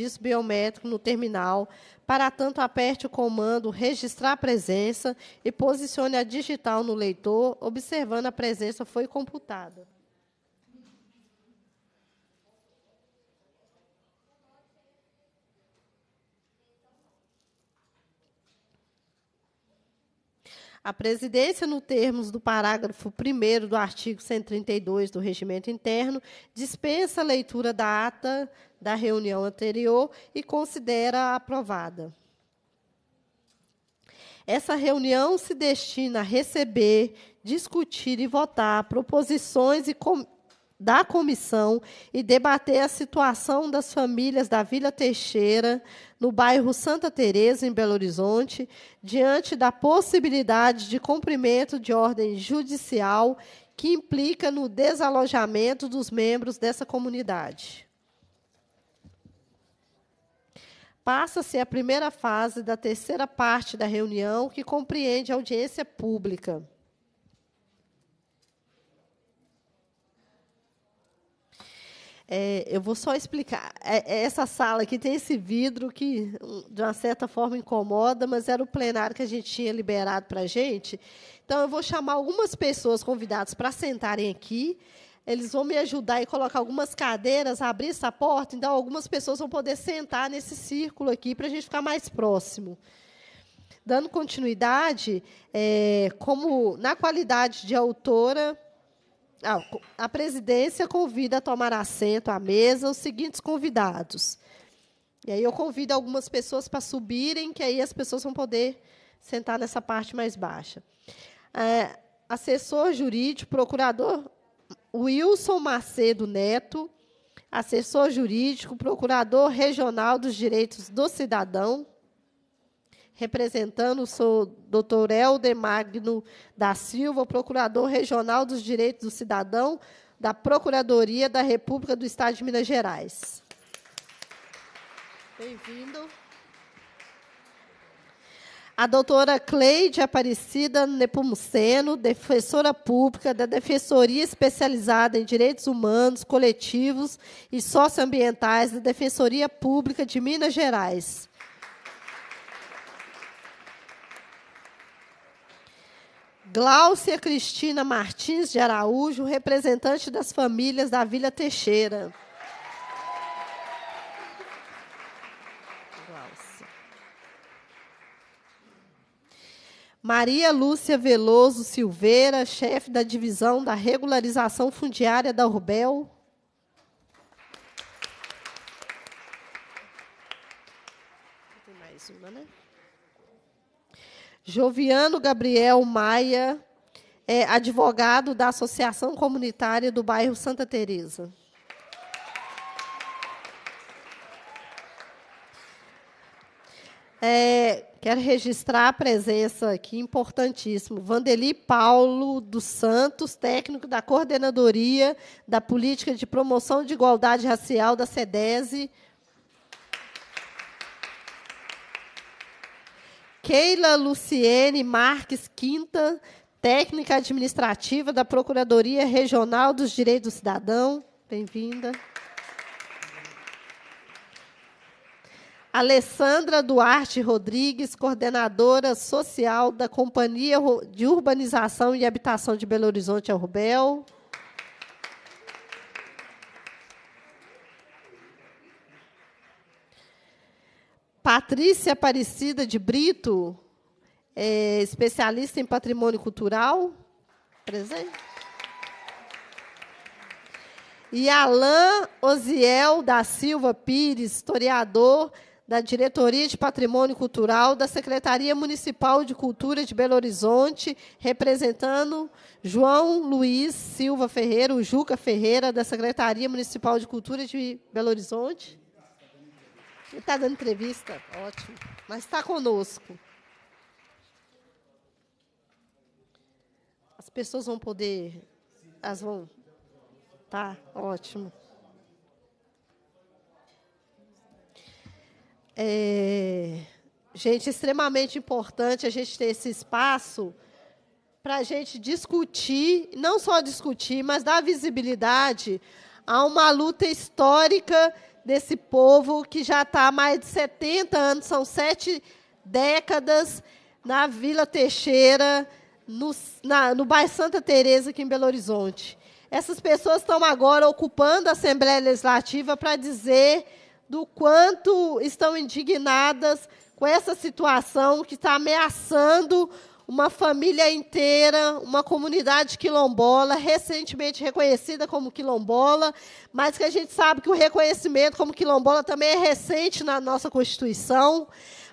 registro biométrico no terminal. Para tanto, aperte o comando Registrar Presença e posicione a digital no leitor, observando a presença foi computada. A presidência, no termos do parágrafo 1 do artigo 132 do Regimento Interno, dispensa a leitura da ata da reunião anterior e considera aprovada. Essa reunião se destina a receber, discutir e votar proposições e, com, da comissão e debater a situação das famílias da Vila Teixeira, no bairro Santa Teresa, em Belo Horizonte, diante da possibilidade de cumprimento de ordem judicial que implica no desalojamento dos membros dessa comunidade. Passa-se a primeira fase da terceira parte da reunião, que compreende audiência pública. É, eu vou só explicar. É, é, essa sala aqui tem esse vidro que, de uma certa forma, incomoda, mas era o plenário que a gente tinha liberado para a gente. Então, eu vou chamar algumas pessoas convidadas para sentarem aqui. Eles vão me ajudar e colocar algumas cadeiras, abrir essa porta. Então, algumas pessoas vão poder sentar nesse círculo aqui para a gente ficar mais próximo. Dando continuidade, é, como na qualidade de autora, ah, a presidência convida a tomar assento à mesa os seguintes convidados. E aí eu convido algumas pessoas para subirem, que aí as pessoas vão poder sentar nessa parte mais baixa. É, assessor jurídico, procurador Wilson Macedo Neto, assessor jurídico, procurador regional dos direitos do cidadão, representando, sou doutor Helder Magno da Silva, procurador regional dos direitos do cidadão da Procuradoria da República do Estado de Minas Gerais. Bem-vindo. A doutora Cleide Aparecida Nepomuceno, defensora pública da Defensoria Especializada em Direitos Humanos, Coletivos e Socioambientais da Defensoria Pública de Minas Gerais. Gláucia Cristina Martins de Araújo, representante das famílias da Vila Teixeira. Gláucia. Maria Lúcia Veloso Silveira, chefe da divisão da regularização fundiária da Urbel. Tem mais uma, né? Joviano Gabriel Maia, é advogado da Associação Comunitária do bairro Santa Teresa. É, quero registrar a presença aqui, importantíssimo. Vandeli Paulo dos Santos, técnico da Coordenadoria da Política de Promoção de Igualdade Racial da SEDESE, Keila Luciene Marques Quinta, técnica administrativa da Procuradoria Regional dos Direitos do Cidadão. Bem-vinda. Alessandra Duarte Rodrigues, coordenadora social da Companhia de Urbanização e Habitação de Belo Horizonte, a Rubel. Patrícia Aparecida de Brito, é, especialista em patrimônio cultural, presente. E Alain Osiel da Silva Pires, historiador da Diretoria de Patrimônio Cultural da Secretaria Municipal de Cultura de Belo Horizonte, representando João Luiz Silva Ferreira, o Juca Ferreira, da Secretaria Municipal de Cultura de Belo Horizonte. Ele está dando entrevista, ótimo. Mas está conosco. As pessoas vão poder. as vão. Tá, ótimo. É, gente, extremamente importante a gente ter esse espaço para a gente discutir, não só discutir, mas dar visibilidade a uma luta histórica desse povo que já está há mais de 70 anos, são sete décadas, na Vila Teixeira, no, na, no bairro Santa Teresa aqui em Belo Horizonte. Essas pessoas estão agora ocupando a Assembleia Legislativa para dizer do quanto estão indignadas com essa situação que está ameaçando uma família inteira, uma comunidade quilombola, recentemente reconhecida como quilombola, mas que a gente sabe que o reconhecimento como quilombola também é recente na nossa Constituição.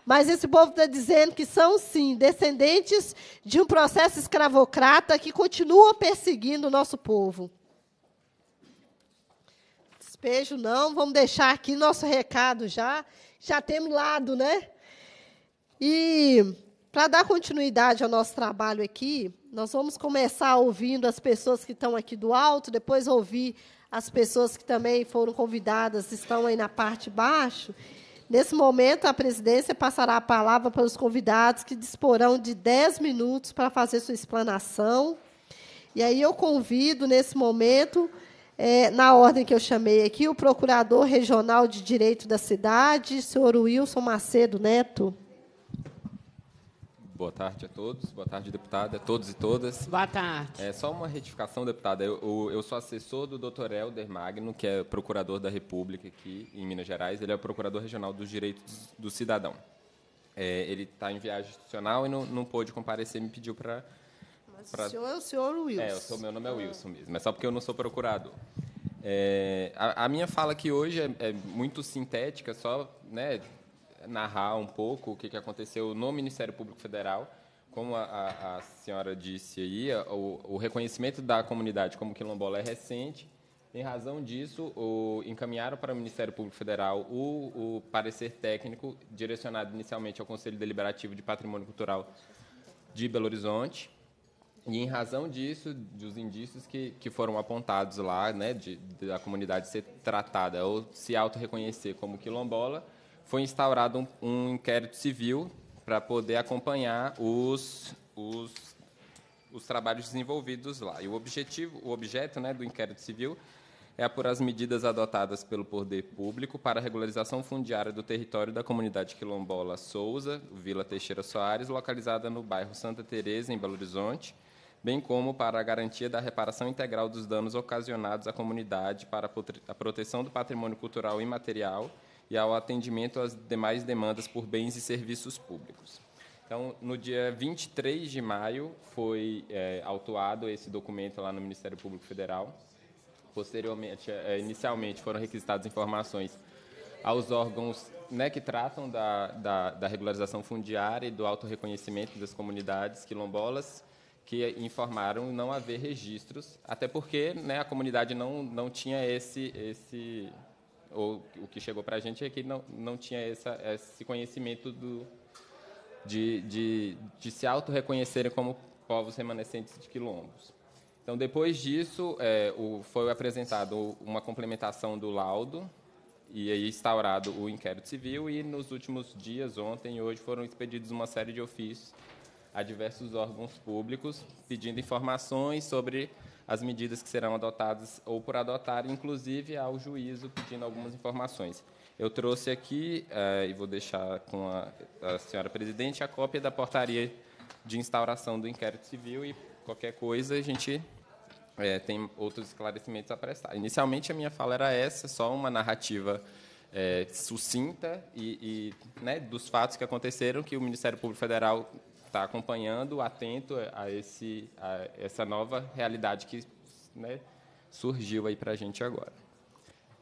Mas esse povo está dizendo que são, sim, descendentes de um processo escravocrata que continua perseguindo o nosso povo. Despejo não, vamos deixar aqui nosso recado já. Já temos lado, né? E para dar continuidade ao nosso trabalho aqui, nós vamos começar ouvindo as pessoas que estão aqui do alto, depois ouvir as pessoas que também foram convidadas, estão aí na parte baixo. Nesse momento, a presidência passará a palavra para os convidados, que disporão de 10 minutos para fazer sua explanação. E aí eu convido, nesse momento, é, na ordem que eu chamei aqui, o Procurador Regional de Direito da Cidade, senhor Wilson Macedo Neto. Boa tarde a todos, boa tarde, deputada, a todos e todas. Boa tarde. É, só uma retificação, deputada. Eu, eu, eu sou assessor do doutor Helder Magno, que é procurador da República aqui em Minas Gerais. Ele é o procurador regional dos direitos do cidadão. É, ele está em viagem institucional e não, não pôde comparecer, me pediu para. Mas pra... o senhor é o senhor Wilson. É, sou, meu nome é ah. Wilson mesmo, é só porque eu não sou procurador. É, a, a, minha fala aqui hoje é, é muito sintética, só né, narrar um pouco o que, que aconteceu no Ministério Público Federal. Como a, a, a senhora disse aí, o, o, reconhecimento da comunidade como quilombola é recente. Em razão disso, o, encaminharam para o Ministério Público Federal o, o parecer técnico direcionado inicialmente ao Conselho Deliberativo de Patrimônio Cultural de Belo Horizonte. E em razão disso, dos indícios que, que foram apontados lá, né, de, da comunidade ser tratada ou se auto-reconhecer como quilombola, foi instaurado um, um inquérito civil para poder acompanhar os, os, os trabalhos desenvolvidos lá. E o objetivo, o objeto né, do inquérito civil é apurar as medidas adotadas pelo poder público para a regularização fundiária do território da comunidade quilombola Souza, Vila Teixeira Soares, localizada no bairro Santa Teresa, em Belo Horizonte, bem como para a garantia da reparação integral dos danos ocasionados à comunidade para a proteção do patrimônio cultural imaterial e ao atendimento às demais demandas por bens e serviços públicos. Então, no dia 23 de maio, foi é, autuado esse documento lá no Ministério Público Federal. Posteriormente, é, inicialmente, foram requisitadas informações aos órgãos né, que tratam da, da, da regularização fundiária e do autorreconhecimento das comunidades quilombolas, que informaram não haver registros, até porque né, a comunidade não, não tinha esse, esse ou o que chegou para a gente é que não, não tinha essa, esse conhecimento do, de, de, de se auto-reconhecerem como povos remanescentes de quilombos. Então, depois disso, é, o, foi apresentado uma complementação do laudo e aí instaurado o inquérito civil e nos últimos dias, ontem e hoje, foram expedidos uma série de ofícios a diversos órgãos públicos pedindo informações sobre as medidas que serão adotadas ou por adotar, inclusive ao juízo pedindo algumas informações. Eu trouxe aqui, eh, e vou deixar com a, a senhora presidente, a cópia da portaria de instauração do inquérito civil e qualquer coisa a gente é, tem outros esclarecimentos a prestar. Inicialmente, a minha fala era essa, só uma narrativa é, sucinta e, e né, dos fatos que aconteceram, que o Ministério Público Federal estar tá acompanhando, atento a, esse, a essa nova realidade que né, surgiu aí para a gente agora.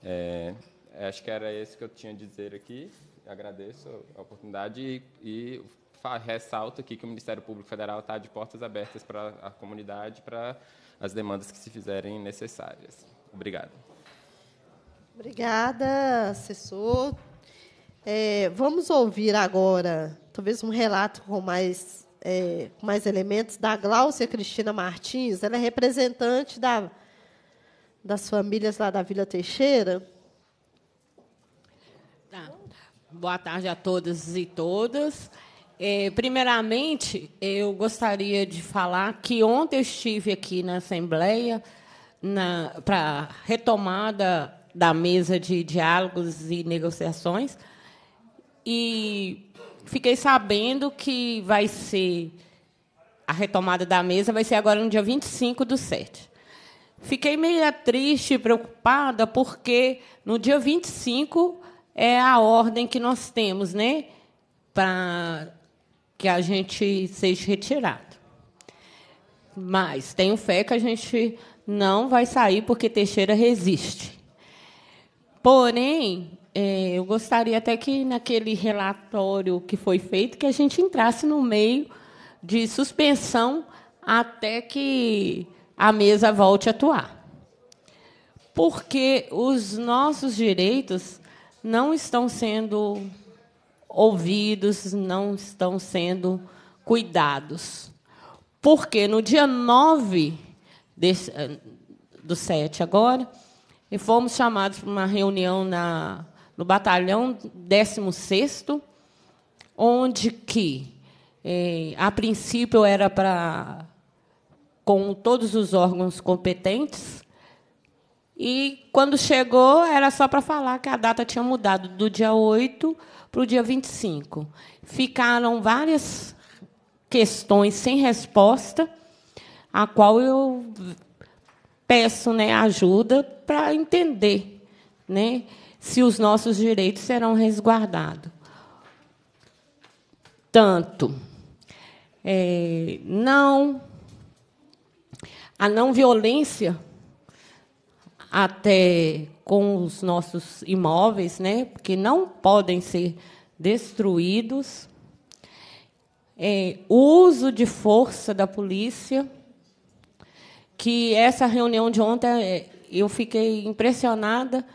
É, é, acho que era isso que eu tinha a dizer aqui. Agradeço a oportunidade e, e ressalto aqui que o Ministério Público Federal está de portas abertas para a comunidade, para as demandas que se fizerem necessárias. Obrigado. Obrigada, assessor. É, vamos ouvir agora, talvez um relato com mais é, mais elementos, da Gláucia Cristina Martins. Ela é representante da, das famílias lá da Vila Teixeira. Tá. Boa tarde a todas e todas. É, primeiramente, eu gostaria de falar que ontem eu estive aqui na Assembleia para retomada da mesa de diálogos e negociações. E fiquei sabendo que vai ser a retomada da mesa vai ser agora no dia 25 do 7. Fiquei meio triste, preocupada, porque no dia 25 é a ordem que nós temos, né? Para que a gente seja retirado. Mas tenho fé que a gente não vai sair porque Teixeira resiste. Porém, é, eu gostaria até que naquele relatório que foi feito que a gente entrasse no meio de suspensão até que a mesa volte a atuar. Porque os nossos direitos não estão sendo ouvidos, não estão sendo cuidados. Porque no dia 9 desse, eh, do 7 agora, e fomos chamados para uma reunião na no batalhão 16 onde que, eh, a princípio, era para com todos os órgãos competentes, e quando chegou, era só para falar que a data tinha mudado do dia 8 para o dia 25. Ficaram várias questões sem resposta, a qual eu peço né, ajuda para entender. Né? se os nossos direitos serão resguardados. Tanto é, não a não violência até com os nossos imóveis, né, que não podem ser destruídos, é, uso de força da polícia, que essa reunião de ontem é, eu fiquei impressionada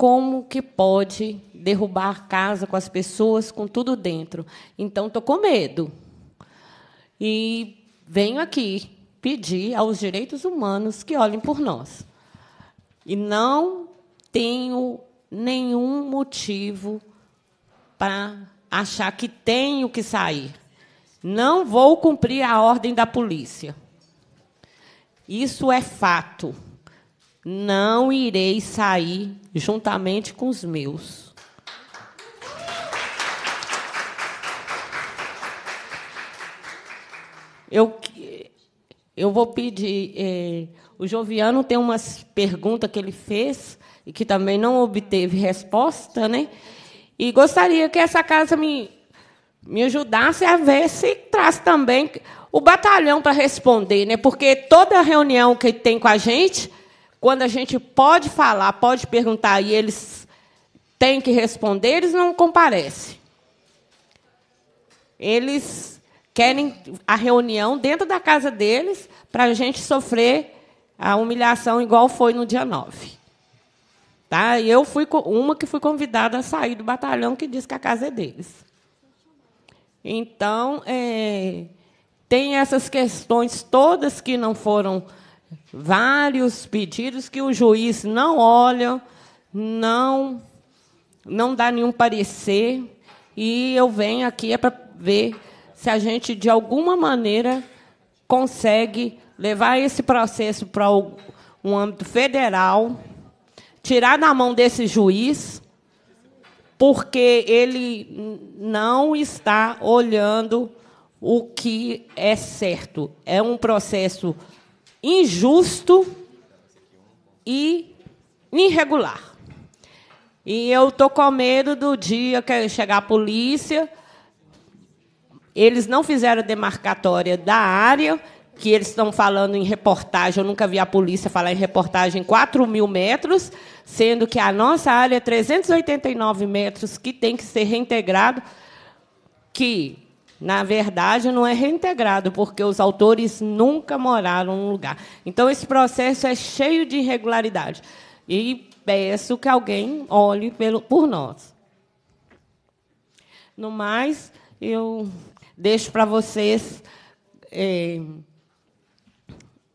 como que pode derrubar a casa com as pessoas, com tudo dentro? Então, estou com medo. E venho aqui pedir aos direitos humanos que olhem por nós. E não tenho nenhum motivo para achar que tenho que sair. Não vou cumprir a ordem da polícia. Isso é fato não irei sair juntamente com os meus. Eu, eu vou pedir. É, o Joviano tem umas perguntas que ele fez e que também não obteve resposta, né? E gostaria que essa casa me, me ajudasse a ver se traz também o batalhão para responder, né? Porque toda reunião que tem com a gente quando a gente pode falar, pode perguntar e eles têm que responder, eles não comparecem. Eles querem a reunião dentro da casa deles para a gente sofrer a humilhação igual foi no dia 9. Tá? E eu fui uma que fui convidada a sair do batalhão que diz que a casa é deles. Então, é, tem essas questões todas que não foram vários pedidos que o juiz não olha, não não dá nenhum parecer e eu venho aqui é para ver se a gente de alguma maneira consegue levar esse processo para um âmbito federal, tirar da mão desse juiz, porque ele não está olhando o que é certo. É um processo injusto e irregular. E eu tô com medo do dia que chegar a polícia. Eles não fizeram demarcatória da área, que eles estão falando em reportagem. Eu nunca vi a polícia falar em reportagem 4 mil metros, sendo que a nossa área é 389 metros que tem que ser reintegrado, que na verdade, não é reintegrado, porque os autores nunca moraram no lugar. Então, esse processo é cheio de irregularidade. E peço que alguém olhe pelo, por nós. No mais, eu deixo para vocês. É,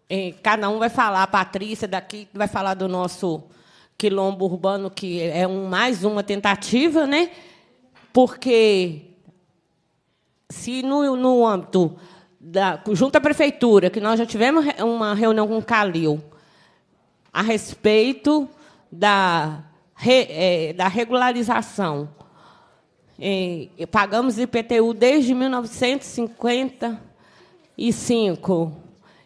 é, cada um vai falar, a Patrícia daqui vai falar do nosso quilombo urbano, que é um, mais uma tentativa, né? porque se no, no âmbito da junto à prefeitura, que nós já tivemos uma reunião com o Calil a respeito da, re, é, da regularização. É, pagamos IPTU desde 1955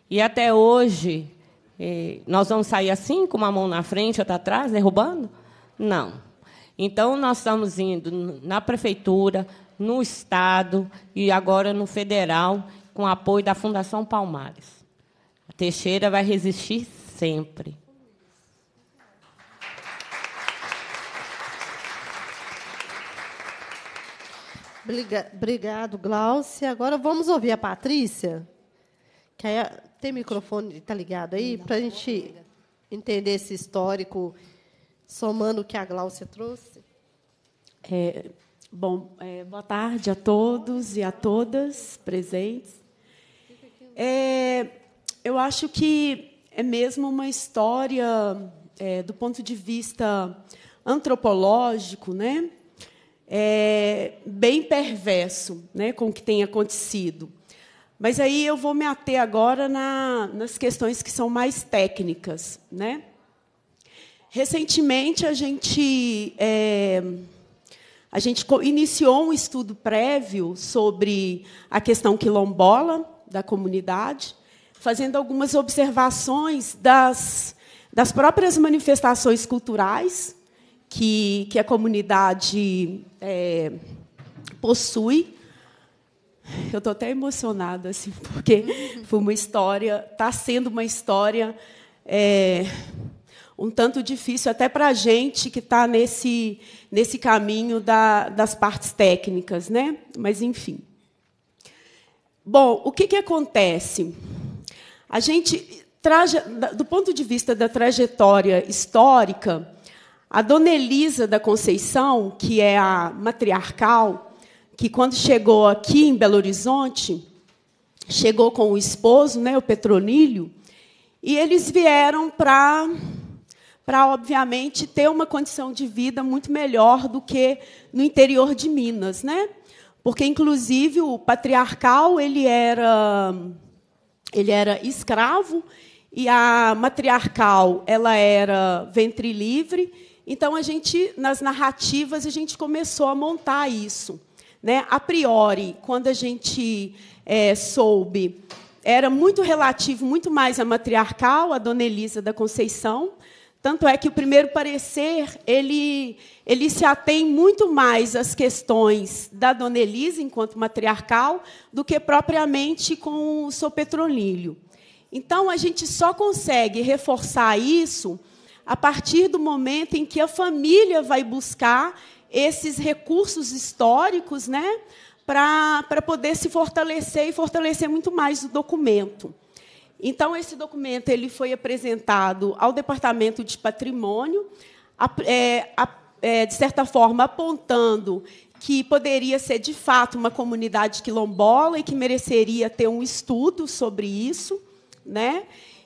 e até hoje é, nós vamos sair assim, com uma mão na frente, outra atrás, derrubando? Não. Então, nós estamos indo na prefeitura, no Estado e agora no Federal, com apoio da Fundação Palmares. A Teixeira vai resistir sempre. Obrigado, Glaucia. Agora vamos ouvir a Patrícia. Que aí, tem microfone, está ligado aí? Para a gente entender esse histórico, somando o que a Glaucia trouxe. É, Bom, é, boa tarde a todos e a todas presentes. É, eu acho que é mesmo uma história é, do ponto de vista antropológico, né? É, bem perverso, né, com o que tem acontecido. Mas aí eu vou me ater agora na, nas questões que são mais técnicas, né? Recentemente a gente é, a gente iniciou um estudo prévio sobre a questão quilombola da comunidade, fazendo algumas observações das, das próprias manifestações culturais que, que a comunidade é, possui. Eu estou até emocionada, assim, porque foi uma história, está sendo uma história é, um tanto difícil até para a gente que está nesse, nesse caminho da, das partes técnicas, né? Mas enfim. Bom, o que, que acontece? A gente, traje, do ponto de vista da trajetória histórica, a Dona Elisa da Conceição, que é a matriarcal, que quando chegou aqui em Belo Horizonte, chegou com o esposo, né, o Petronilho, e eles vieram para para, obviamente, ter uma condição de vida muito melhor do que no interior de Minas. Né? Porque, inclusive, o patriarcal ele era, ele era escravo e a matriarcal ela era ventre livre. Então, a gente, nas narrativas, a gente começou a montar isso. Né? A priori, quando a gente é, soube, era muito relativo, muito mais a matriarcal, a Dona Elisa da Conceição, tanto é que o primeiro parecer ele, ele se atém muito mais às questões da Dona Elisa, enquanto matriarcal, do que propriamente com o seu Petronilho. Então, a gente só consegue reforçar isso a partir do momento em que a família vai buscar esses recursos históricos né, para poder se fortalecer e fortalecer muito mais o documento. Então, esse documento ele foi apresentado ao Departamento de Patrimônio, a, é, a, é, de certa forma, apontando que poderia ser, de fato, uma comunidade quilombola e que mereceria ter um estudo sobre isso, né?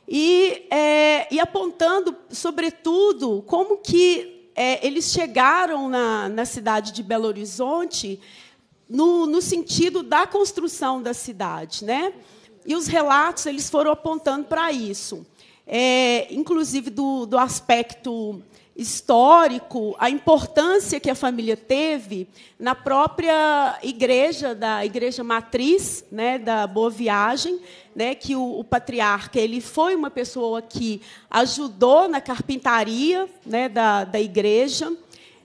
e, é, e apontando, sobretudo, como que é, eles chegaram na, na cidade de Belo Horizonte no, no sentido da construção da cidade. Né? E os relatos eles foram apontando para isso, é, inclusive do, do aspecto histórico, a importância que a família teve na própria igreja, da igreja matriz, né, da Boa Viagem, né, que o, o, patriarca ele foi uma pessoa que ajudou na carpintaria né, da, da igreja.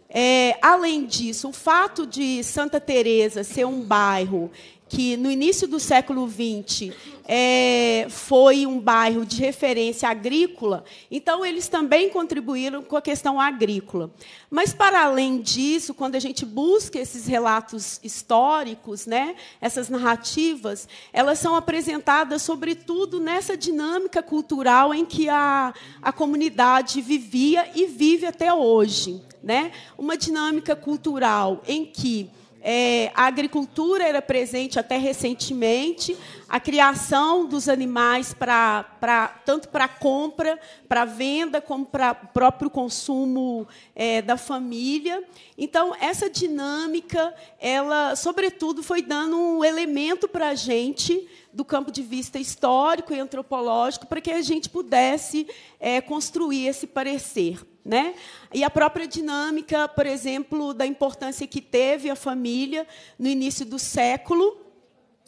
É, além disso, o fato de Santa Teresa ser um bairro que no início do século XX é, foi um bairro de referência agrícola, então eles também contribuíram com a questão agrícola. Mas, para além disso, quando a gente busca esses relatos históricos, né, essas narrativas, elas são apresentadas, sobretudo, nessa dinâmica cultural em que a, a comunidade vivia e vive até hoje. Né? Uma dinâmica cultural em que é, a agricultura era presente até recentemente, a criação dos animais para para tanto para compra, para venda, como para o próprio consumo é, da família. Então, essa dinâmica, ela, sobretudo, foi dando um elemento para a gente do campo de vista histórico e antropológico para que a gente pudesse é, construir esse parecer. Né? E a própria dinâmica, por exemplo, da importância que teve a família no início do século,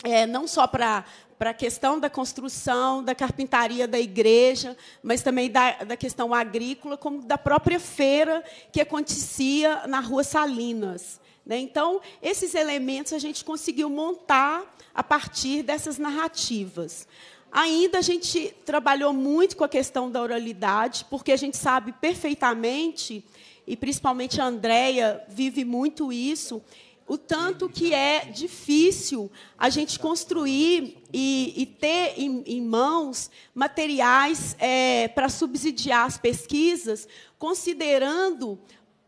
é, não só para para a questão da construção, da carpintaria da igreja, mas também da, da, questão agrícola, como da própria feira que acontecia na Rua Salinas. Né? Então, esses elementos a gente conseguiu montar a partir dessas narrativas. Ainda a gente trabalhou muito com a questão da oralidade, porque a gente sabe perfeitamente, e principalmente a Andrea vive muito isso, o tanto que é difícil a gente construir e, e ter em, em, mãos materiais é, para subsidiar as pesquisas, considerando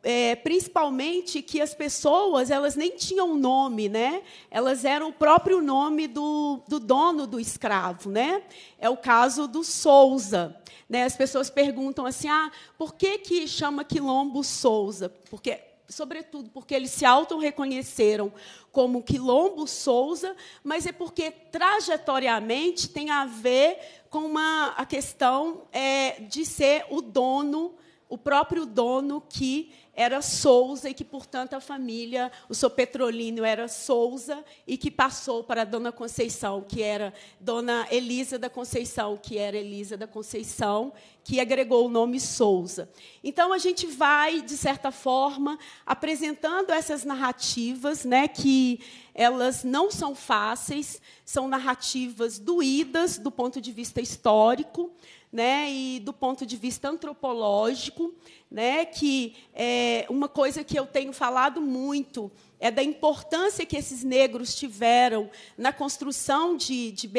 é, principalmente que as pessoas elas nem tinham nome, né? Elas eram o próprio nome do, do dono do escravo, né? É o caso do Souza. Né? As pessoas perguntam assim, ah, por que que chama quilombo Souza? Porque sobretudo porque eles se auto-reconheceram como Quilombo Souza, mas é porque trajetoriamente tem a ver com uma, a questão é, de ser o dono, o próprio dono que era Souza e que, portanto, a família, o seu Petrolino era Souza e que passou para a Dona Conceição, que era Dona Elisa da Conceição, que era Elisa da Conceição, que agregou o nome Souza. Então, a gente vai, de certa forma, apresentando essas narrativas, né, que elas não são fáceis, são narrativas doídas do ponto de vista histórico, né, e do ponto de vista antropológico, né, que é uma coisa que eu tenho falado muito é da importância que esses negros tiveram na construção de, de BH,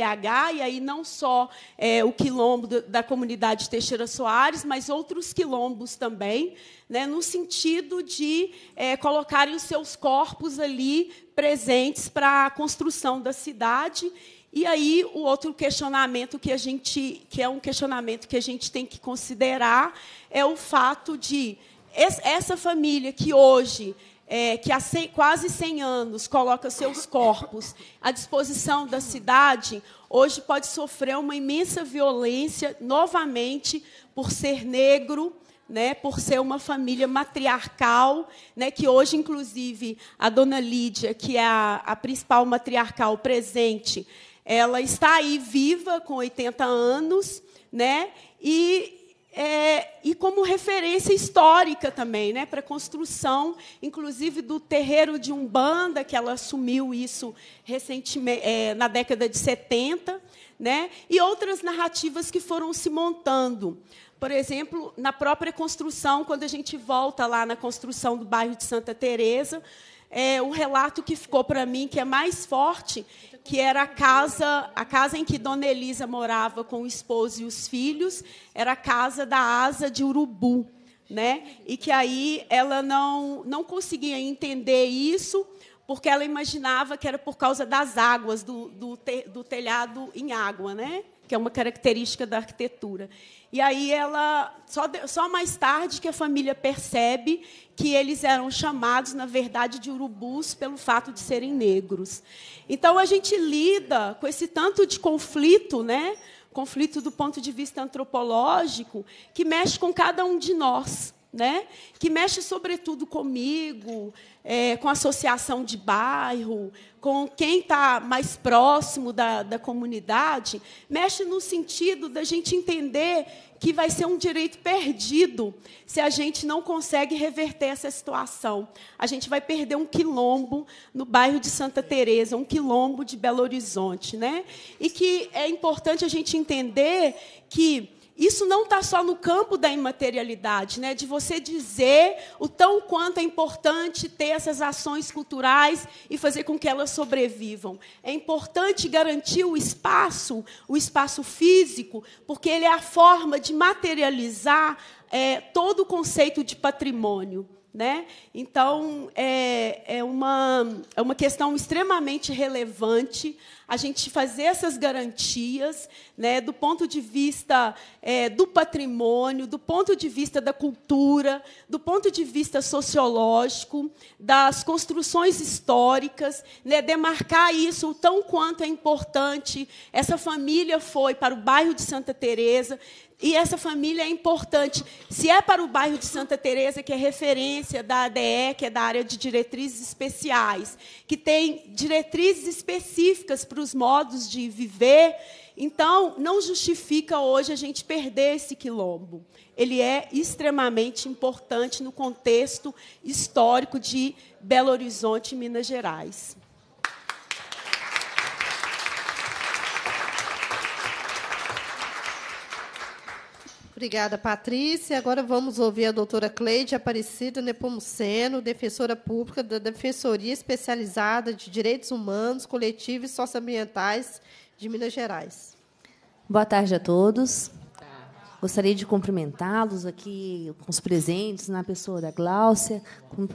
e aí não só é, o quilombo da comunidade Teixeira Soares, mas outros quilombos também, né, no sentido de é, colocarem os seus corpos ali presentes para a construção da cidade e aí o outro questionamento que a gente, que é um questionamento que a gente tem que considerar, é o fato de essa família que hoje é, que há quase 100 anos coloca seus corpos à disposição da cidade, hoje pode sofrer uma imensa violência novamente por ser negro, né, por ser uma família matriarcal, né, que hoje, inclusive, a dona Lídia, que é a, a principal matriarcal presente, ela está aí viva, com 80 anos, né? e é, e como referência histórica também, né, para a construção, inclusive, do terreiro de Umbanda, que ela assumiu isso recentemente, é, na década de 70, né, e outras narrativas que foram se montando. Por exemplo, na própria construção, quando a gente volta lá na construção do bairro de Santa Teresa, é, o relato que ficou para mim, que é mais forte, que era a casa, a casa em que Dona Elisa morava com o esposo e os filhos, era a casa da asa de urubu, né? E que aí ela não não conseguia entender isso, porque ela imaginava que era por causa das águas do, do, te, do telhado em água, né? que é uma característica da arquitetura. E aí ela só só mais tarde que a família percebe que eles eram chamados, na verdade, de urubus pelo fato de serem negros. Então a gente lida com esse tanto de conflito, né? Conflito do ponto de vista antropológico, que mexe com cada um de nós né? que mexe sobretudo comigo, é, com a associação de bairro, com quem está mais próximo da, da comunidade, mexe no sentido da gente entender que vai ser um direito perdido se a gente não consegue reverter essa situação. A gente vai perder um quilombo no bairro de Santa Teresa, um quilombo de Belo Horizonte, né? E que é importante a gente entender que isso não está só no campo da imaterialidade, né? de você dizer o tão quanto é importante ter essas ações culturais e fazer com que elas sobrevivam. É importante garantir o espaço, o espaço físico, porque ele é a forma de materializar é, todo o conceito de patrimônio. Né? Então, é, é, uma, é uma questão extremamente relevante a gente fazer essas garantias né, do ponto de vista é, do patrimônio, do ponto de vista da cultura, do ponto de vista sociológico, das construções históricas, né, demarcar isso o tão quanto é importante. Essa família foi para o bairro de Santa Teresa, e essa família é importante. Se é para o bairro de Santa Teresa, que é referência da ADE, que é da área de diretrizes especiais, que tem diretrizes específicas para os modos de viver, então não justifica hoje a gente perder esse quilombo. Ele é extremamente importante no contexto histórico de Belo Horizonte e Minas Gerais. Obrigada, Patrícia. Agora vamos ouvir a doutora Cleide Aparecida Nepomuceno, defensora pública da Defensoria Especializada de Direitos Humanos, Coletivos e Socioambientais de Minas Gerais. Boa tarde a todos. Gostaria de cumprimentá-los aqui com os presentes, na pessoa da Gláucia,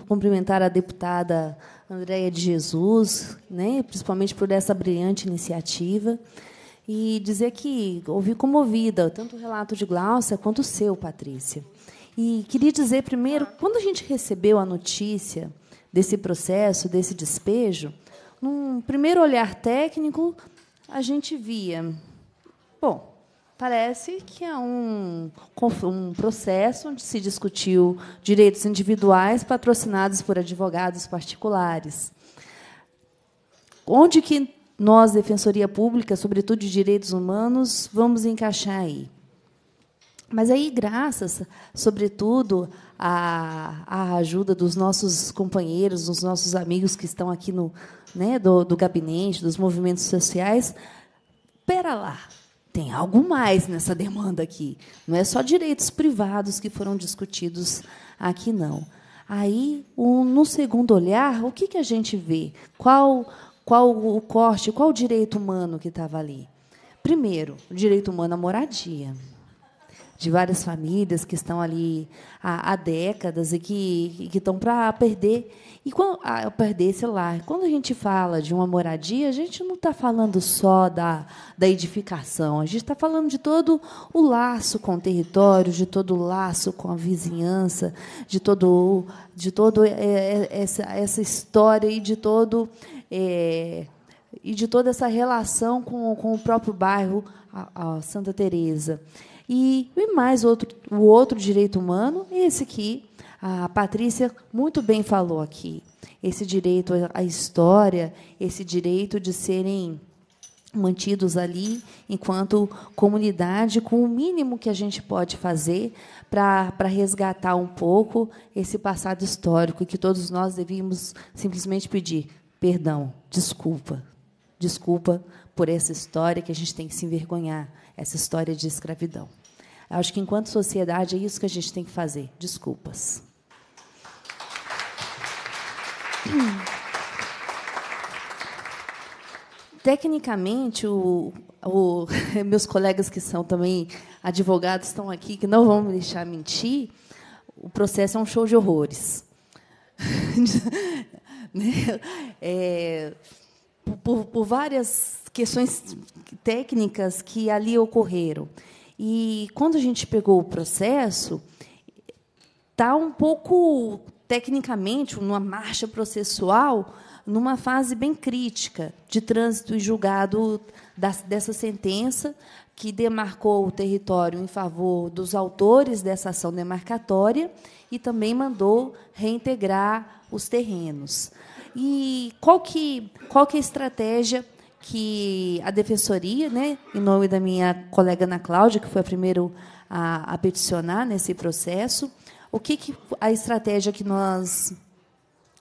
cumprimentar a deputada Andréia de Jesus, né, principalmente por essa brilhante iniciativa e dizer que ouvi comovida tanto o relato de Glaucia quanto o seu, Patrícia. E queria dizer primeiro, quando a gente recebeu a notícia desse processo, desse despejo, num primeiro olhar técnico, a gente via, bom, parece que é um, um processo onde se discutiu direitos individuais patrocinados por advogados particulares. Onde que nós, Defensoria Pública, sobretudo de direitos humanos, vamos encaixar aí. Mas aí, graças, sobretudo, à, à ajuda dos nossos companheiros, dos nossos amigos que estão aqui no né, do, do gabinete, dos movimentos sociais, pera lá, tem algo mais nessa demanda aqui. Não é só direitos privados que foram discutidos aqui, não. Aí, um, no segundo olhar, o que, que a gente vê? Qual qual o corte, qual o direito humano que estava ali. Primeiro, o direito humano à moradia de várias famílias que estão ali há, há décadas e que, que estão para perder e quando, a, perder esse lar. Quando a gente fala de uma moradia, a gente não está falando só da, da edificação, a gente está falando de todo o laço com o território, de todo o laço com a vizinhança, de todo, de todo é, é, essa, essa história e de todo é, e de toda essa relação com, com o próprio bairro a, a Santa Teresa. E, e mais outro, o outro direito humano, esse que a Patrícia muito bem falou aqui, esse direito à história, esse direito de serem mantidos ali enquanto comunidade com o mínimo que a gente pode fazer para resgatar um pouco esse passado histórico que todos nós devíamos simplesmente pedir perdão, desculpa. Desculpa por essa história que a gente tem que se envergonhar, essa história de escravidão. Acho que, enquanto sociedade, é isso que a gente tem que fazer: desculpas. Tecnicamente, o, o, meus colegas que são também advogados estão aqui, que não vão me deixar mentir, o processo é um show de horrores. né? é, por, por várias questões técnicas que ali ocorreram. E quando a gente pegou o processo, está um pouco, tecnicamente, numa marcha processual, numa fase bem crítica de trânsito e julgado dessa sentença, que demarcou o território em favor dos autores dessa ação demarcatória e também mandou reintegrar os terrenos. E qual que, qual que é a estratégia que a defensoria, né, em nome da minha colega Ana Cláudia, que foi a primeira a, a peticionar nesse processo, o que, que a estratégia que nós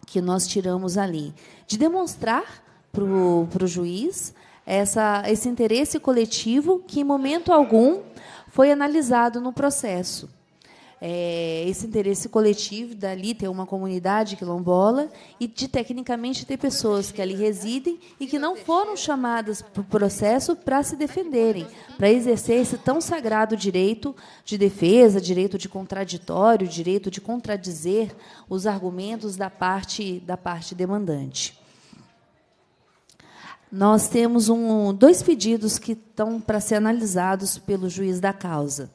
que nós tiramos ali, de demonstrar para o juiz essa, esse interesse coletivo que, em momento algum, foi analisado no processo é, esse interesse coletivo dali ter uma comunidade quilombola e de tecnicamente ter pessoas que ali residem e que não foram chamadas para o processo para se defenderem, para exercer esse tão sagrado direito de defesa, direito de contraditório, direito de contradizer os argumentos da parte da parte demandante. Nós temos um, dois pedidos que estão para ser analisados pelo juiz da causa.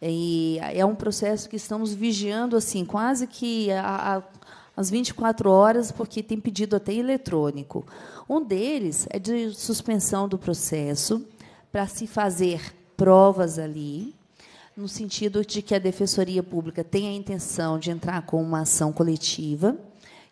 E é um processo que estamos vigiando assim, quase que às 24 horas, porque tem pedido até eletrônico. Um deles é de suspensão do processo para se fazer provas ali, no sentido de que a Defensoria Pública tem a intenção de entrar com uma ação coletiva.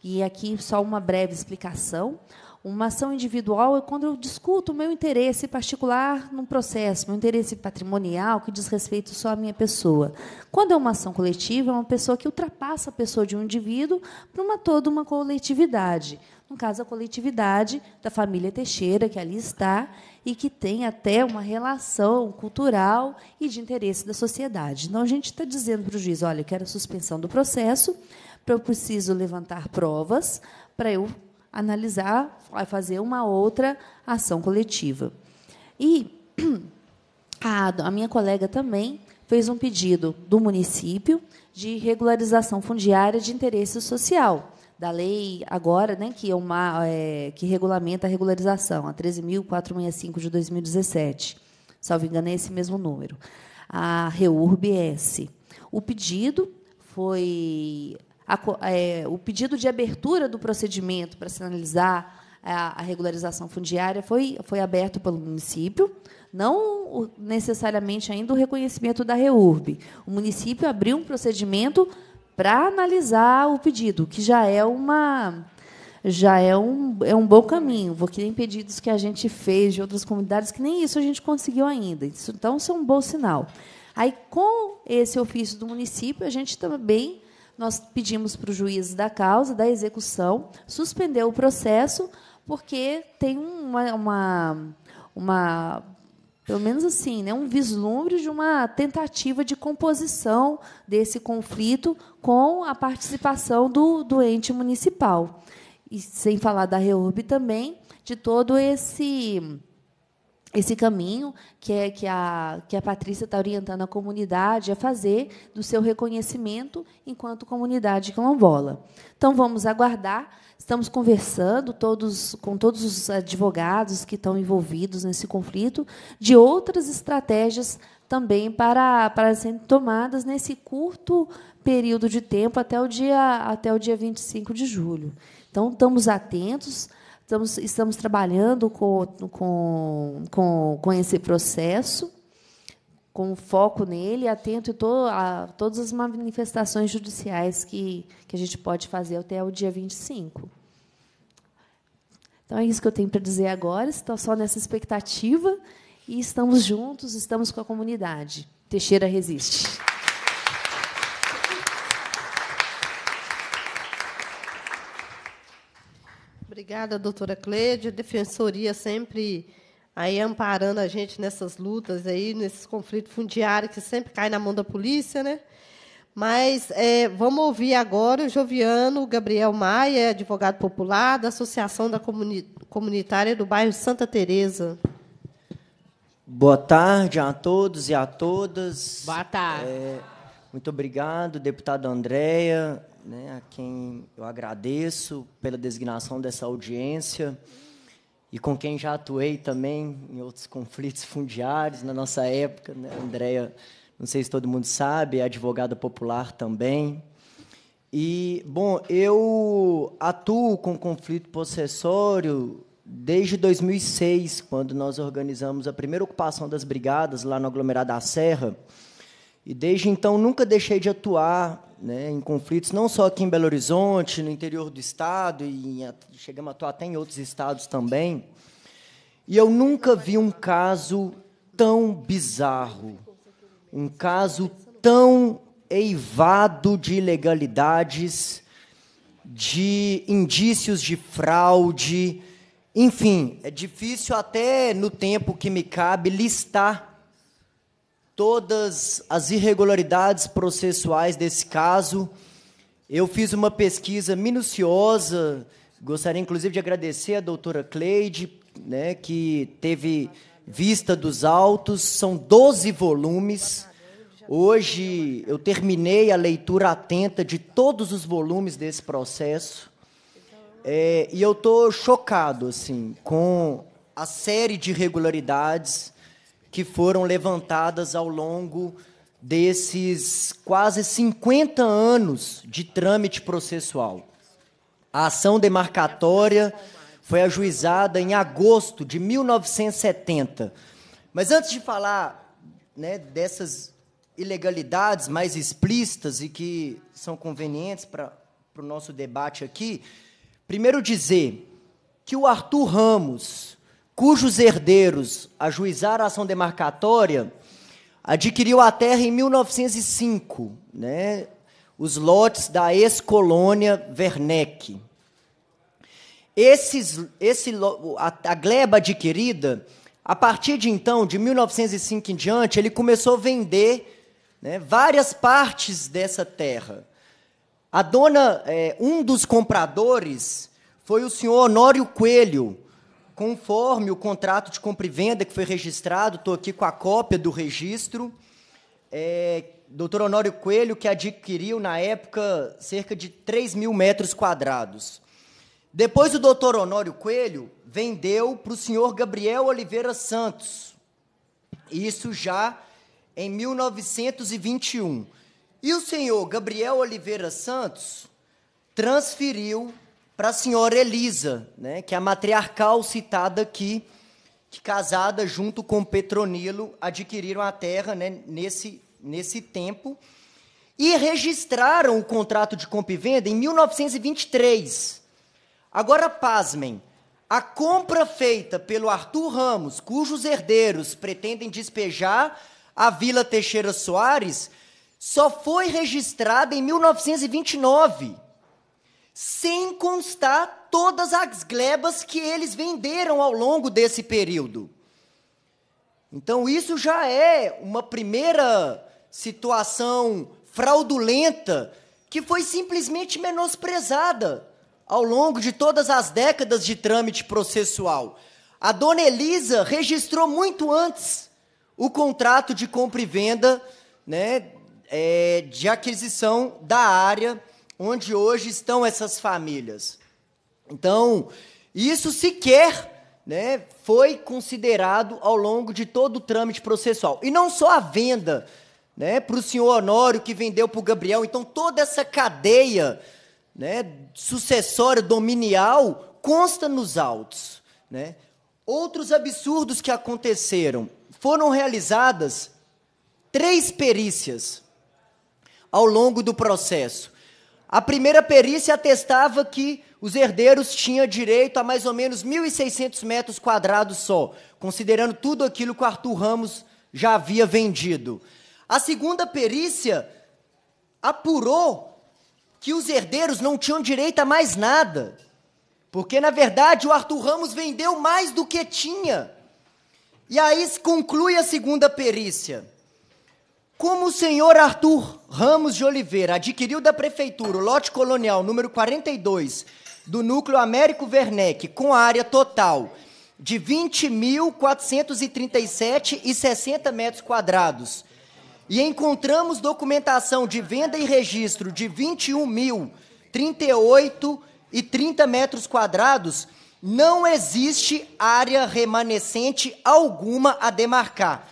E aqui só uma breve explicação. Uma ação individual é quando eu discuto o meu interesse particular num processo, meu interesse patrimonial que diz respeito só à minha pessoa. Quando é uma ação coletiva, é uma pessoa que ultrapassa a pessoa de um indivíduo para uma toda uma coletividade. No caso, a coletividade da família Teixeira, que ali está e que tem até uma relação cultural e de interesse da sociedade. Então, a gente está dizendo para o juiz: olha, eu quero a suspensão do processo, eu preciso levantar provas para eu analisar, fazer uma outra ação coletiva. E a, a minha colega também fez um pedido do município de regularização fundiária de interesse social da lei agora, né, que é uma é, que regulamenta a regularização, a 13.465 de 2017. Salvo engano, é esse mesmo número. A REURB-S. O pedido foi a, é, o pedido de abertura do procedimento para sinalizar a, a regularização fundiária foi, foi aberto pelo município, não necessariamente ainda o reconhecimento da REURB. O município abriu um procedimento para analisar o pedido, que já é uma já é um, é um bom caminho, porque tem pedidos que a gente fez de outras comunidades que nem isso a gente conseguiu ainda. Isso, então, isso é um bom sinal. Aí, com esse ofício do município, a gente também nós pedimos para o juiz da causa, da execução, suspender o processo, porque tem uma, uma, uma pelo menos assim, né, um vislumbre de uma tentativa de composição desse conflito com a participação do, do ente municipal. E sem falar da REURB também, de todo esse esse caminho que é que a que a Patrícia está orientando a comunidade a fazer do seu reconhecimento enquanto comunidade quilombola. Então vamos aguardar. Estamos conversando todos com todos os advogados que estão envolvidos nesse conflito de outras estratégias também para para serem tomadas nesse curto período de tempo até o dia até o dia 25 de julho. Então estamos atentos Estamos, estamos trabalhando com, com, com, com esse processo, com foco nele, atento a, to, a todas as manifestações judiciais que, que a gente pode fazer até o dia 25. Então, é isso que eu tenho para dizer agora. Estou só nessa expectativa e estamos juntos, estamos com a comunidade. Teixeira resiste. Obrigada, doutora Cleide. A defensoria sempre aí amparando a gente nessas lutas aí, nesses conflitos fundiários que sempre cai na mão da polícia, né? Mas é, vamos ouvir agora o Joviano Gabriel Maia, advogado popular da Associação da Comuni Comunitária do bairro Santa Teresa. Boa tarde a todos e a todas. Boa tarde. É, muito obrigado, deputado Andréia, né, a quem eu agradeço pela designação dessa audiência e com quem já atuei também em outros conflitos fundiários na nossa época. Né? A não sei se todo mundo sabe, é advogada popular também. E, bom, eu atuo com conflito possessório desde 2006, quando nós organizamos a primeira ocupação das brigadas lá no aglomerado da Serra. E desde então nunca deixei de atuar né, em conflitos, não só aqui em Belo Horizonte, no interior do estado, e em, chegamos a atuar até em outros estados também. E eu nunca vi um caso tão bizarro, um caso tão eivado de ilegalidades, de indícios de fraude. Enfim, é difícil até no tempo que me cabe listar todas as irregularidades processuais desse caso. Eu fiz uma pesquisa minuciosa, gostaria inclusive de agradecer à doutora Cleide, né, que teve vista dos autos, são 12 volumes. Hoje eu terminei a leitura atenta de todos os volumes desse processo. É, e eu estou chocado assim, com a série de irregularidades que foram levantadas ao longo desses quase 50 anos de trâmite processual. A ação demarcatória foi ajuizada em agosto de 1970. Mas antes de falar né, dessas ilegalidades mais explícitas e que são convenientes para o nosso debate aqui, primeiro dizer que o Arthur Ramos, cujos herdeiros ajuizaram a ação demarcatória, adquiriu a terra em 1905, né? os lotes da ex-colônia Werneck. Esses, esse, a, a gleba adquirida, a partir de então, de 1905 em diante, ele começou a vender né, várias partes dessa terra. A dona, é, um dos compradores foi o senhor Honório Coelho, conforme o contrato de compra e venda que foi registrado, estou aqui com a cópia do registro. É, Dr. Honório Coelho, que adquiriu na época cerca de 3 mil metros quadrados. Depois o doutor Honório Coelho vendeu para o senhor Gabriel Oliveira Santos, isso já em 1921. E o senhor Gabriel Oliveira Santos transferiu para a senhora Elisa, né, que é a matriarcal citada aqui, que casada junto com Petronilo adquiriram a terra né, nesse, nesse tempo e registraram o contrato de compra e venda em 1923. Agora, pasmem, a compra feita pelo Arthur Ramos, cujos herdeiros pretendem despejar a Vila Teixeira Soares, só foi registrada em 1929 sem constar todas as glebas que eles venderam ao longo desse período. Então, isso já é uma primeira situação fraudulenta que foi simplesmente menosprezada ao longo de todas as décadas de trâmite processual. A dona Elisa registrou muito antes o contrato de compra e venda né, é, de aquisição da área onde hoje estão essas famílias. Então, isso sequer né, foi considerado ao longo de todo o trâmite processual. E não só a venda né, para o senhor Honório, que vendeu para o Gabriel. Então, toda essa cadeia né, sucessória dominial consta nos autos. Né? Outros absurdos que aconteceram. Foram realizadas três perícias ao longo do processo. A primeira perícia atestava que os herdeiros tinham direito a mais ou menos 1.600 metros quadrados só, considerando tudo aquilo que o Arthur Ramos já havia vendido. A segunda perícia apurou que os herdeiros não tinham direito a mais nada, porque na verdade o Arthur Ramos vendeu mais do que tinha. E aí conclui a segunda perícia. Como o senhor Arthur Ramos de Oliveira adquiriu da prefeitura o lote colonial número 42 do núcleo Américo Werneck com área total de 20.437,60 metros quadrados e encontramos documentação de venda e registro de 21.038 e 30 metros quadrados, não existe área remanescente alguma a demarcar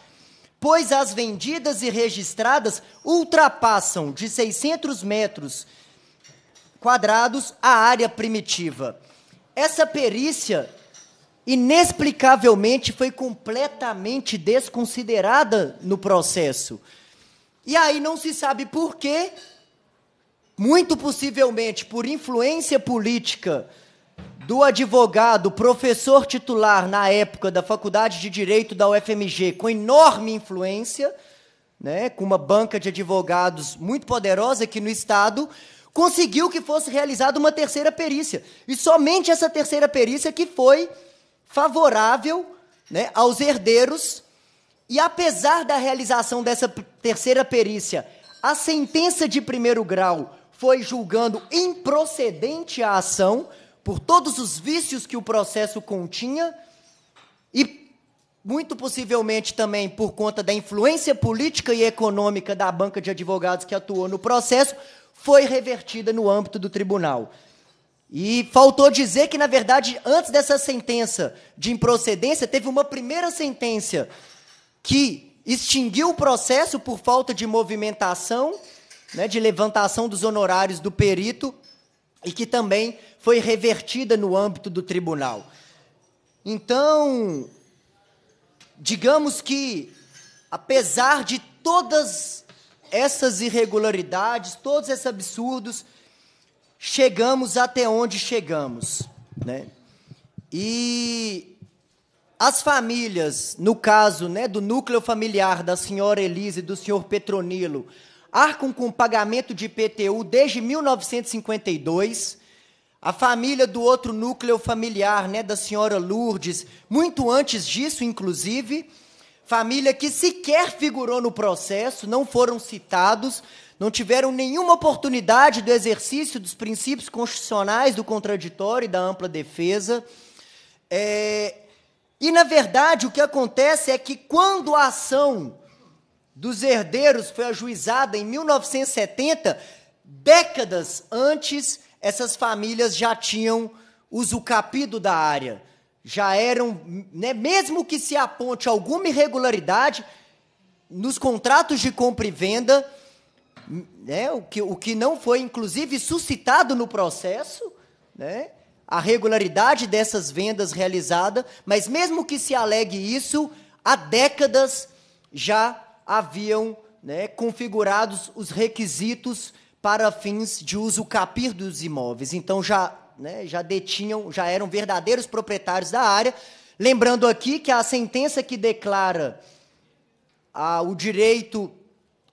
pois as vendidas e registradas ultrapassam de 600 metros quadrados a área primitiva. Essa perícia, inexplicavelmente, foi completamente desconsiderada no processo. E aí não se sabe por quê, muito possivelmente por influência política do advogado, professor titular na época da Faculdade de Direito da UFMG, com enorme influência, né, com uma banca de advogados muito poderosa aqui no estado, conseguiu que fosse realizada uma terceira perícia. E somente essa terceira perícia que foi favorável né, aos herdeiros. E apesar da realização dessa terceira perícia, a sentença de primeiro grau foi julgando improcedente a ação, por todos os vícios que o processo continha e muito possivelmente também por conta da influência política e econômica da banca de advogados que atuou no processo, foi revertida no âmbito do tribunal. E faltou dizer que, na verdade, antes dessa sentença de improcedência, teve uma primeira sentença que extinguiu o processo por falta de movimentação, né, de levantação dos honorários do perito e que também foi revertida no âmbito do tribunal. Então, digamos que, apesar de todas essas irregularidades, todos esses absurdos, chegamos até onde chegamos. Né? E as famílias, no caso né, do núcleo familiar da senhora Elise e do senhor Petronilo, arcam com pagamento de IPTU desde 1952. A família do outro núcleo familiar, né, da senhora Lourdes, muito antes disso, inclusive, família que sequer figurou no processo, não foram citados, não tiveram nenhuma oportunidade do exercício dos princípios constitucionais do contraditório e da ampla defesa. É... E, na verdade, o que acontece é que quando a ação dos herdeiros foi ajuizada em 1970, décadas antes essas famílias já tinham usucapido da área. Já eram, né, mesmo que se aponte alguma irregularidade nos contratos de compra e venda, né, o, que, o que não foi inclusive suscitado no processo, né, a regularidade dessas vendas realizada, mas mesmo que se alegue isso, há décadas já haviam né, configurados os requisitos para fins de uso capir dos imóveis. Então já, né, já detinham, já eram verdadeiros proprietários da área. Lembrando aqui que a sentença que declara a, ah, o direito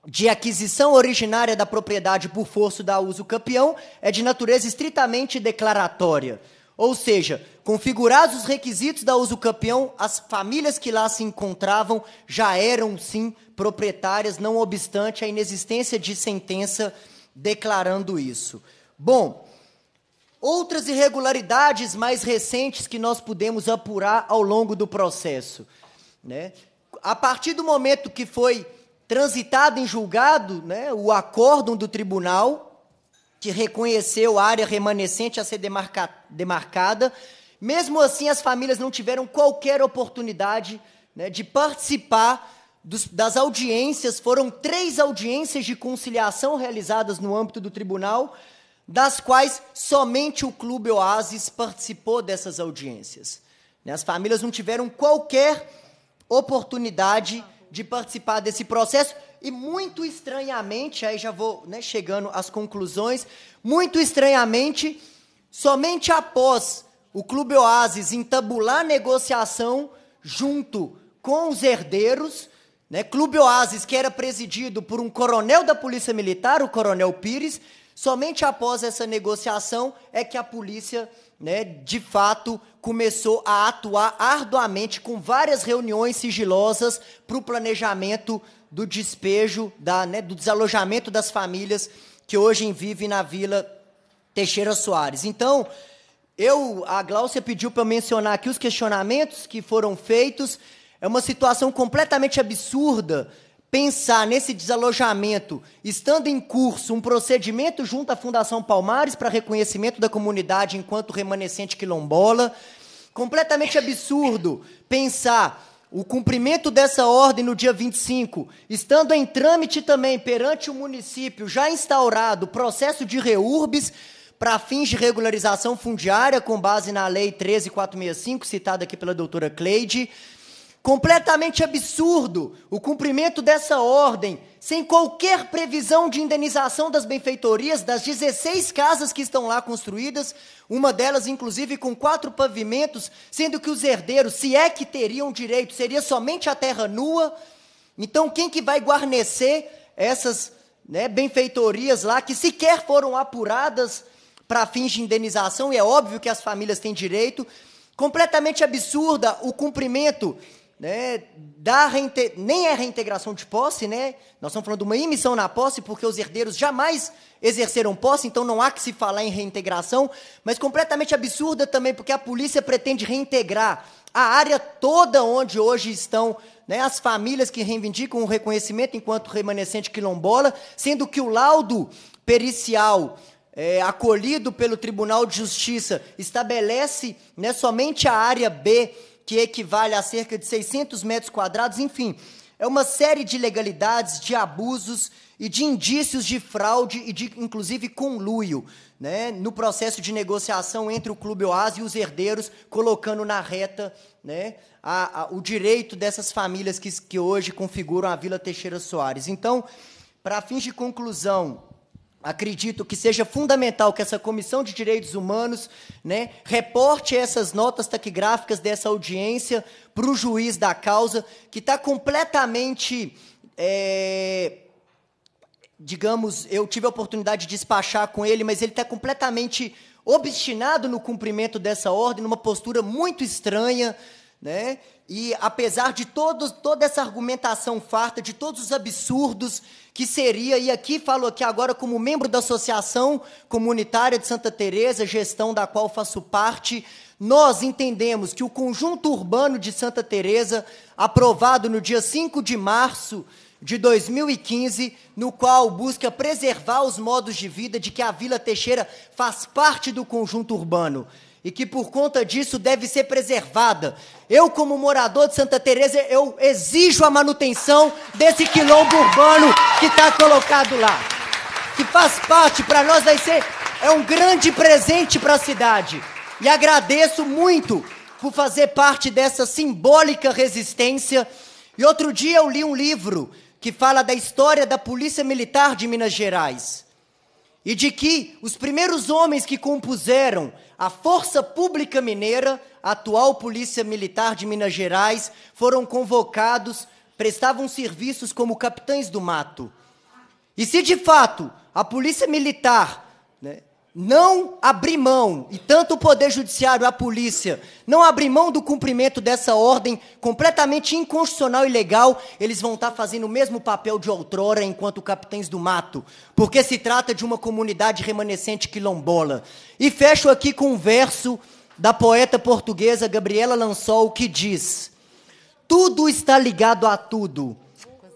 de aquisição originária da propriedade por força da uso campeão é de natureza estritamente declaratória. Ou seja, configurados os requisitos da uso campeão, as famílias que lá se encontravam já eram sim proprietárias, não obstante a inexistência de sentença declarando isso. Bom, outras irregularidades mais recentes que nós pudemos apurar ao longo do processo, né? A partir do momento que foi transitado em julgado, né, o acórdão do tribunal, que reconheceu a área remanescente a ser demarca demarcada. Mesmo assim, as famílias não tiveram qualquer oportunidade né, de participar dos, das audiências. Foram três audiências de conciliação realizadas no âmbito do tribunal, das quais somente o Clube Oasis participou dessas audiências. Né, as famílias não tiveram qualquer oportunidade de participar desse processo, e muito estranhamente, aí já vou né, chegando às conclusões, muito estranhamente, somente após o Clube Oasis entabular negociação junto com os herdeiros, né, Clube Oasis que era presidido por um coronel da Polícia Militar, o Coronel Pires, somente após essa negociação é que a polícia né, de fato, começou a atuar arduamente com várias reuniões sigilosas para o planejamento do despejo, da, né, do desalojamento das famílias que hoje vivem na Vila Teixeira Soares. Então, eu, a Gláucia pediu para mencionar aqui os questionamentos que foram feitos. É uma situação completamente absurda pensar nesse desalojamento, estando em curso um procedimento junto à Fundação Palmares para reconhecimento da comunidade enquanto remanescente quilombola. Completamente absurdo pensar o cumprimento dessa ordem no dia 25, estando em trâmite também perante o município já instaurado o processo de reurbes para fins de regularização fundiária com base na lei 13465 citada aqui pela doutora Cleide, Completamente absurdo o cumprimento dessa ordem, sem qualquer previsão de indenização das benfeitorias das 16 casas que estão lá construídas, uma delas inclusive com quatro pavimentos, sendo que os herdeiros, se é que teriam direito, seria somente a terra nua. Então, quem que vai guarnecer essas né, benfeitorias lá que sequer foram apuradas para fins de indenização? E é óbvio que as famílias têm direito. Completamente absurda o cumprimento né, da reinte... nem é reintegração de posse, né? Nós estamos falando de uma imissão na posse, porque os herdeiros jamais exerceram posse, então não há que se falar em reintegração, mas completamente absurda também, porque a polícia pretende reintegrar a área toda onde hoje estão né, as famílias que reivindicam o reconhecimento enquanto remanescente quilombola, sendo que o laudo pericial é, acolhido pelo Tribunal de Justiça estabelece né, somente a área B que equivale a cerca de 600 metros quadrados, enfim, é uma série de ilegalidades, de abusos e de indícios de fraude e de, inclusive, conluio né, no processo de negociação entre o Clube Oásis e os herdeiros, colocando na reta né, a, a, o direito dessas famílias que, que hoje configuram a Vila Teixeira Soares. Então, para fins de conclusão acredito que seja fundamental que essa Comissão de Direitos Humanos né, reporte essas notas taquigráficas dessa audiência para o juiz da causa, que está completamente. É, digamos, eu tive a oportunidade de despachar com ele, mas ele está completamente obstinado no cumprimento dessa ordem, numa postura muito estranha, né? E apesar de todo, toda essa argumentação farta, de todos os absurdos que seria, e aqui falo aqui agora como membro da Associação Comunitária de Santa Teresa, gestão da qual faço parte, nós entendemos que o conjunto urbano de Santa Teresa, aprovado no dia 5 de março de 2015, no qual busca preservar os modos de vida de que a Vila Teixeira faz parte do conjunto urbano e que por conta disso deve ser preservada. Eu, como morador de Santa Teresa, eu exijo a manutenção desse quilombo urbano que está colocado lá, que faz parte para nós vai ser é um grande presente para a cidade. E agradeço muito por fazer parte dessa simbólica resistência. E outro dia eu li um livro que fala da história da Polícia Militar de Minas Gerais e de que os primeiros homens que compuseram a Força Pública Mineira, a atual Polícia Militar de Minas Gerais, foram convocados, prestavam serviços como capitães do mato. E se de fato a Polícia Militar não abrir mão, e tanto o Poder Judiciário, a polícia, não abrir mão do cumprimento dessa ordem completamente inconstitucional e legal, eles vão estar fazendo o mesmo papel de outrora enquanto capitães do mato, porque se trata de uma comunidade remanescente quilombola. E fecho aqui com um verso da poeta portuguesa Gabriela Lançol, que diz: Tudo está ligado a tudo,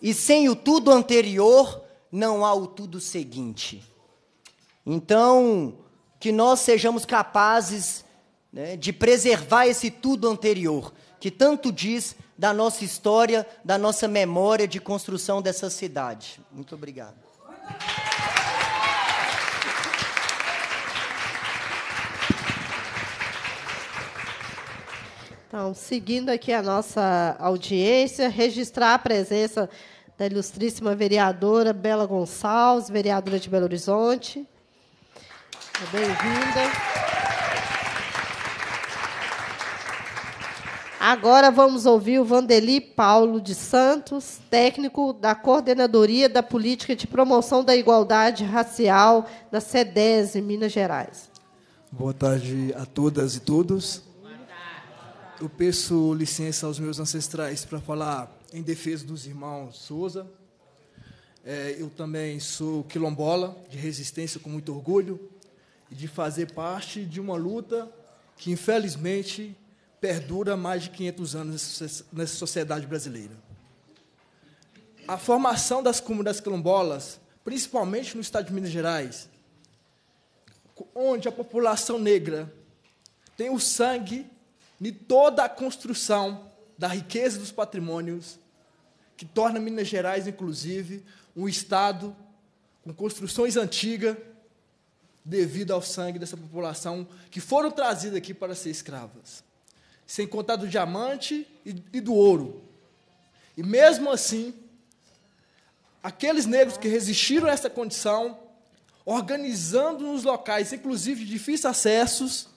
e sem o tudo anterior não há o tudo seguinte. Então, que nós sejamos capazes né, de preservar esse tudo anterior, que tanto diz da nossa história, da nossa memória de construção dessa cidade. Muito obrigado. Então, seguindo aqui a nossa audiência, registrar a presença da ilustríssima vereadora Bela Gonçalves, vereadora de Belo Horizonte. Seja bem-vinda. Agora vamos ouvir o Vandeli Paulo de Santos, técnico da Coordenadoria da Política de Promoção da Igualdade Racial da SEDES, em Minas Gerais. Boa tarde a todas e todos. Eu peço licença aos meus ancestrais para falar em defesa dos irmãos Souza, é, eu também sou quilombola, de resistência com muito orgulho de fazer parte de uma luta que, infelizmente, perdura mais de 500 anos nessa sociedade brasileira. A formação das comunidades quilombolas, principalmente no estado de Minas Gerais, onde a população negra tem o sangue de toda a construção da riqueza dos patrimônios, que torna Minas Gerais, inclusive, um estado com construções antigas devido ao sangue dessa população que foram trazidas aqui para ser escravas. Sem contar do diamante e, e do ouro. E mesmo assim, aqueles negros que resistiram a essa condição, organizando nos locais, inclusive de difícil acessos,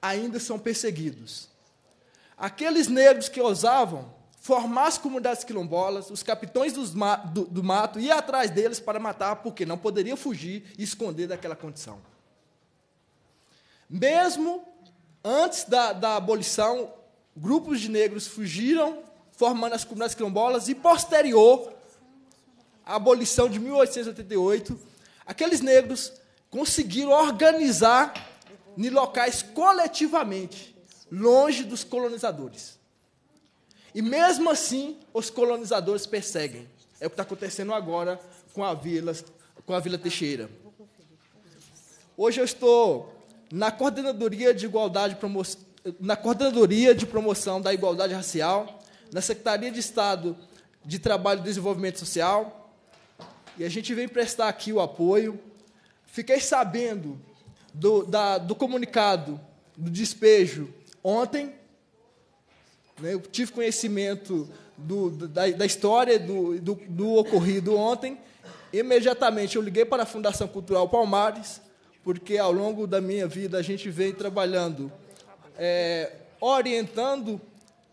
ainda são perseguidos. Aqueles negros que ousavam formar as comunidades quilombolas, os capitões ma do, do, mato, ir atrás deles para matar, porque não poderiam fugir e esconder daquela condição. Mesmo antes da, da abolição, grupos de negros fugiram, formando as comunidades quilombolas, e posterior à abolição de 1888, aqueles negros conseguiram organizar em locais coletivamente, longe dos colonizadores. E mesmo assim, os colonizadores perseguem. É o que está acontecendo agora com a Vila, com a Vila Teixeira. Hoje eu estou na coordenadoria de igualdade na coordenadoria de promoção da igualdade racial, na Secretaria de Estado de Trabalho e Desenvolvimento Social, e a gente vem prestar aqui o apoio. Fiquei sabendo do, da, do comunicado do despejo ontem né? Eu tive conhecimento do, da, da, história do, do, do, ocorrido ontem. Imediatamente eu liguei para a Fundação Cultural Palmares, porque ao longo da minha vida a gente vem trabalhando, é, orientando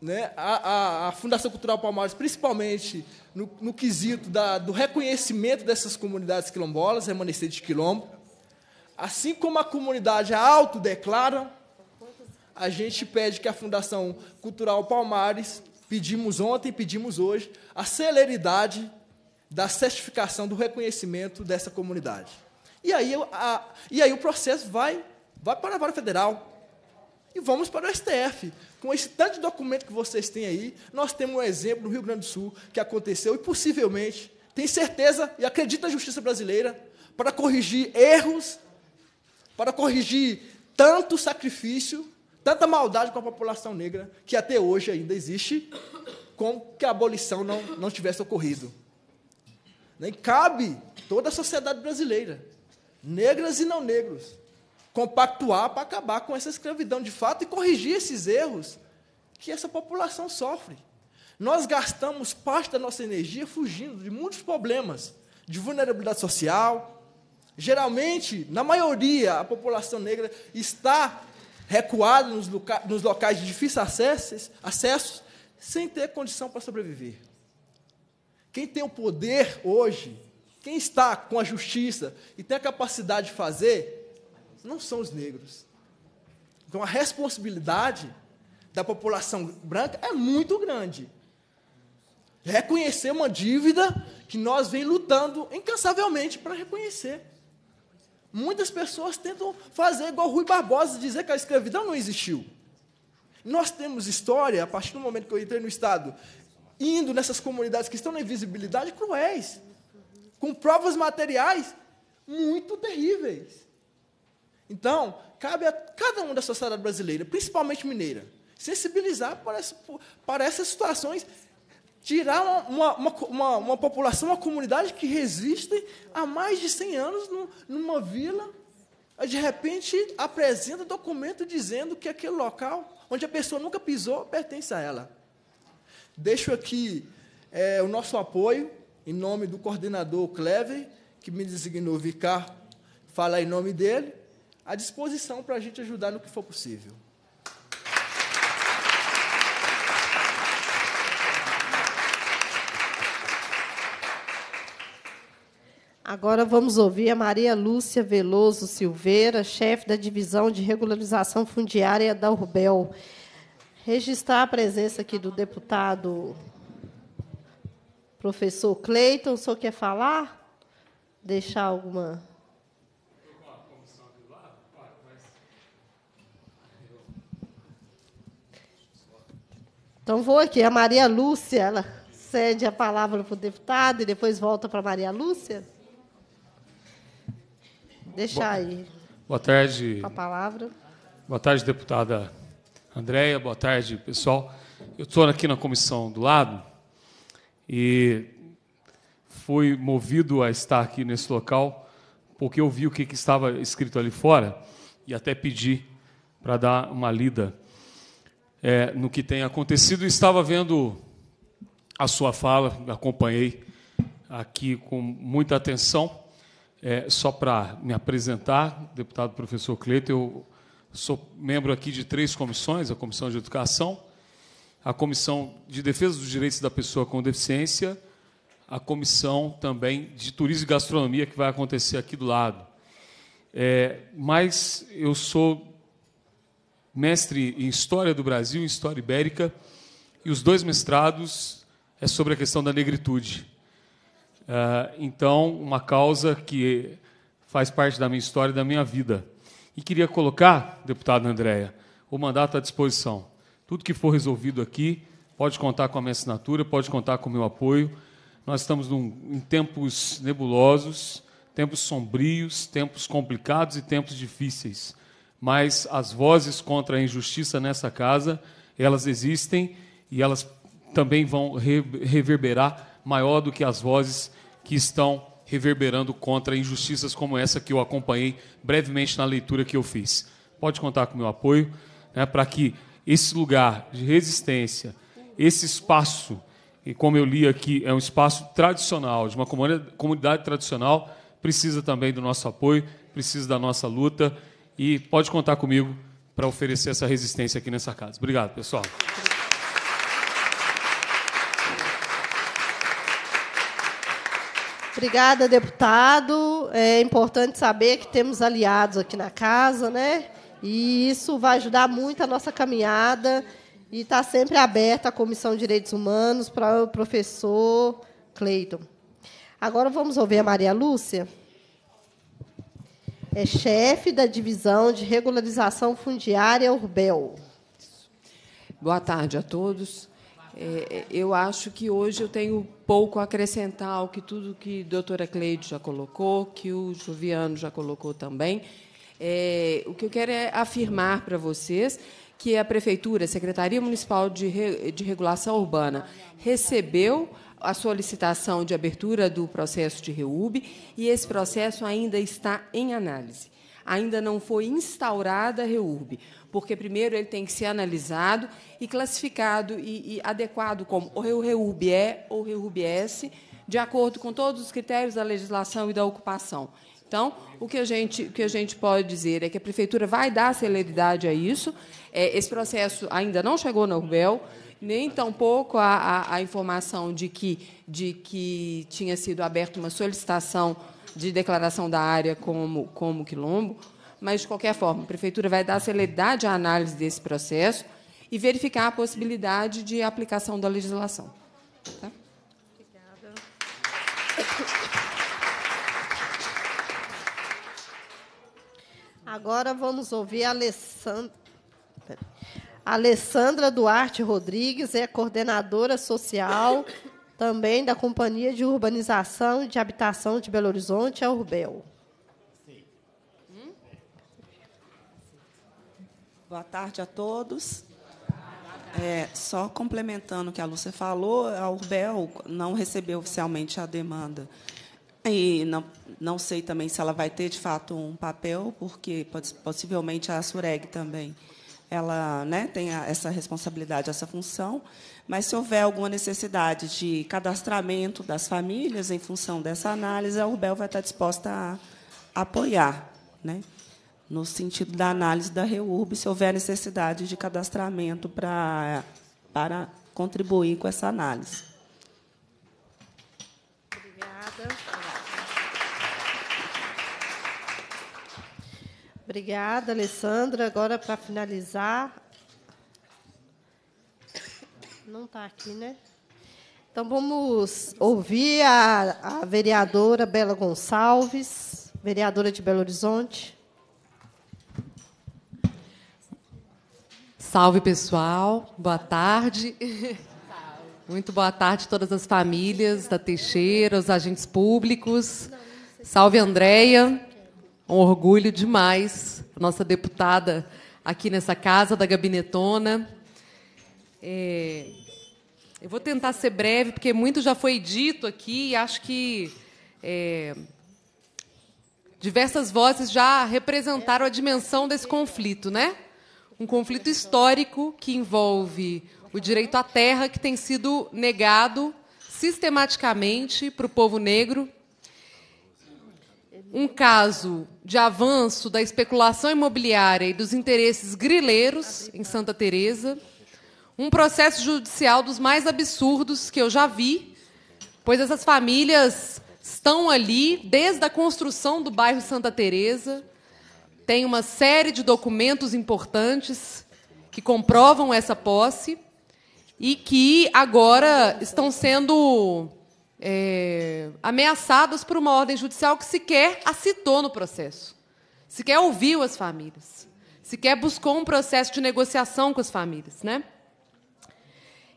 né, a, a, Fundação Cultural Palmares, principalmente no, no quesito da, do reconhecimento dessas comunidades quilombolas, remanescentes de quilombo, assim como a comunidade autodeclara, a gente pede que a Fundação Cultural Palmares, pedimos ontem, pedimos hoje, a celeridade da certificação do reconhecimento dessa comunidade. E aí, a, e aí o processo vai, vai para a Vara Federal. E vamos para o STF. Com esse tanto de documento que vocês têm aí, nós temos um exemplo no Rio Grande do Sul que aconteceu e possivelmente, tem certeza e acredita a justiça brasileira, para corrigir erros, para corrigir tanto sacrifício, tanta maldade com a população negra que até hoje ainda existe, como que a abolição não, não tivesse ocorrido. Nem cabe toda a sociedade brasileira, negras e não negros, compactuar para acabar com essa escravidão de fato e corrigir esses erros que essa população sofre. Nós gastamos parte da nossa energia fugindo de muitos problemas, de vulnerabilidade social. Geralmente, na maioria, a população negra está recuado nos, loca nos locais de difícil acesso, acesso, sem ter condição para sobreviver. Quem tem o poder hoje, quem está com a justiça e tem a capacidade de fazer, não são os negros. Então a responsabilidade da população branca é muito grande. Reconhecer uma dívida que nós vem lutando incansavelmente para reconhecer. Muitas pessoas tentam fazer igual Rui Barbosa, dizer que a escravidão não existiu. Nós temos história, a partir do momento que eu entrei no Estado, indo nessas comunidades que estão na invisibilidade cruéis, com provas materiais muito terríveis. Então, cabe a cada um da sociedade brasileira, principalmente mineira, sensibilizar para, essas situações tirar uma, uma, uma, uma, população, uma comunidade que resiste há mais de 100 anos no, numa vila, de repente apresenta documento dizendo que aquele local onde a pessoa nunca pisou pertence a ela. Deixo aqui é, o nosso apoio em nome do coordenador Clever, que me designou Vicar, falar em nome dele, à disposição para a gente ajudar no que for possível. Agora vamos ouvir a Maria Lúcia Veloso Silveira, chefe da Divisão de Regularização Fundiária da URBEL. Registrar a presença aqui do deputado professor Cleiton. O senhor quer falar? Deixar alguma Então vou aqui. A Maria Lúcia, ela cede a palavra para o deputado e depois volta para a Maria Lúcia. Deixar aí. Boa tarde. a palavra. Boa tarde, deputada Andréia. Boa tarde, pessoal. Eu estou aqui na comissão do lado e fui movido a estar aqui nesse local porque eu vi o que, que estava escrito ali fora e até pedi para dar uma lida é, no que tem acontecido. Estava vendo a sua fala, acompanhei aqui com muita atenção é, só para me apresentar, deputado professor Cleito, eu sou membro aqui de três comissões: a Comissão de Educação, a Comissão de Defesa dos Direitos da Pessoa com Deficiência, a Comissão também de Turismo e Gastronomia, que vai acontecer aqui do lado. É, mas eu sou mestre em História do Brasil, em História Ibérica, e os dois mestrados é sobre a questão da negritude. Ah, então, uma causa que faz parte da minha história e da minha vida. E queria colocar, deputado Andréia, o mandato à disposição. Tudo que for resolvido aqui, pode contar com a minha assinatura, pode contar com o meu apoio. Nós estamos num, em tempos nebulosos, tempos sombrios, tempos complicados e tempos difíceis. Mas as vozes contra a injustiça nessa casa, elas existem e elas também vão reverberar maior do que as vozes que estão reverberando contra injustiças como essa que eu acompanhei brevemente na leitura que eu fiz. Pode contar com o meu apoio né, para que esse lugar de resistência, esse espaço, e como eu li aqui, é um espaço tradicional, de uma comunidade tradicional, precisa também do nosso apoio, precisa da nossa luta e pode contar comigo para oferecer essa resistência aqui nessa casa. Obrigado, pessoal. Obrigada, deputado. É importante saber que temos aliados aqui na casa, né? E isso vai ajudar muito a nossa caminhada. E está sempre aberta a Comissão de Direitos Humanos para o professor Cleiton. Agora vamos ouvir a Maria Lúcia. É chefe da divisão de regularização fundiária Urbel. Boa tarde a todos. É, é, eu acho que hoje eu tenho pouco a acrescentar ao que tudo que a doutora Cleide já colocou, que o Joviano já colocou também. É, o que eu quero é afirmar para vocês que a Prefeitura, a Secretaria Municipal de, Re, de Regulação Urbana, recebeu a solicitação de abertura do processo de REUB e esse processo ainda está em análise ainda não foi instaurada a REURB, porque primeiro ele tem que ser analisado e classificado e, e adequado como o REURB é ou REURB S, de acordo com todos os critérios da legislação e da ocupação. Então, o que a gente, o que a gente pode dizer é que a prefeitura vai dar celeridade a isso. É, esse processo ainda não chegou na Urbel, nem tampouco a, a, a informação de que, de que tinha sido aberta uma solicitação de declaração da área como, como quilombo, mas, de qualquer forma, a Prefeitura vai dar celeridade à análise desse processo e verificar a possibilidade de aplicação da legislação. Tá? Obrigada. Agora vamos ouvir a Alessandra. Alessandra Duarte Rodrigues é coordenadora social também da Companhia de Urbanização e de Habitação de Belo Horizonte, a Urbel. Hum? Boa tarde a todos. É, só complementando o que a Lúcia falou, a Urbel não recebeu oficialmente a demanda. E não, não sei também se ela vai ter, de fato, um papel, porque possivelmente a Sureg também ela né, tem essa responsabilidade, essa função, mas se houver alguma necessidade de cadastramento das famílias em função dessa análise, a Rubel vai estar disposta a apoiar, né? no sentido da análise da REURB, se houver necessidade de cadastramento para, para contribuir com essa análise. Obrigada. Obrigada, Alessandra. Agora, para finalizar, não está aqui, né? Então vamos ouvir a, a vereadora Bela Gonçalves, vereadora de Belo Horizonte. Salve, pessoal. Boa tarde. Muito boa tarde a todas as famílias da Teixeira, os agentes públicos. Salve, Andréia. Um orgulho demais, nossa deputada aqui nessa casa da Gabinetona. É, eu vou tentar ser breve, porque muito já foi dito aqui e acho que é, diversas vozes já representaram a dimensão desse conflito, né? Um conflito histórico que envolve o direito à terra que tem sido negado sistematicamente para o povo negro. Um caso de avanço da especulação imobiliária e dos interesses grileiros em Santa Teresa um processo judicial dos mais absurdos que eu já vi, pois essas famílias estão ali desde a construção do bairro Santa Teresa. Tem uma série de documentos importantes que comprovam essa posse e que agora estão sendo é, ameaçadas por uma ordem judicial que sequer a citou no processo, sequer ouviu as famílias, sequer buscou um processo de negociação com as famílias, né?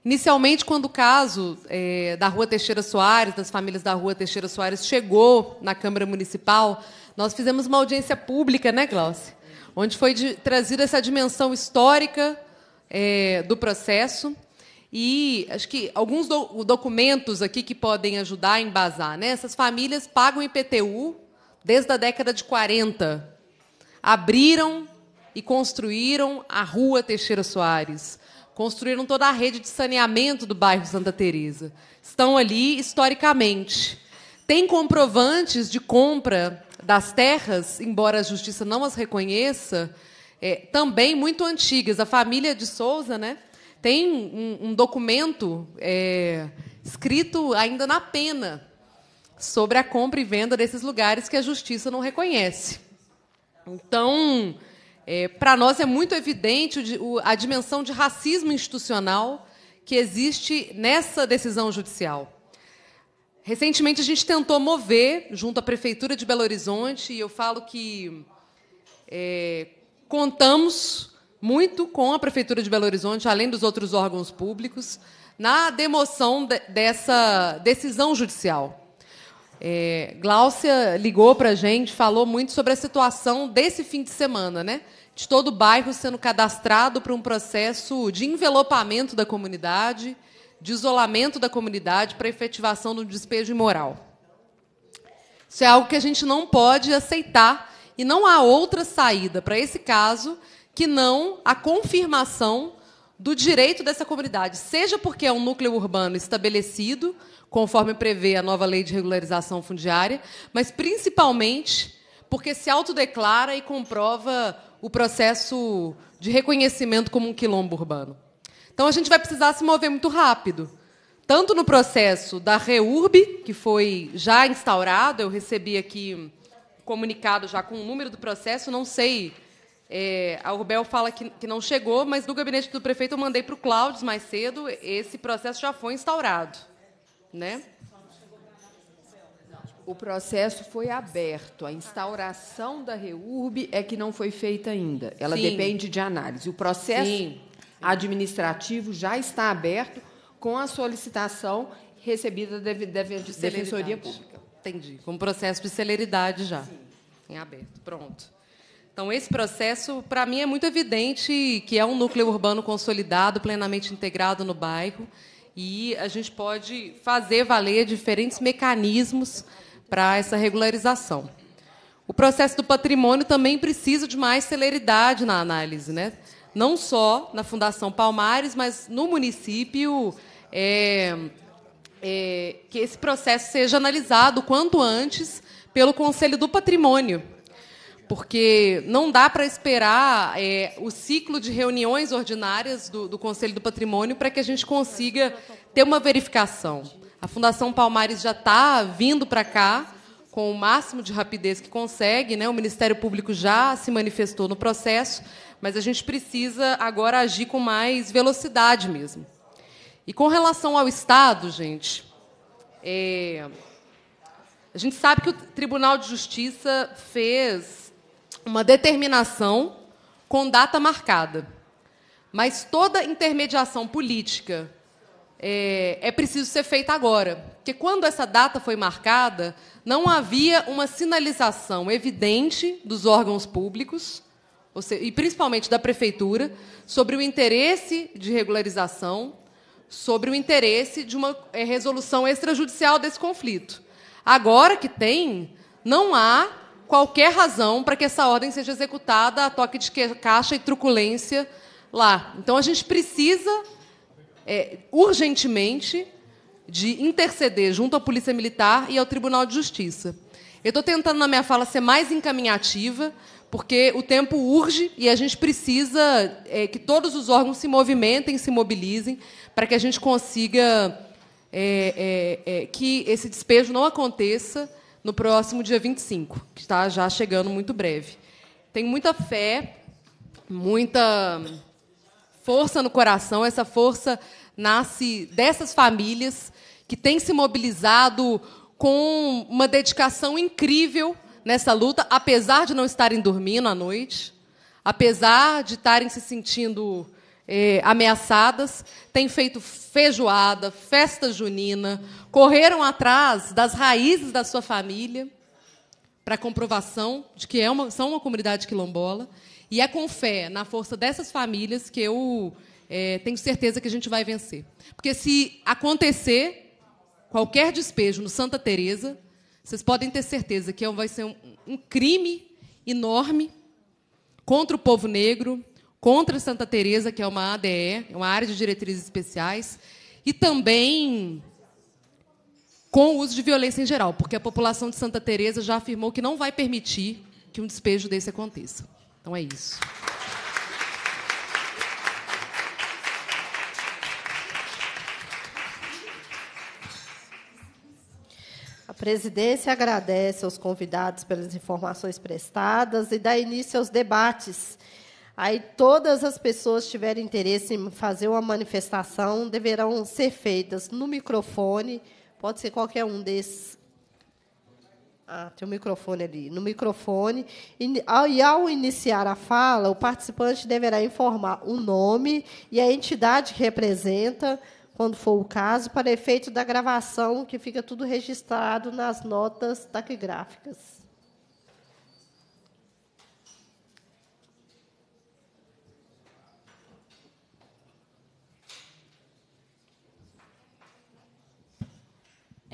Inicialmente, quando o caso é, da Rua Teixeira Soares, das famílias da Rua Teixeira Soares, chegou na Câmara Municipal, nós fizemos uma audiência pública, né, Glauce, Onde foi de, trazida essa dimensão histórica é, do processo. E acho que alguns do, documentos aqui que podem ajudar a embasar. Né? Essas famílias pagam IPTU desde a década de 40. Abriram e construíram a Rua Teixeira Soares construíram toda a rede de saneamento do bairro Santa Teresa. Estão ali historicamente. Tem comprovantes de compra das terras, embora a justiça não as reconheça, é, também muito antigas. A família de Souza né, tem um, um documento é, escrito ainda na pena sobre a compra e venda desses lugares que a justiça não reconhece. Então, é, Para nós é muito evidente a dimensão de racismo institucional que existe nessa decisão judicial. Recentemente, a gente tentou mover, junto à Prefeitura de Belo Horizonte, e eu falo que é, contamos muito com a Prefeitura de Belo Horizonte, além dos outros órgãos públicos, na demoção de, dessa decisão judicial. É, Gláucia ligou para a gente, falou muito sobre a situação desse fim de semana, né? De todo o bairro sendo cadastrado para um processo de envelopamento da comunidade, de isolamento da comunidade para efetivação do despejo imoral. Isso é algo que a gente não pode aceitar e não há outra saída para esse caso que não a confirmação do direito dessa comunidade, seja porque é um núcleo urbano estabelecido, conforme prevê a nova lei de regularização fundiária, mas principalmente porque se autodeclara e comprova o processo de reconhecimento como um quilombo urbano. Então a gente vai precisar se mover muito rápido, tanto no processo da REURB, que foi já instaurado, eu recebi aqui um comunicado já com o número do processo, não sei. É, a Urbel fala que, que não chegou, mas do gabinete do prefeito eu mandei para o Cláudio mais cedo. Esse processo já foi instaurado né? O processo foi aberto. A instauração da REURB é que não foi feita ainda. Ela Sim. depende de análise. O processo Sim. administrativo já está aberto com a solicitação recebida da de, de, de Defensoria Pública. Entendi. Com processo de celeridade já. Sim. Em aberto. Pronto. Então, esse processo, para mim, é muito evidente que é um núcleo urbano consolidado, plenamente integrado no bairro e a gente pode fazer valer diferentes mecanismos para essa regularização. O processo do patrimônio também precisa de mais celeridade na análise, né? não só na Fundação Palmares, mas no município, é, é, que esse processo seja analisado quanto antes pelo Conselho do Patrimônio, porque não dá para esperar é, o ciclo de reuniões ordinárias do, do Conselho do Patrimônio para que a gente consiga ter uma verificação. A Fundação Palmares já está vindo para cá com o máximo de rapidez que consegue, né? O Ministério Público já se manifestou no processo, mas a gente precisa agora agir com mais velocidade mesmo. E com relação ao Estado, gente, é... a gente sabe que o Tribunal de Justiça fez uma determinação com data marcada. Mas toda intermediação política é, é preciso ser feita agora, porque quando essa data foi marcada, não havia uma sinalização evidente dos órgãos públicos, seja, e principalmente da prefeitura, sobre o interesse de regularização, sobre o interesse de uma é, resolução extrajudicial desse conflito. Agora que tem, não há qualquer razão para que essa ordem seja executada a toque de caixa e truculência lá. Então, a gente precisa, é, urgentemente, de interceder junto à Polícia Militar e ao Tribunal de Justiça. Eu estou tentando, na minha fala, ser mais encaminhativa, porque o tempo urge e a gente precisa é, que todos os órgãos se movimentem, se mobilizem, para que a gente consiga é, é, é, que esse despejo não aconteça no próximo dia 25, que está já chegando muito breve. Tenho muita fé, muita força no coração, essa força nasce dessas famílias que têm se mobilizado com uma dedicação incrível nessa luta, apesar de não estarem dormindo à noite, apesar de estarem se sentindo eh, ameaçadas, têm feito feijoada, festa junina, correram atrás das raízes da sua família para comprovação de que é uma, são uma comunidade quilombola. E é com fé na força dessas famílias que eu eh, tenho certeza que a gente vai vencer. Porque se acontecer qualquer despejo no Santa Teresa, vocês podem ter certeza que é vai ser um, um crime enorme contra o povo negro, contra Santa Teresa, que é uma ADE, uma área de diretrizes especiais, e também com o uso de violência em geral, porque a população de Santa Teresa já afirmou que não vai permitir que um despejo desse aconteça. Então é isso. A presidência agradece aos convidados pelas informações prestadas e dá início aos debates. Aí todas as pessoas tiverem interesse em fazer uma manifestação deverão ser feitas no microfone, pode ser qualquer um desses. Ah, tem um microfone ali. No microfone. E ao, e ao iniciar a fala, o participante deverá informar o nome e a entidade que representa, quando for o caso, para efeito da gravação, que fica tudo registrado nas notas taquigráficas.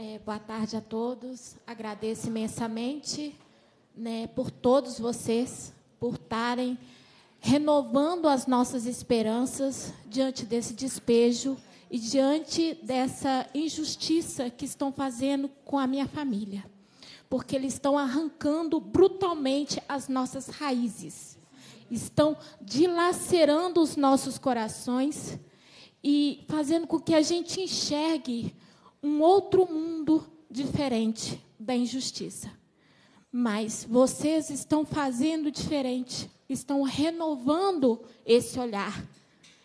É, boa tarde a todos. Agradeço imensamente né, por todos vocês, por estarem renovando as nossas esperanças diante desse despejo e diante dessa injustiça que estão fazendo com a minha família. Porque eles estão arrancando brutalmente as nossas raízes, estão dilacerando os nossos corações e fazendo com que a gente enxergue um outro mundo diferente da injustiça. Mas vocês estão fazendo diferente, estão renovando esse olhar,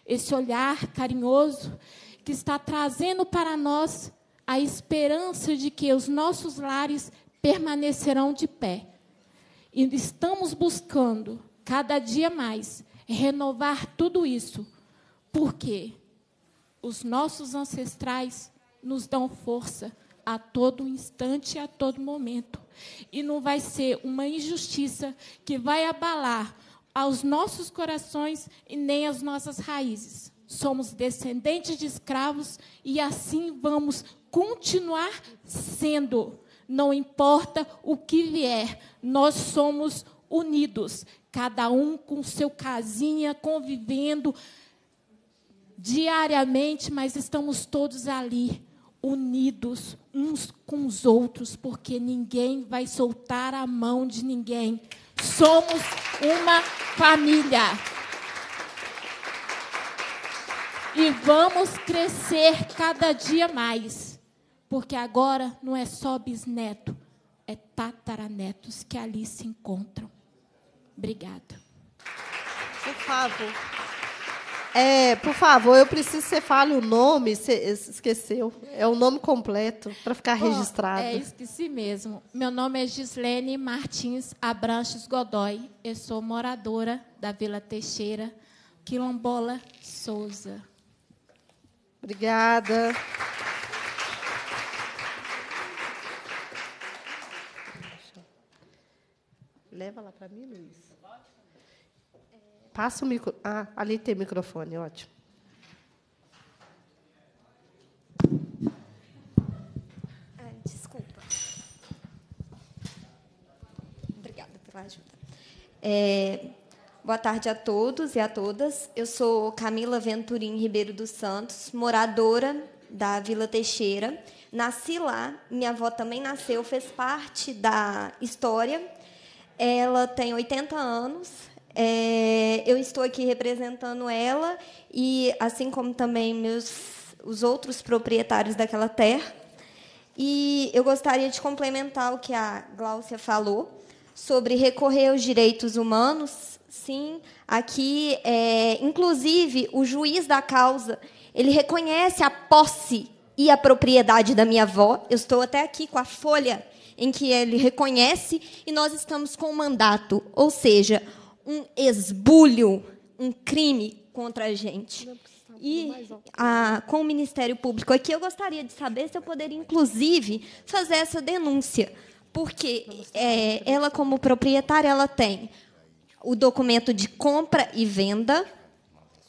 esse olhar carinhoso que está trazendo para nós a esperança de que os nossos lares permanecerão de pé. E estamos buscando cada dia mais renovar tudo isso, porque os nossos ancestrais nos dão força a todo instante e a todo momento. E não vai ser uma injustiça que vai abalar aos nossos corações e nem as nossas raízes. Somos descendentes de escravos e assim vamos continuar sendo. Não importa o que vier, nós somos unidos, cada um com seu casinha, convivendo diariamente, mas estamos todos ali unidos uns com os outros, porque ninguém vai soltar a mão de ninguém. Somos uma família. E vamos crescer cada dia mais, porque agora não é só bisneto, é tataranetos que ali se encontram. Obrigada. Por favor. É, por favor, eu preciso que você fale o nome, você esqueceu. É o nome completo, para ficar registrado. É, esqueci mesmo. Meu nome é Gislene Martins Abranches Godoy. Eu sou moradora da Vila Teixeira, Quilombola Souza. Obrigada. Leva lá para mim, Luiz. Passa o micro. Ah, ali tem microfone, ótimo. desculpa. Obrigada pela ajuda. É, boa tarde a todos e a todas. Eu sou Camila Venturim Ribeiro dos Santos, moradora da Vila Teixeira. Nasci lá, minha avó também nasceu, fez parte da história. Ela tem 80 anos é, eu estou aqui representando ela e, assim como também meus, os outros proprietários daquela terra. E eu gostaria de complementar o que a Gláucia falou sobre recorrer aos direitos humanos. Sim, aqui, é, inclusive, o juiz da causa ele reconhece a posse e a propriedade da minha avó. Eu estou até aqui com a folha em que ele reconhece e nós estamos com o mandato, ou seja, um esbulho, um crime contra a gente. Tá e a, com o Ministério Público aqui, eu gostaria de saber se eu poderia, inclusive, fazer essa denúncia. Porque é, ela, como proprietária, ela tem o documento de compra e venda,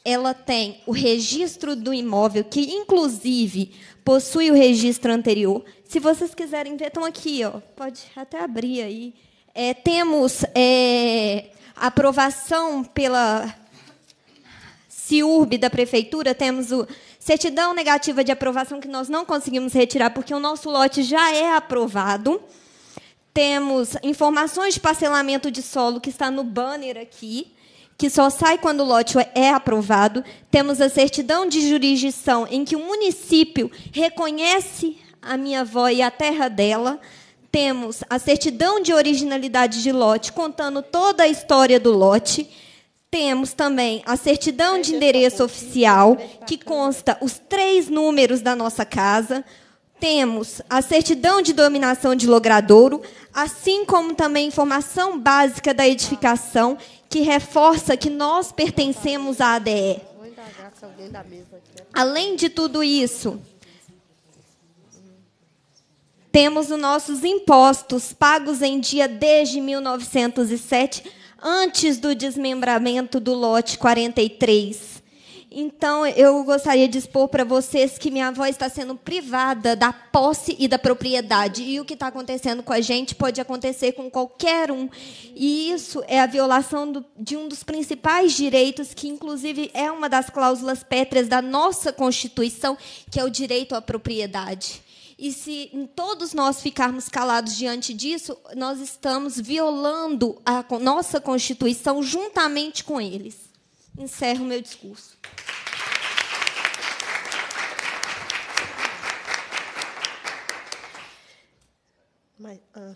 ela tem o registro do imóvel, que inclusive possui o registro anterior. Se vocês quiserem ver, estão aqui, ó. Pode até abrir aí. É, temos é, aprovação pela CIURB da prefeitura, temos o certidão negativa de aprovação que nós não conseguimos retirar porque o nosso lote já é aprovado. Temos informações de parcelamento de solo que está no banner aqui, que só sai quando o lote é aprovado. Temos a certidão de jurisdição em que o município reconhece a minha avó e a terra dela temos a certidão de originalidade de lote contando toda a história do lote. Temos também a certidão de endereço oficial, que consta os três números da nossa casa. Temos a certidão de dominação de logradouro, assim como também informação básica da edificação, que reforça que nós pertencemos à ADE. Além de tudo isso, temos os nossos impostos pagos em dia desde 1907, antes do desmembramento do lote 43. Então, eu gostaria de expor para vocês que minha avó está sendo privada da posse e da propriedade. E o que está acontecendo com a gente pode acontecer com qualquer um. E isso é a violação do, de um dos principais direitos, que, inclusive, é uma das cláusulas pétreas da nossa Constituição, que é o direito à propriedade. E se todos nós ficarmos calados diante disso, nós estamos violando a nossa Constituição juntamente com eles. Encerro meu discurso. Mas, tarde. Ah.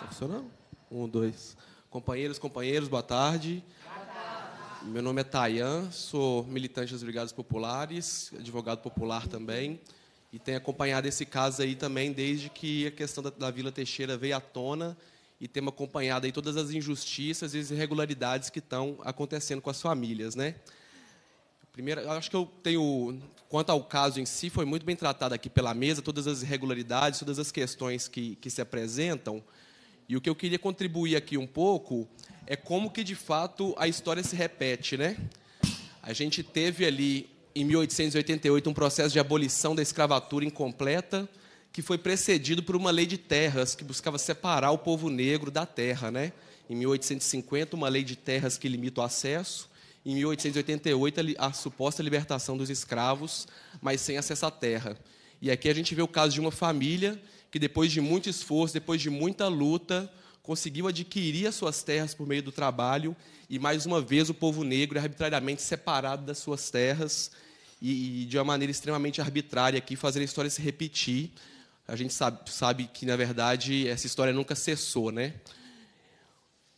Tá funcionando? Um, dois. Companheiros, companheiros, boa tarde. Boa tarde. Meu nome é Tayan, sou militante das Brigadas Populares, advogado popular também, e tenho acompanhado esse caso aí também desde que a questão da, da Vila Teixeira veio à tona e temos acompanhado aí todas as injustiças e as irregularidades que estão acontecendo com as famílias, né? Primeiro, acho que eu tenho, quanto ao caso em si, foi muito bem tratado aqui pela mesa, todas as irregularidades, todas as questões que, que se apresentam. E o que eu queria contribuir aqui um pouco é como que de fato a história se repete, né? A gente teve ali em 1888 um processo de abolição da escravatura incompleta que foi precedido por uma lei de terras que buscava separar o povo negro da terra, né? Em 1850 uma lei de terras que limita o acesso. Em 1888 a suposta libertação dos escravos, mas sem acesso à terra. E aqui a gente vê o caso de uma família que depois de muito esforço, depois de muita luta, conseguiu adquirir as suas terras por meio do trabalho, e mais uma vez o povo negro é arbitrariamente separado das suas terras, e, e de uma maneira extremamente arbitrária aqui, fazer a história se repetir. A gente sabe, sabe que, na verdade, essa história nunca cessou, né?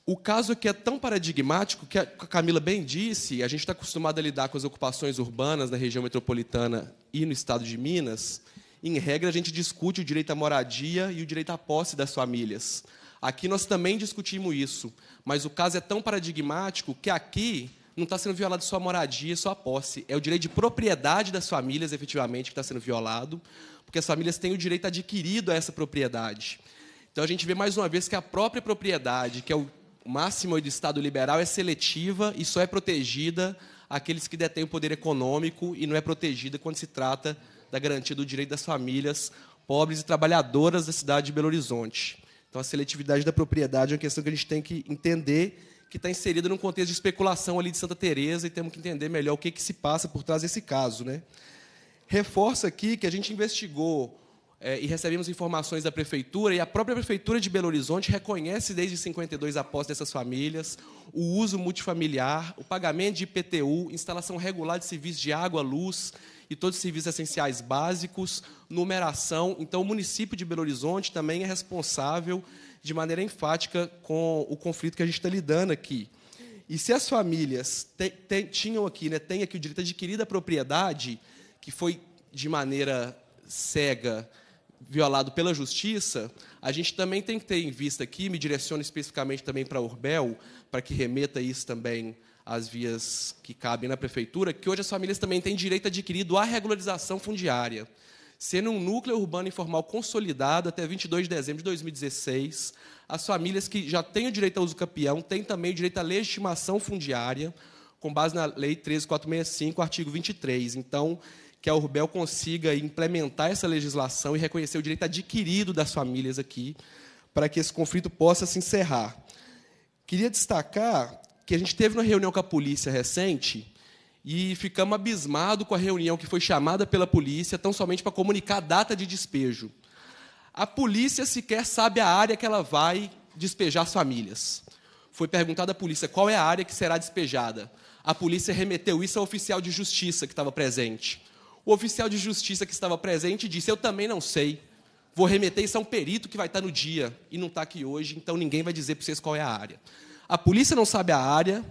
O caso aqui é tão paradigmático que a Camila bem disse, a gente está acostumado a lidar com as ocupações urbanas na região metropolitana e no estado de Minas, em regra, a gente discute o direito à moradia e o direito à posse das famílias. Aqui nós também discutimos isso, mas o caso é tão paradigmático que aqui não está sendo violado só a moradia, só a posse. É o direito de propriedade das famílias, efetivamente, que está sendo violado, porque as famílias têm o direito adquirido a essa propriedade. Então a gente vê mais uma vez que a própria propriedade, que é o máximo do Estado liberal, é seletiva e só é protegida aqueles que detêm o poder econômico e não é protegida quando se trata da garantia do direito das famílias pobres e trabalhadoras da cidade de Belo Horizonte. Então, a seletividade da propriedade é uma questão que a gente tem que entender que está inserida num contexto de especulação ali de Santa Teresa e temos que entender melhor o que, que se passa por trás desse caso. Né? Reforça aqui que a gente investigou é, e recebemos informações da prefeitura e a própria prefeitura de Belo Horizonte reconhece desde 52 a posse dessas famílias, o uso multifamiliar, o pagamento de IPTU, instalação regular de serviços de água, luz, e todos os serviços essenciais básicos, numeração. Então, o município de Belo Horizonte também é responsável de maneira enfática com o conflito que a gente está lidando aqui. E se as famílias te, te, tinham aqui, né, têm aqui o direito adquirido à propriedade, que foi de maneira cega violado pela justiça, a gente também tem que ter em vista aqui, me direciono especificamente também para a Urbel, para que remeta isso também as vias que cabem na prefeitura, que hoje as famílias também têm direito adquirido à regularização fundiária. Sendo um núcleo urbano informal consolidado até 22 de dezembro de 2016, as famílias que já têm o direito ao uso campeão têm também o direito à legitimação fundiária, com base na Lei 13.465, artigo 23. Então, que a Urbel consiga implementar essa legislação e reconhecer o direito adquirido das famílias aqui, para que esse conflito possa se encerrar. Queria destacar que a gente teve uma reunião com a polícia recente e ficamos abismados com a reunião que foi chamada pela polícia tão somente para comunicar a data de despejo. A polícia sequer sabe a área que ela vai despejar as famílias. Foi perguntada à polícia qual é a área que será despejada. A polícia remeteu isso ao oficial de justiça que estava presente. O oficial de justiça que estava presente disse: Eu também não sei. Vou remeter isso a um perito que vai estar no dia e não está aqui hoje, então ninguém vai dizer para vocês qual é a área a polícia não sabe a área,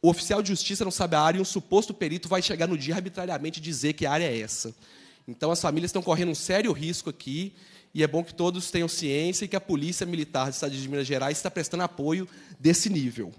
o oficial de justiça não sabe a área e um suposto perito vai chegar no dia arbitrariamente dizer que a área é essa. Então as famílias estão correndo um sério risco aqui e é bom que todos tenham ciência e que a Polícia Militar do Estado de Minas Gerais está prestando apoio desse nível.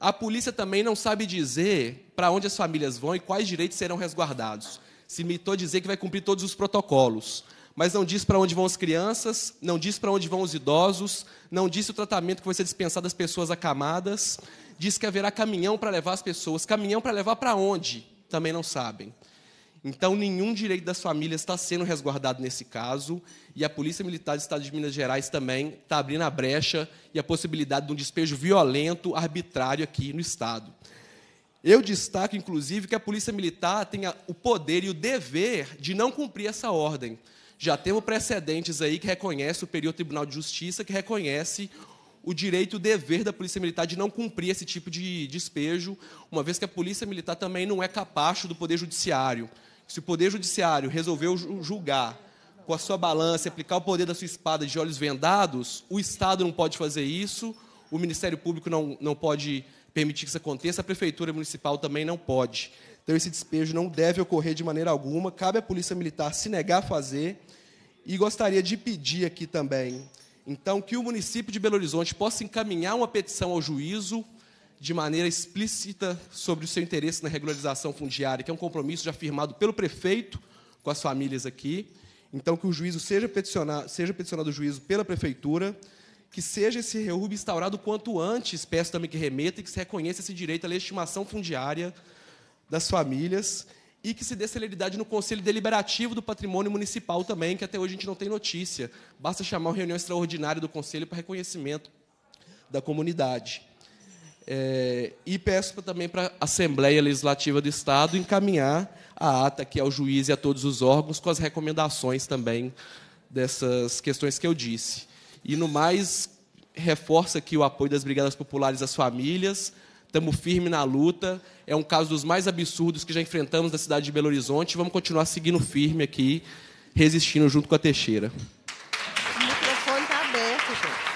A polícia também não sabe dizer para onde as famílias vão e quais direitos serão resguardados. Se limitou a dizer que vai cumprir todos os protocolos mas não diz para onde vão as crianças, não diz para onde vão os idosos, não diz o tratamento que vai ser dispensado às pessoas acamadas, diz que haverá caminhão para levar as pessoas. Caminhão para levar para onde? Também não sabem. Então, nenhum direito das famílias está sendo resguardado nesse caso, e a Polícia Militar do Estado de Minas Gerais também está abrindo a brecha e a possibilidade de um despejo violento, arbitrário aqui no Estado. Eu destaco, inclusive, que a Polícia Militar tem o poder e o dever de não cumprir essa ordem. Já temos precedentes aí que reconhece o Superior Tribunal de Justiça, que reconhece o direito e o dever da Polícia Militar de não cumprir esse tipo de despejo, uma vez que a Polícia Militar também não é capacho do Poder Judiciário. Se o Poder Judiciário resolveu julgar com a sua balança, aplicar o poder da sua espada de olhos vendados, o Estado não pode fazer isso, o Ministério Público não, não pode permitir que isso aconteça, a Prefeitura Municipal também não pode. Então, esse despejo não deve ocorrer de maneira alguma, cabe à Polícia Militar se negar a fazer. E gostaria de pedir aqui também, então, que o município de Belo Horizonte possa encaminhar uma petição ao juízo de maneira explícita sobre o seu interesse na regularização fundiária, que é um compromisso já firmado pelo prefeito com as famílias aqui. Então, que o juízo seja peticionado, seja peticionado o juízo pela prefeitura, que seja esse reúbe instaurado quanto antes, peço também que remeta e que se reconheça esse direito à legitimação fundiária das famílias e que se dê celeridade no Conselho Deliberativo do Patrimônio Municipal também, que até hoje a gente não tem notícia. Basta chamar uma reunião extraordinária do Conselho para reconhecimento da comunidade. É, e peço também para a Assembleia Legislativa do Estado encaminhar a ata aqui ao juiz e a todos os órgãos com as recomendações também dessas questões que eu disse. E, no mais, reforça aqui o apoio das Brigadas Populares às famílias, estamos firmes na luta. É um caso dos mais absurdos que já enfrentamos na cidade de Belo Horizonte. Vamos continuar seguindo firme aqui, resistindo junto com a Teixeira. O microfone está aberto, gente.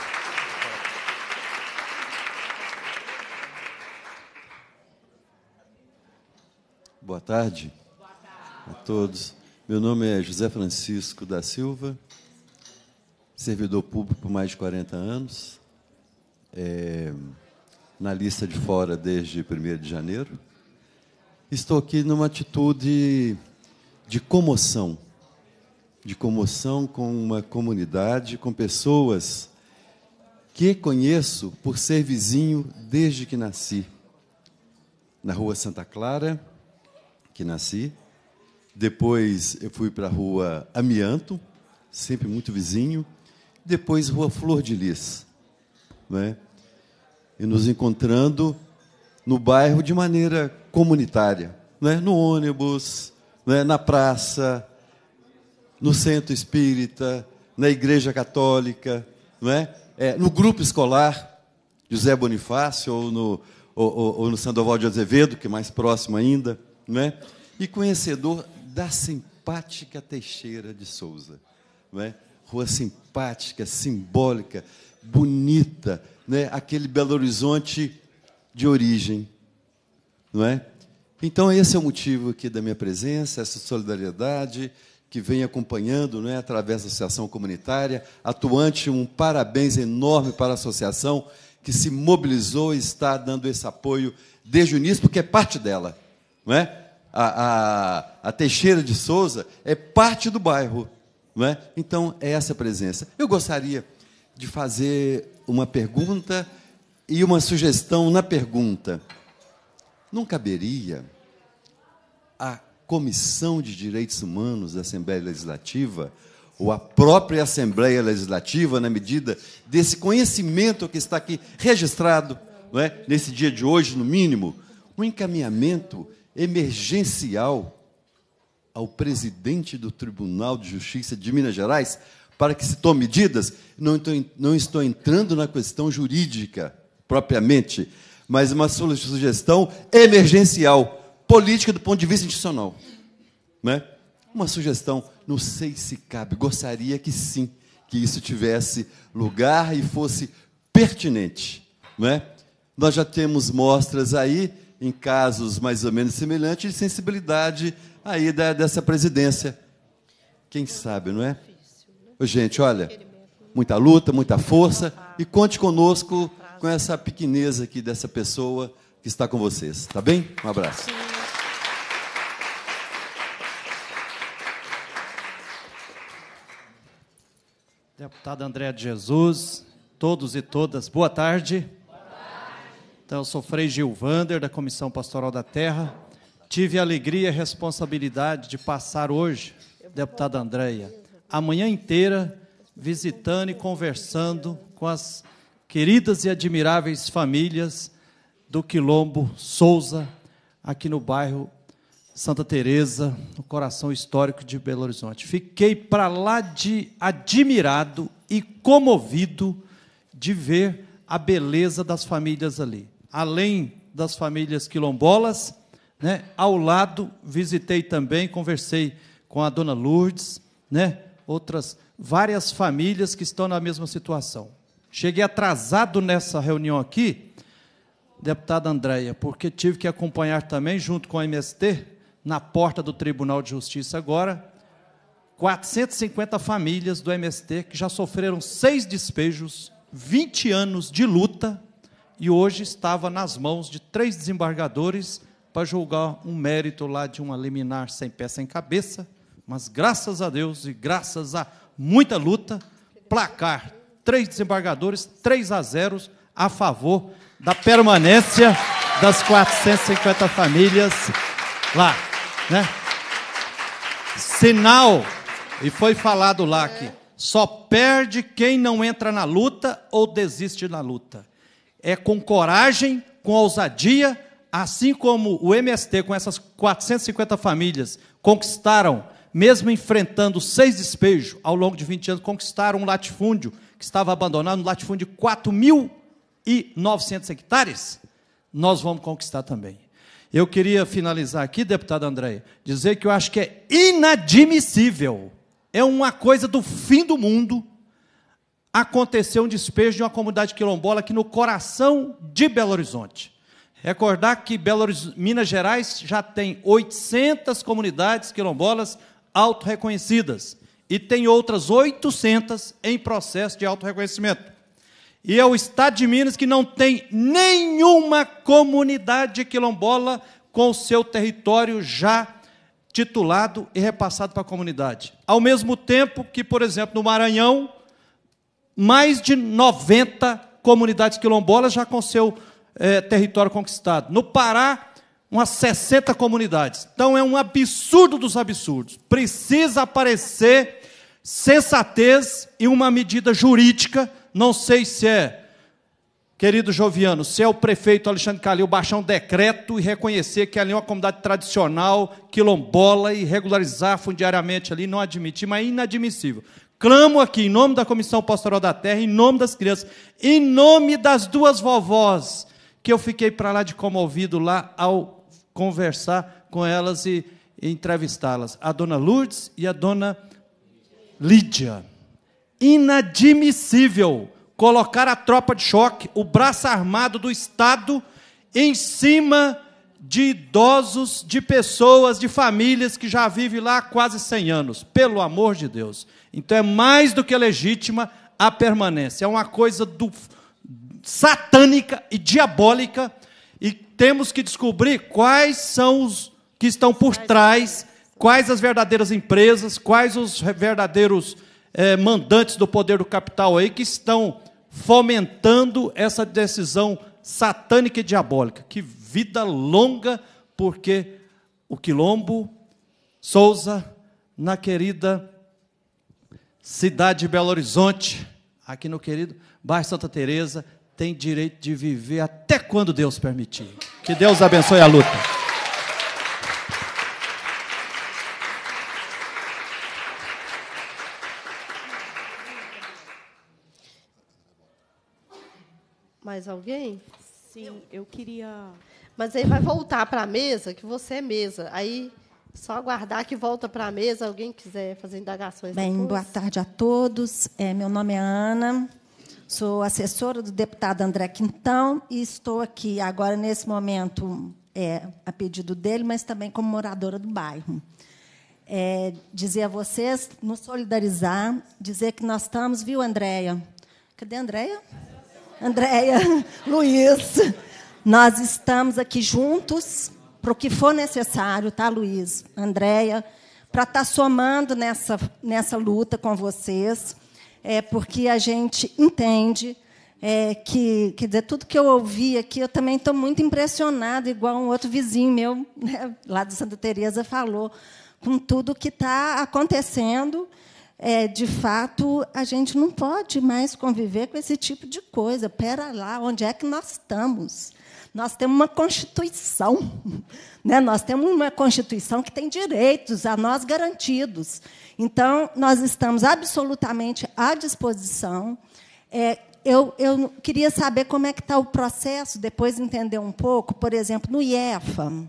Boa tarde. Boa tarde a todos. Meu nome é José Francisco da Silva, servidor público por mais de 40 anos. É na lista de fora desde 1 de janeiro. Estou aqui numa atitude de comoção, de comoção com uma comunidade, com pessoas que conheço por ser vizinho desde que nasci. Na Rua Santa Clara, que nasci, depois eu fui para a Rua Amianto, sempre muito vizinho, depois Rua Flor de Lis, né? e nos encontrando no bairro de maneira comunitária, né? no ônibus, né? na praça, no centro espírita, na igreja católica, né? É, no grupo escolar, José Bonifácio ou no, ou, ou, ou no Sandoval de Azevedo, que é mais próximo ainda, né? e conhecedor da simpática Teixeira de Souza. Né? Rua simpática, simbólica, bonita, né? aquele Belo Horizonte de origem. Não é? Então, esse é o motivo aqui da minha presença, essa solidariedade que vem acompanhando é? através da associação comunitária. Atuante, um parabéns enorme para a associação que se mobilizou e está dando esse apoio desde o início, porque é parte dela. Não é? A, a, a Teixeira de Souza é parte do bairro. Não é? Então, é essa presença. Eu gostaria de fazer uma pergunta e uma sugestão na pergunta. Não caberia à Comissão de Direitos Humanos da Assembleia Legislativa ou à própria Assembleia Legislativa, na medida desse conhecimento que está aqui registrado, não é? nesse dia de hoje, no mínimo, um encaminhamento emergencial ao presidente do Tribunal de Justiça de Minas Gerais para que se tomem medidas, não estou, entrando na questão jurídica propriamente, mas uma sugestão emergencial, política do ponto de vista institucional. Né? Uma sugestão, não sei se cabe, gostaria que sim, que isso tivesse lugar e fosse pertinente. Né? Nós já temos mostras aí, em casos mais ou menos semelhantes, de sensibilidade aí da, dessa presidência. Quem sabe, não é? Gente, olha, muita luta, muita força e conte conosco com essa pequeneza aqui dessa pessoa que está com vocês, tá bem? Um abraço. Deputado André de Jesus, todos e todas, boa tarde. boa tarde. Então, eu sou Frei Gilvander, da Comissão Pastoral da Terra. Tive a alegria e a responsabilidade de passar hoje, deputada Andréia, a manhã inteira visitando e conversando com as queridas e admiráveis famílias do Quilombo Souza, aqui no bairro Santa Teresa, no coração histórico de Belo Horizonte. Fiquei para lá de admirado e comovido de ver a beleza das famílias ali. Além das famílias quilombolas, né, ao lado visitei também, conversei com a dona Lourdes, né, outras várias famílias que estão na mesma situação. Cheguei atrasado nessa reunião aqui, deputada Andréia, porque tive que acompanhar também, junto com a MST, na porta do Tribunal de Justiça agora, 450 famílias do MST que já sofreram seis despejos, 20 anos de luta, e hoje estava nas mãos de três desembargadores para julgar um mérito lá de uma liminar sem pé sem cabeça, mas graças a Deus e graças a muita luta, placar: três desembargadores, 3 a 0 a favor da permanência das 450 famílias lá, né? Sinal, e foi falado lá que só perde quem não entra na luta ou desiste na luta. É com coragem, com ousadia, assim como o MST com essas 450 famílias conquistaram mesmo enfrentando seis despejos ao longo de 20 anos, conquistaram um latifúndio que estava abandonado, um latifúndio de 4.900 hectares, nós vamos conquistar também. Eu queria finalizar aqui, deputado André, dizer que eu acho que é inadmissível, é uma coisa do fim do mundo, acontecer um despejo de uma comunidade quilombola aqui no coração de Belo Horizonte. Recordar que Belo Horizonte, Minas Gerais já tem 800 comunidades quilombolas autorreconhecidas e tem outras 800 em processo de autorreconhecimento. E é o estado de Minas que não tem nenhuma comunidade quilombola com o seu território já titulado e repassado para a comunidade. Ao mesmo tempo que, por exemplo, no Maranhão, mais de 90 comunidades quilombolas já com seu eh, território conquistado. No Pará, umas 60 comunidades. Então é um absurdo dos absurdos. Precisa aparecer sensatez e uma medida jurídica. Não sei se é, querido Joviano, se é o prefeito Alexandre Calil baixar um decreto e reconhecer que ali é uma comunidade tradicional, quilombola, e regularizar fundiariamente ali, não admitir, mas é inadmissível. Clamo aqui, em nome da Comissão Pastoral da Terra, em nome das crianças, em nome das duas vovós, que eu fiquei para lá de comovido lá ao conversar com elas e, entrevistá-las, a dona Lourdes e a dona Lídia. Inadmissível colocar a tropa de choque, o braço armado do Estado, em cima de idosos, de pessoas, de famílias que já vivem lá há quase 100 anos, pelo amor de Deus. Então é mais do que legítima a permanência, é uma coisa do, satânica e diabólica temos que descobrir quais são os que estão por trás, quais as verdadeiras empresas, quais os verdadeiros eh, mandantes do poder do capital aí que estão fomentando essa decisão satânica e diabólica. Que vida longa, porque o Quilombo, Souza, na querida cidade de Belo Horizonte, aqui no querido bairro Santa Teresa, tem direito de viver até quando Deus permitir. Que Deus abençoe a luta. Mais alguém? Sim, eu queria. Mas aí vai voltar para a mesa, que você é mesa. Aí só aguardar que volta para a mesa, alguém quiser fazer indagações. Bem, depois. boa tarde a todos. É, meu nome é Ana. Sou assessora do deputado André Quintão e estou aqui agora, nesse momento, é, a pedido dele, mas também como moradora do bairro. É, dizer a vocês, nos solidarizar, dizer que nós estamos, viu, Andréia? Cadê a Andréia? Andréia, Luiz, nós estamos aqui juntos para o que for necessário, tá, Luiz? Andréia, para estar tá somando nessa, nessa luta com vocês é porque a gente entende é, que, quer dizer, tudo que eu ouvi aqui, eu também estou muito impressionada, igual um outro vizinho meu, né, lá de Santa Teresa falou, com tudo que está acontecendo. É, de fato, a gente não pode mais conviver com esse tipo de coisa. Pera lá, onde é que nós estamos? Nós temos uma Constituição, né? nós temos uma Constituição que tem direitos a nós garantidos. Então, nós estamos absolutamente à disposição. É, eu, eu, queria saber como é que está o processo, depois entender um pouco, por exemplo, no IEFAM.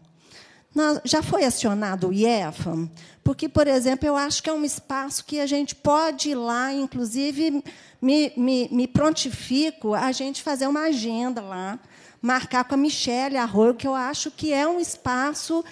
Já foi acionado o IEFAM? Porque, por exemplo, eu acho que é um espaço que a gente pode ir lá, inclusive me, me, me prontifico a gente fazer uma agenda lá, marcar com a Michelle Arroio, que eu acho que é um espaço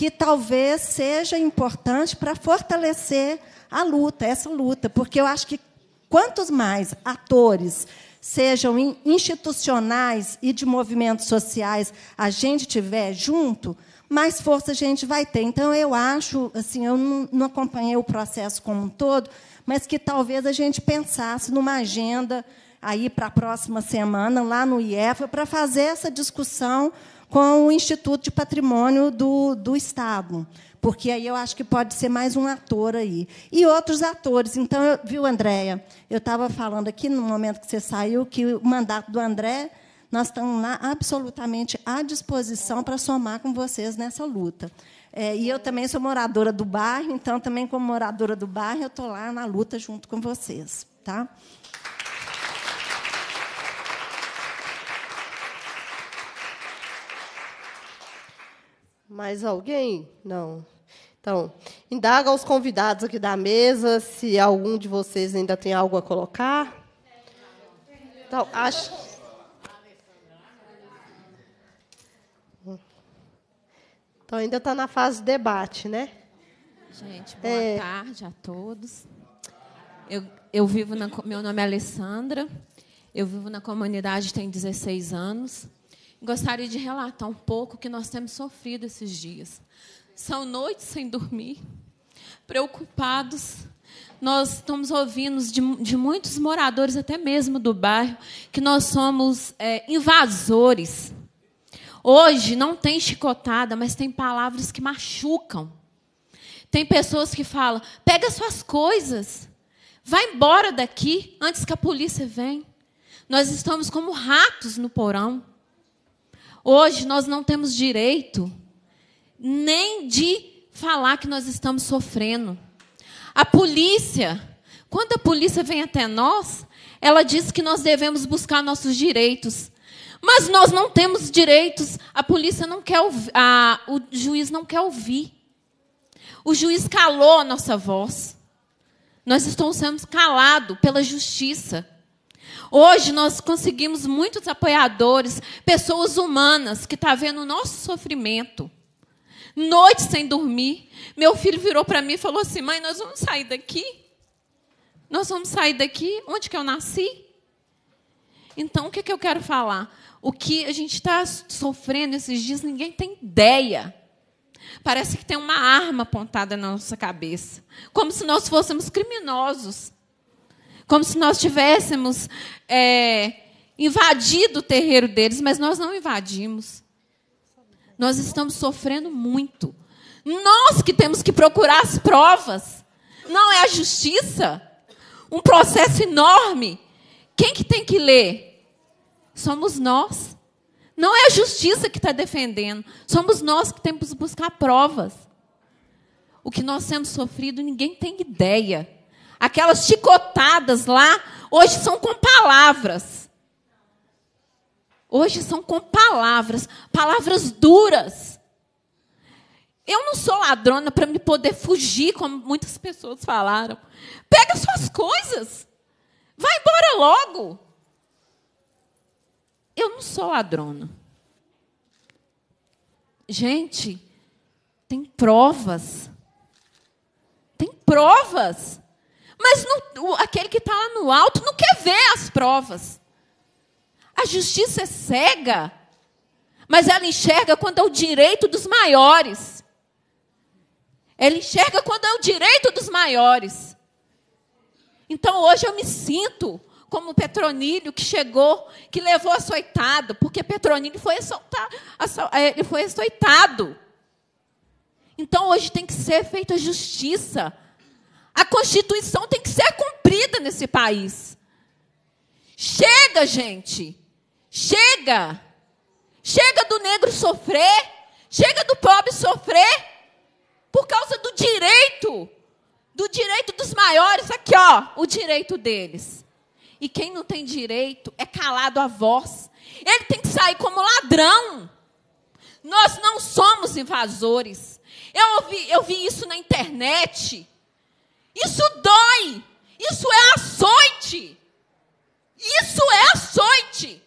que talvez seja importante para fortalecer a luta, essa luta, porque eu acho que quantos mais atores sejam institucionais e de movimentos sociais a gente tiver junto, mais força a gente vai ter. Então eu acho, assim, eu não acompanhei o processo como um todo, mas que talvez a gente pensasse numa agenda aí para a próxima semana, lá no IEFA, para fazer essa discussão com o Instituto de Patrimônio do, do Estado, porque aí eu acho que pode ser mais um ator aí. E outros atores. Então, eu, viu, Andréia? Eu estava falando aqui, no momento que você saiu, que o mandato do André, nós estamos lá absolutamente à disposição para somar com vocês nessa luta. É, e eu também sou moradora do bairro, então, também como moradora do bairro, eu estou lá na luta junto com vocês. Tá? Mais alguém? Não. Então, indaga aos convidados aqui da mesa se algum de vocês ainda tem algo a colocar. Então, acho. Então, ainda está na fase de debate, né? Gente, boa é... tarde a todos. Eu, eu vivo na. Meu nome é Alessandra. Eu vivo na comunidade tem 16 anos gostaria de relatar um pouco o que nós temos sofrido esses dias. São noites sem dormir, preocupados. Nós estamos ouvindo de, de muitos moradores, até mesmo do bairro, que nós somos é, invasores. Hoje não tem chicotada, mas tem palavras que machucam. Tem pessoas que falam: pega suas coisas, vai embora daqui antes que a polícia venha. Nós estamos como ratos no porão. Hoje nós não temos direito nem de falar que nós estamos sofrendo. A polícia, quando a polícia vem até nós, ela diz que nós devemos buscar nossos direitos. Mas nós não temos direitos. A polícia não quer ouvir, a, o juiz não quer ouvir. O juiz calou a nossa voz. Nós estamos sendo calados pela justiça. Hoje nós conseguimos muitos apoiadores, pessoas humanas que estão tá vendo o nosso sofrimento. Noite sem dormir. Meu filho virou para mim e falou assim: mãe, nós vamos sair daqui? Nós vamos sair daqui? Onde que eu nasci? Então, o que, que eu quero falar? O que a gente está sofrendo esses dias, ninguém tem ideia. Parece que tem uma arma apontada na nossa cabeça, como se nós fôssemos criminosos como se nós tivéssemos é, invadido o terreiro deles, mas nós não invadimos. Nós estamos sofrendo muito. Nós que temos que procurar as provas. Não é a justiça. Um processo enorme. Quem que tem que ler? Somos nós. Não é a justiça que está defendendo. Somos nós que temos que buscar provas. O que nós temos sofrido, ninguém tem ideia. Aquelas chicotadas lá, hoje são com palavras. Hoje são com palavras, palavras duras. Eu não sou ladrona para me poder fugir, como muitas pessoas falaram. Pega suas coisas. Vai embora logo. Eu não sou ladrona. Gente, tem provas. Tem provas. Mas não, aquele que está lá no alto não quer ver as provas. A justiça é cega, mas ela enxerga quando é o direito dos maiores. Ela enxerga quando é o direito dos maiores. Então hoje eu me sinto como Petronilho que chegou, que levou açoitado, porque Petronilho foi, açoitado, é, ele foi açoitado. Então hoje tem que ser feita justiça. A Constituição tem que ser cumprida nesse país. Chega, gente. Chega. Chega do negro sofrer. Chega do pobre sofrer. Por causa do direito. Do direito dos maiores. Aqui, ó. O direito deles. E quem não tem direito é calado a voz. Ele tem que sair como ladrão. Nós não somos invasores. Eu ouvi, eu vi isso na internet. Isso dói. Isso é açoite. Isso é açoite.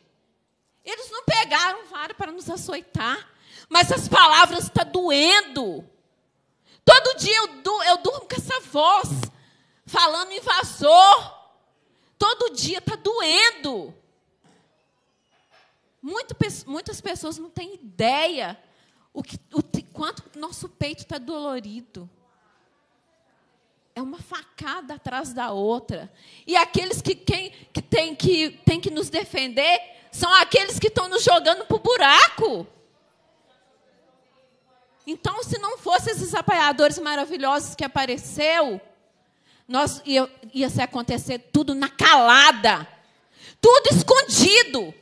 Eles não pegaram vara para nos açoitar, mas as palavras estão tá doendo. Todo dia eu, du eu durmo com essa voz, falando invasor. Todo dia está doendo. Muito, muitas pessoas não têm ideia o, que, o quanto nosso peito está dolorido é uma facada atrás da outra. E aqueles que, quem, que, tem, que tem que nos defender são aqueles que estão nos jogando para o buraco. Então, se não fossem esses apaiadores maravilhosos que apareceu, nós ia, ia se acontecer tudo na calada, tudo escondido.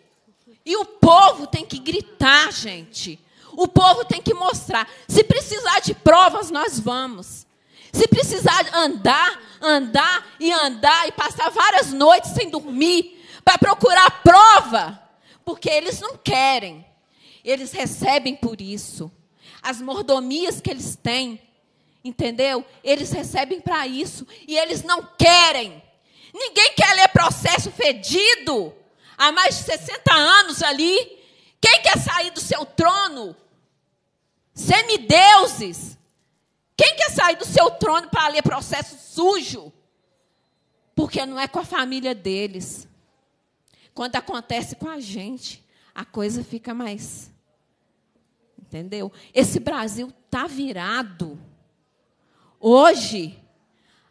E o povo tem que gritar, gente. O povo tem que mostrar. Se precisar de provas, nós vamos. Se precisar andar, andar e andar e passar várias noites sem dormir para procurar prova, porque eles não querem. Eles recebem por isso. As mordomias que eles têm, entendeu? Eles recebem para isso e eles não querem. Ninguém quer ler processo fedido há mais de 60 anos ali. Quem quer sair do seu trono? Semideuses quem quer sair do seu trono para ler processo sujo? Porque não é com a família deles. Quando acontece com a gente, a coisa fica mais. Entendeu? Esse Brasil tá virado. Hoje,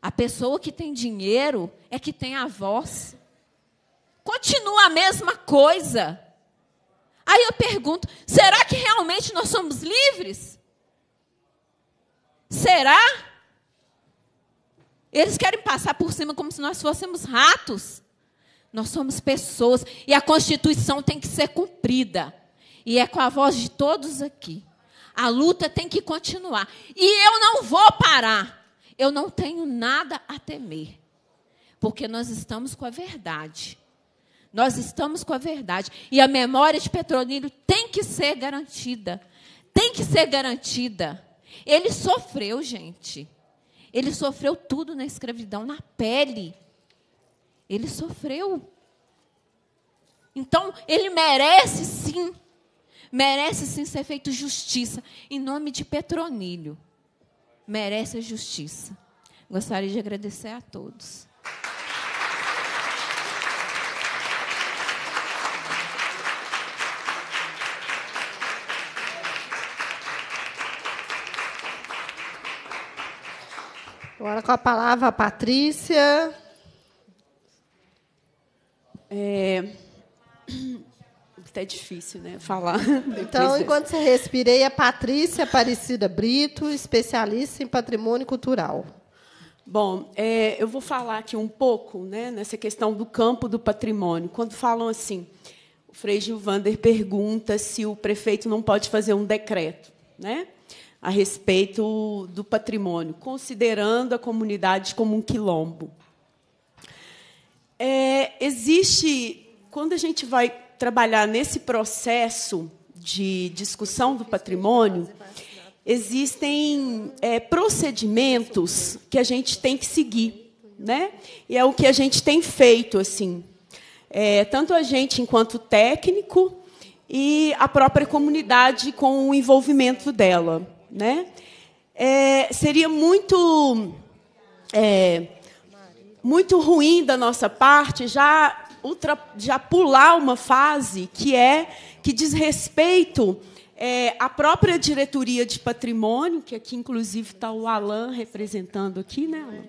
a pessoa que tem dinheiro é que tem a voz. Continua a mesma coisa. Aí eu pergunto: será que realmente nós somos livres? Será? Eles querem passar por cima como se nós fôssemos ratos. Nós somos pessoas e a Constituição tem que ser cumprida. E é com a voz de todos aqui. A luta tem que continuar. E eu não vou parar. Eu não tenho nada a temer. Porque nós estamos com a verdade. Nós estamos com a verdade. E a memória de Petronilo tem que ser garantida. Tem que ser garantida. Ele sofreu, gente. Ele sofreu tudo na escravidão, na pele. Ele sofreu. Então, ele merece sim. Merece sim ser feito justiça. Em nome de Petronilho. Merece a justiça. Gostaria de agradecer a todos. Agora com a palavra a Patrícia. É... Até difícil, né? Falar. Então, enquanto você respira, é Patrícia Aparecida Brito, especialista em patrimônio cultural. Bom, é, eu vou falar aqui um pouco né, nessa questão do campo do patrimônio. Quando falam assim, o Frei Gilvander pergunta se o prefeito não pode fazer um decreto. Né? a respeito do patrimônio, considerando a comunidade como um quilombo. É, existe, quando a gente vai trabalhar nesse processo de discussão do patrimônio, existem é, procedimentos que a gente tem que seguir, né? E é o que a gente tem feito, assim, é, tanto a gente enquanto técnico e a própria comunidade com o envolvimento dela né? É, seria muito é, muito ruim da nossa parte já ultra, já pular uma fase que é que diz respeito é, à própria diretoria de patrimônio, que aqui inclusive está o Alan representando aqui, né?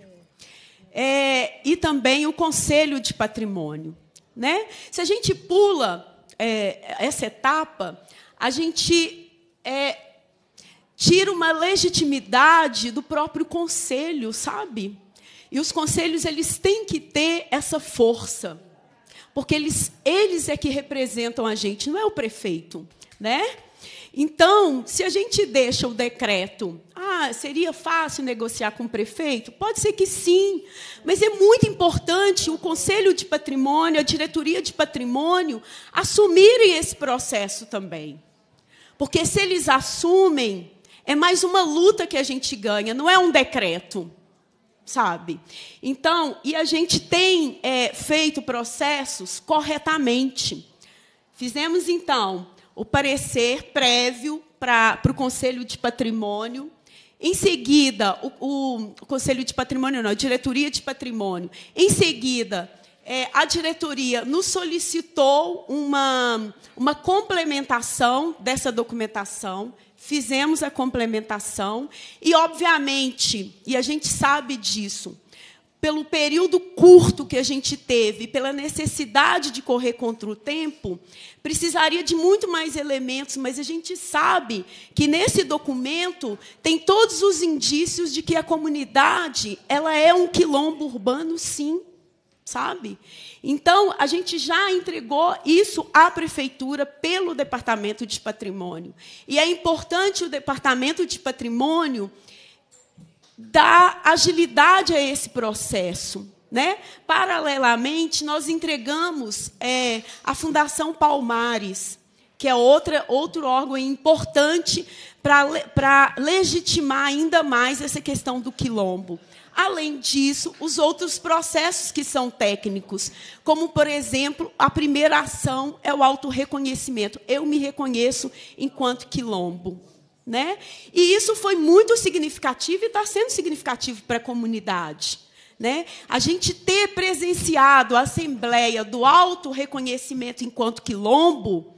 É, e também o conselho de patrimônio, né? Se a gente pula é, essa etapa, a gente é, tira uma legitimidade do próprio conselho, sabe? E os conselhos eles têm que ter essa força, porque eles eles é que representam a gente, não é o prefeito, né? Então, se a gente deixa o decreto, ah, seria fácil negociar com o prefeito? Pode ser que sim, mas é muito importante o Conselho de Patrimônio, a Diretoria de Patrimônio, assumirem esse processo também. Porque se eles assumem, é mais uma luta que a gente ganha, não é um decreto, sabe? Então, e a gente tem é, feito processos corretamente. Fizemos, então, o parecer prévio para o Conselho de Patrimônio. Em seguida, o, o, Conselho de Patrimônio, não, a Diretoria de Patrimônio. Em seguida, é, a diretoria nos solicitou uma, uma complementação dessa documentação fizemos a complementação e, obviamente, e a gente sabe disso, pelo período curto que a gente teve, pela necessidade de correr contra o tempo, precisaria de muito mais elementos, mas a gente sabe que nesse documento tem todos os indícios de que a comunidade ela é um quilombo urbano, sim, sabe? Então, a gente já entregou isso à prefeitura pelo Departamento de Patrimônio. E é importante o Departamento de Patrimônio dar agilidade a esse processo. Né? Paralelamente, nós entregamos é, a Fundação Palmares, que é outra, outro órgão importante para legitimar ainda mais essa questão do quilombo. Além disso, os outros processos que são técnicos, como, por exemplo, a primeira ação é o autorreconhecimento. Eu me reconheço enquanto quilombo. Né? E isso foi muito significativo e está sendo significativo para a comunidade. Né? A gente ter presenciado a assembleia do autorreconhecimento enquanto quilombo,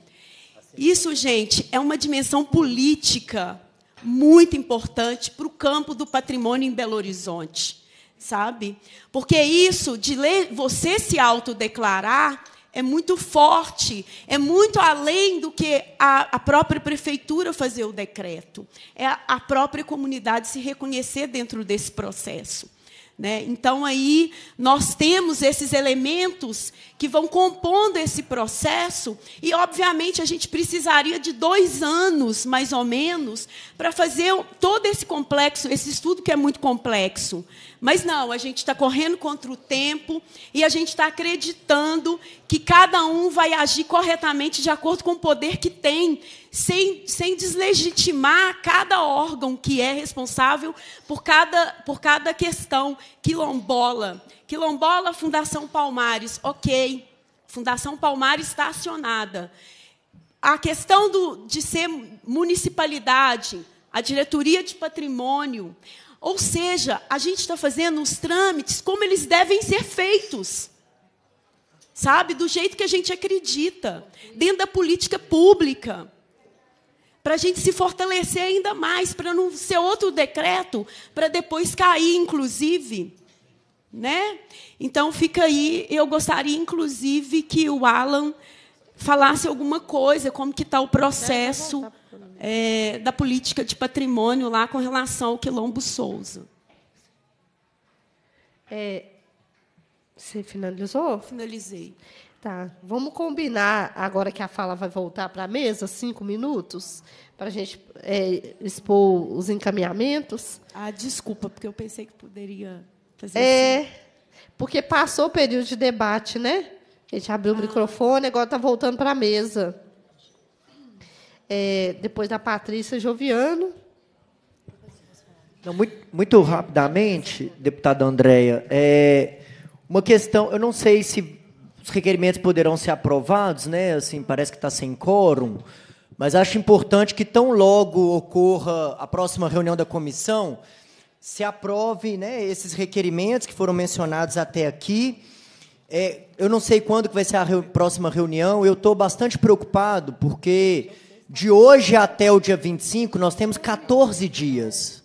isso, gente, é uma dimensão política muito importante para o campo do patrimônio em Belo Horizonte, sabe? Porque isso de você se autodeclarar é muito forte, é muito além do que a, a própria prefeitura fazer o decreto, é a, a própria comunidade se reconhecer dentro desse processo. Né? Então, aí, nós temos esses elementos que vão compondo esse processo, e, obviamente, a gente precisaria de dois anos, mais ou menos, para fazer todo esse complexo, esse estudo que é muito complexo. Mas não, a gente está correndo contra o tempo e a gente está acreditando que cada um vai agir corretamente de acordo com o poder que tem, sem, sem deslegitimar cada órgão que é responsável por cada, por cada questão. Quilombola. Quilombola, Fundação Palmares, ok. Fundação Palmares está acionada. A questão do, de ser municipalidade, a diretoria de patrimônio, ou seja, a gente está fazendo os trâmites como eles devem ser feitos. Sabe? Do jeito que a gente acredita, dentro da política pública. Para a gente se fortalecer ainda mais, para não ser outro decreto, para depois cair, inclusive. Né? Então fica aí. Eu gostaria, inclusive, que o Alan falasse alguma coisa, como que está o processo é, da política de patrimônio lá com relação ao Quilombo Souza. É, você finalizou? Finalizei. Tá. Vamos combinar, agora que a fala vai voltar para a mesa, cinco minutos, para a gente é, expor os encaminhamentos. Ah, desculpa, porque eu pensei que poderia fazer É, assim. porque passou o período de debate, né? A gente abriu ah. o microfone, agora está voltando para a mesa é, depois da Patrícia Joviano. Não, muito, muito, rapidamente, deputada Andréia, é, uma questão, eu não sei se os requerimentos poderão ser aprovados, né? assim, parece que está sem quórum, mas acho importante que tão logo ocorra a próxima reunião da comissão, se aprove né, esses requerimentos que foram mencionados até aqui. É, eu não sei quando que vai ser a reu próxima reunião. Eu estou bastante preocupado porque de hoje até o dia 25, nós temos 14 dias.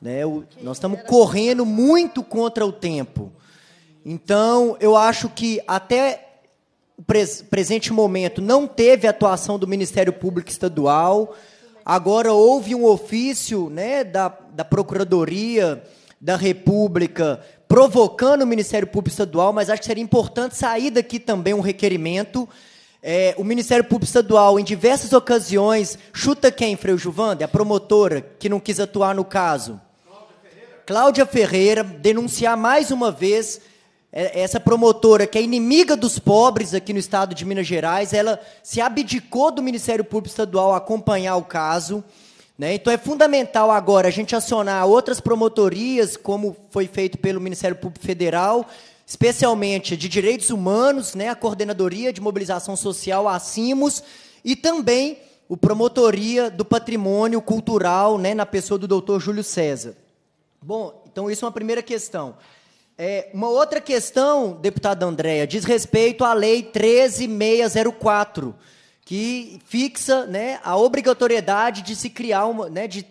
Né? O, nós estamos correndo muito contra o tempo. Então, eu acho que até o pres presente momento não teve atuação do Ministério Público Estadual. Agora houve um ofício né, da, da Procuradoria da República provocando o Ministério Público Estadual, mas acho que seria importante sair daqui também um requerimento é, o Ministério Público Estadual, em diversas ocasiões, chuta quem, Freio Juvanda? É a promotora que não quis atuar no caso. Cláudia Ferreira, Cláudia Ferreira denunciar mais uma vez é, essa promotora que é inimiga dos pobres aqui no estado de Minas Gerais, ela se abdicou do Ministério Público Estadual a acompanhar o caso. Né? Então é fundamental agora a gente acionar outras promotorias, como foi feito pelo Ministério Público Federal, especialmente de direitos humanos, né, a coordenadoria de mobilização social, a CIMOS, e também o promotoria do patrimônio cultural, né, na pessoa do Dr. Júlio César. Bom, então isso é uma primeira questão. É, uma outra questão, deputada Andréa, diz respeito à Lei 13604, que fixa né, a obrigatoriedade de se criar uma, né, de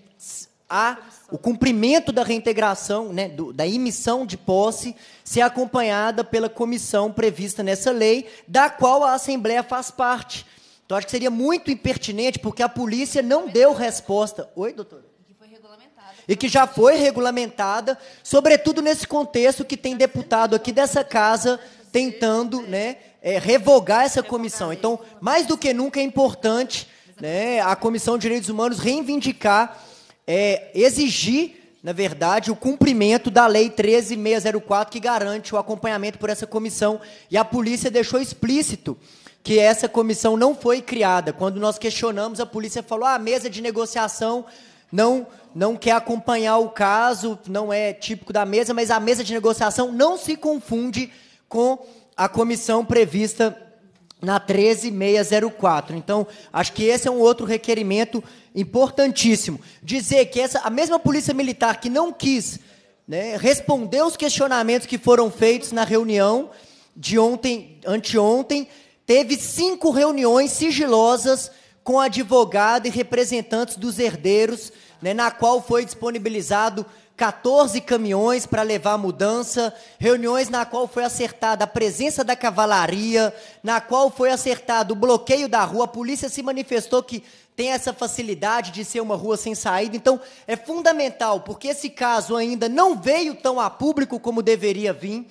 a, o cumprimento da reintegração, né, do, da emissão de posse, ser acompanhada pela comissão prevista nessa lei, da qual a Assembleia faz parte. Então, acho que seria muito impertinente, porque a polícia não deu resposta. Oi, doutora? e que já foi regulamentada, sobretudo nesse contexto que tem deputado aqui dessa casa tentando né, é, revogar essa comissão. Então, mais do que nunca é importante né, a Comissão de Direitos Humanos reivindicar é, exigir, na verdade, o cumprimento da Lei 13604, que garante o acompanhamento por essa comissão. E a polícia deixou explícito que essa comissão não foi criada. Quando nós questionamos, a polícia falou: ah, a mesa de negociação não não quer acompanhar o caso, não é típico da mesa, mas a mesa de negociação não se confunde com a comissão prevista na 13604. Então, acho que esse é um outro requerimento importantíssimo, dizer que essa, a mesma polícia militar que não quis né, responder os questionamentos que foram feitos na reunião de ontem, anteontem, teve cinco reuniões sigilosas com advogado e representantes dos herdeiros, né, na qual foi disponibilizado 14 caminhões para levar mudança, reuniões na qual foi acertada a presença da cavalaria, na qual foi acertado o bloqueio da rua, a polícia se manifestou que tem essa facilidade de ser uma rua sem saída, então é fundamental, porque esse caso ainda não veio tão a público como deveria vir.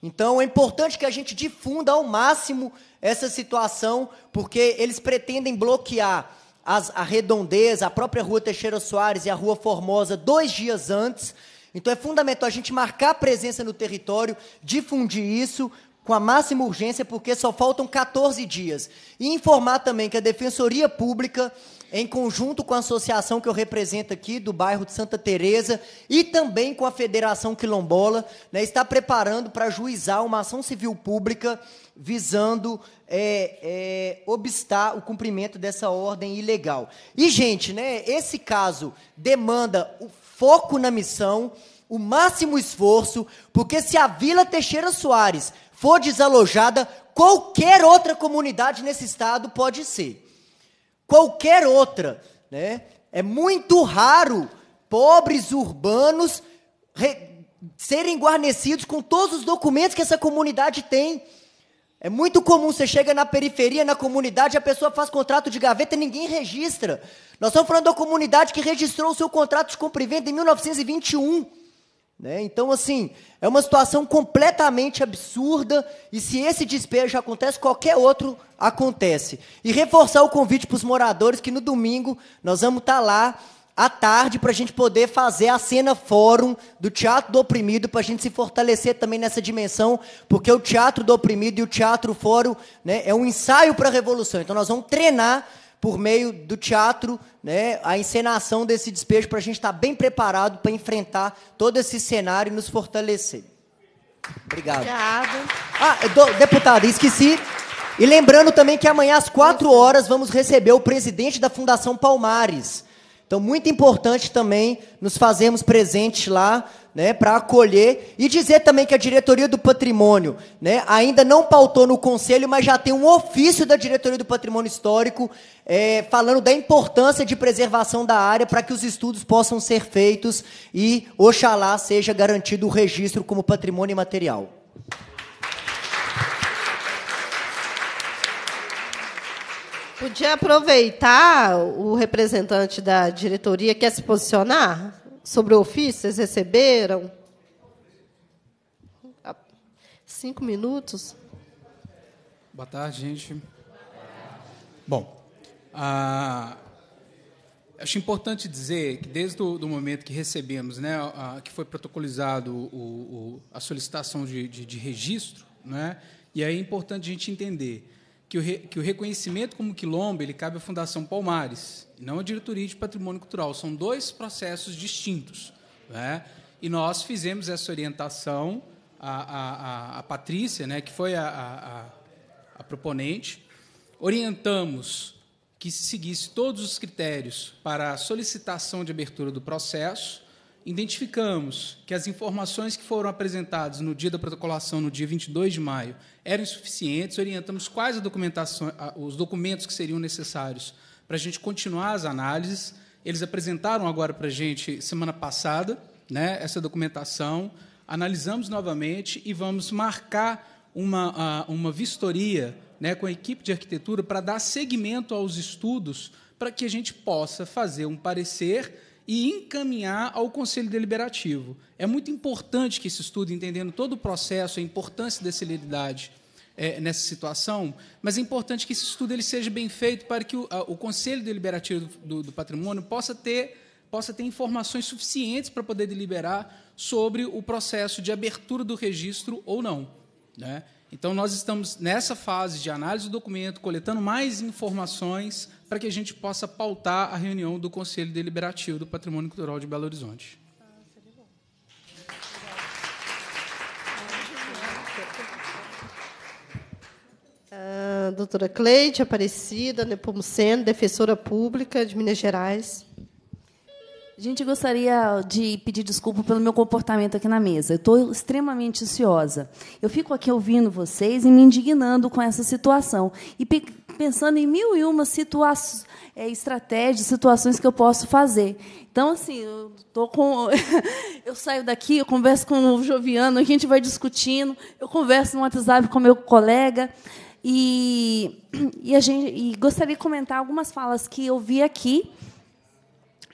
Então é importante que a gente difunda ao máximo essa situação, porque eles pretendem bloquear as, a redondeza, a própria Rua Teixeira Soares e a Rua Formosa dois dias antes. Então é fundamental a gente marcar presença no território, difundir isso, com a máxima urgência, porque só faltam 14 dias. E informar também que a Defensoria Pública, em conjunto com a associação que eu represento aqui, do bairro de Santa Teresa, e também com a Federação Quilombola, né, está preparando para juizar uma ação civil pública visando é, é, obstar o cumprimento dessa ordem ilegal. E, gente, né, esse caso demanda o foco na missão, o máximo esforço, porque se a Vila Teixeira Soares for desalojada, qualquer outra comunidade nesse estado pode ser. Qualquer outra. Né? É muito raro pobres urbanos serem guarnecidos com todos os documentos que essa comunidade tem. É muito comum você chega na periferia, na comunidade, a pessoa faz contrato de gaveta e ninguém registra. Nós estamos falando da comunidade que registrou o seu contrato de compra e venda em 1921. Né? Então, assim, é uma situação completamente absurda, e se esse despejo acontece, qualquer outro acontece. E reforçar o convite para os moradores que no domingo nós vamos estar tá lá à tarde para a gente poder fazer a cena fórum do Teatro do Oprimido, para a gente se fortalecer também nessa dimensão, porque o Teatro do Oprimido e o Teatro Fórum né, é um ensaio para a revolução. Então, nós vamos treinar por meio do teatro, né, a encenação desse despejo, para a gente estar tá bem preparado para enfrentar todo esse cenário e nos fortalecer. Obrigado. Obrigado. Ah, deputada, esqueci. E lembrando também que amanhã às quatro horas vamos receber o presidente da Fundação Palmares. Então, muito importante também nos fazermos presentes lá né, para acolher e dizer também que a diretoria do patrimônio né, ainda não pautou no conselho, mas já tem um ofício da diretoria do patrimônio histórico é, falando da importância de preservação da área para que os estudos possam ser feitos e oxalá seja garantido o registro como patrimônio imaterial. Podia aproveitar o representante da diretoria quer se posicionar? sobre o ofício, vocês receberam? Cinco minutos. Boa tarde, gente. Bom, ah, acho importante dizer que desde o do momento que recebemos, né, a, que foi protocolizado o, o, a solicitação de, de, de registro, né, e aí é importante a gente entender que o, re, que o reconhecimento como quilombo ele cabe à Fundação Palmares, não a diretoria de patrimônio cultural. São dois processos distintos. Né? E nós fizemos essa orientação à, à, à Patrícia, né, que foi a, a, a proponente, orientamos que se seguisse todos os critérios para a solicitação de abertura do processo. Identificamos que as informações que foram apresentadas no dia da protocolação, no dia 22 de maio, eram insuficientes. Orientamos quais a documentação, os documentos que seriam necessários para a gente continuar as análises. Eles apresentaram agora para a gente, semana passada, né, essa documentação. Analisamos novamente e vamos marcar uma, uma vistoria né, com a equipe de arquitetura para dar seguimento aos estudos para que a gente possa fazer um parecer e encaminhar ao Conselho Deliberativo. É muito importante que esse estudo, entendendo todo o processo, a importância da celeridade é, nessa situação, mas é importante que esse estudo ele seja bem feito para que o, a, o Conselho Deliberativo do, do, do Patrimônio possa ter possa ter informações suficientes para poder deliberar sobre o processo de abertura do registro ou não. Né? Então, nós estamos nessa fase de análise do documento, coletando mais informações para que a gente possa pautar a reunião do Conselho Deliberativo do Patrimônio Cultural de Belo Horizonte. Ah, doutora Cleide Aparecida Nepomuceno, defensora pública de Minas Gerais. Gente, gostaria de pedir desculpa pelo meu comportamento aqui na mesa. Eu estou extremamente ansiosa. Eu fico aqui ouvindo vocês e me indignando com essa situação e pe pensando em mil e uma é, estratégias, situações que eu posso fazer. Então, assim, eu tô com, eu saio daqui, eu converso com o Joviano, a gente vai discutindo, eu converso no WhatsApp com meu colega. E, e, gente, e gostaria de comentar algumas falas que eu vi aqui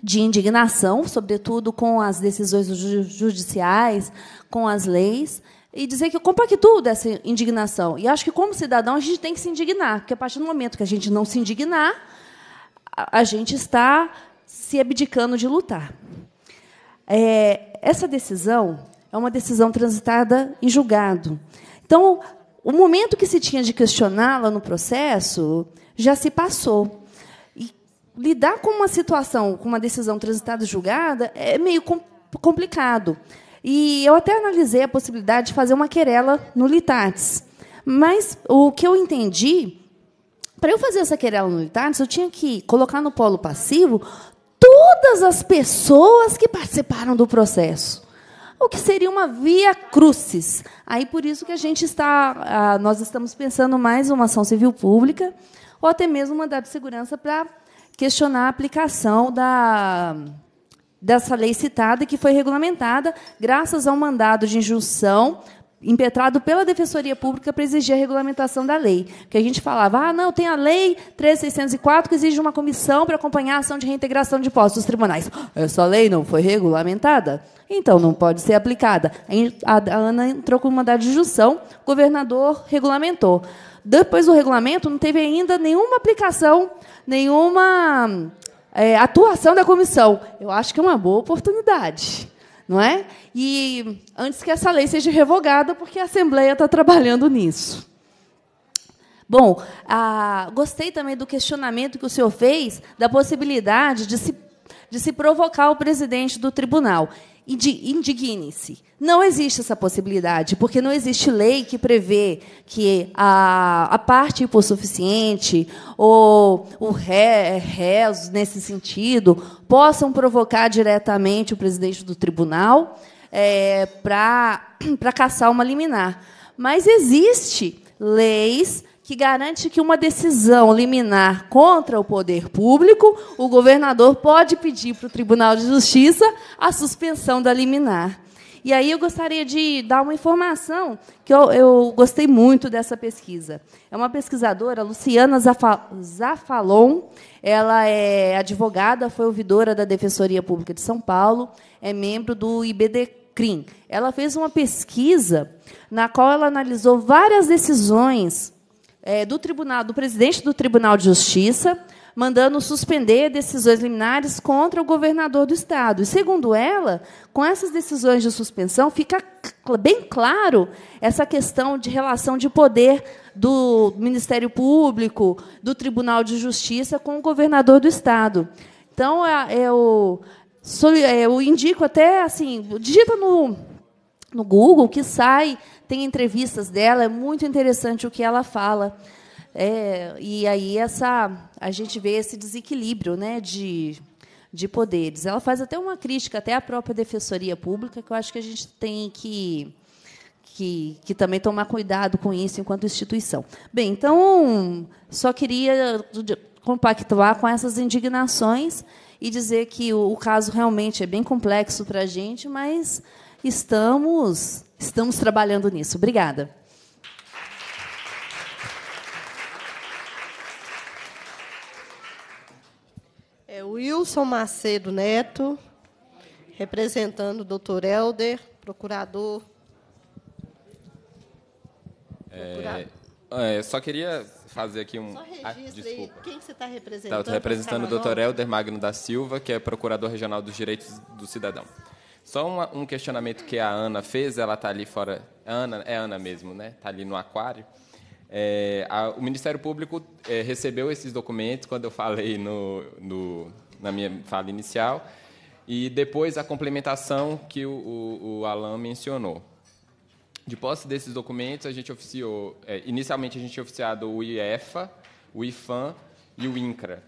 de indignação, sobretudo com as decisões judiciais, com as leis, e dizer que eu compactuo dessa indignação. E acho que, como cidadão, a gente tem que se indignar, porque, a partir do momento que a gente não se indignar, a gente está se abdicando de lutar. É, essa decisão é uma decisão transitada em julgado. Então, o momento que se tinha de questioná-la no processo já se passou. E lidar com uma situação, com uma decisão transitada julgada, é meio complicado. E eu até analisei a possibilidade de fazer uma querela no Litates. Mas o que eu entendi, para eu fazer essa querela no Litates, eu tinha que colocar no polo passivo todas as pessoas que participaram do processo o que seria uma via crucis. Aí por isso que a gente está, ah, nós estamos pensando mais uma ação civil pública ou até mesmo um mandado de segurança para questionar a aplicação da dessa lei citada que foi regulamentada graças ao mandado de injunção impetrado pela Defensoria Pública para exigir a regulamentação da lei. Porque a gente falava, ah, não, tem a Lei 13604 que exige uma comissão para acompanhar a ação de reintegração de postos dos tribunais. Essa lei não foi regulamentada? Então, não pode ser aplicada. A Ana entrou com uma de junção, o governador regulamentou. Depois do regulamento, não teve ainda nenhuma aplicação, nenhuma é, atuação da comissão. Eu acho que é uma boa oportunidade não é? E antes que essa lei seja revogada, porque a Assembleia está trabalhando nisso. Bom, ah, gostei também do questionamento que o senhor fez da possibilidade de se, de se provocar o presidente do tribunal indignem-se. Não existe essa possibilidade, porque não existe lei que prevê que a, a parte hipossuficiente ou o ré, réus, nesse sentido, possam provocar diretamente o presidente do tribunal é, para caçar uma liminar. Mas existe leis que garante que uma decisão liminar contra o poder público, o governador pode pedir para o Tribunal de Justiça a suspensão da liminar. E aí eu gostaria de dar uma informação que eu, eu gostei muito dessa pesquisa. É uma pesquisadora, Luciana Zafalon, ela é advogada, foi ouvidora da Defensoria Pública de São Paulo, é membro do IBDCRIM. Ela fez uma pesquisa na qual ela analisou várias decisões é, do tribunal, do presidente do Tribunal de Justiça, mandando suspender decisões liminares contra o governador do estado. E segundo ela, com essas decisões de suspensão fica bem claro essa questão de relação de poder do Ministério Público, do Tribunal de Justiça com o governador do estado. Então eu, é é, eu indico até assim, digita no no Google que sai tem entrevistas dela, é muito interessante o que ela fala. É, e aí essa a gente vê esse desequilíbrio né, de, de poderes. Ela faz até uma crítica até à própria defensoria pública, que eu acho que a gente tem que, que, que também tomar cuidado com isso enquanto instituição. Bem, então só queria compactuar com essas indignações e dizer que o, o caso realmente é bem complexo para a gente, mas estamos estamos trabalhando nisso. Obrigada. É Wilson Macedo Neto, representando o doutor Helder, procurador. É, é, só queria fazer aqui um. Só ah, desculpa. quem você está representando. Tá, Estou representando o doutor Helder Magno da Silva, que é procurador regional dos direitos do cidadão. Só uma, um questionamento que a Ana fez, ela está ali fora. É Ana, é Ana mesmo, né? Está ali no aquário. É, a, o Ministério Público é, recebeu esses documentos quando eu falei no, no, na minha fala inicial, e depois a complementação que o, o, o Alain mencionou. De posse desses documentos, a gente oficiou, é, inicialmente a gente tinha oficiado o IEFA, o IFAM e o INCRA.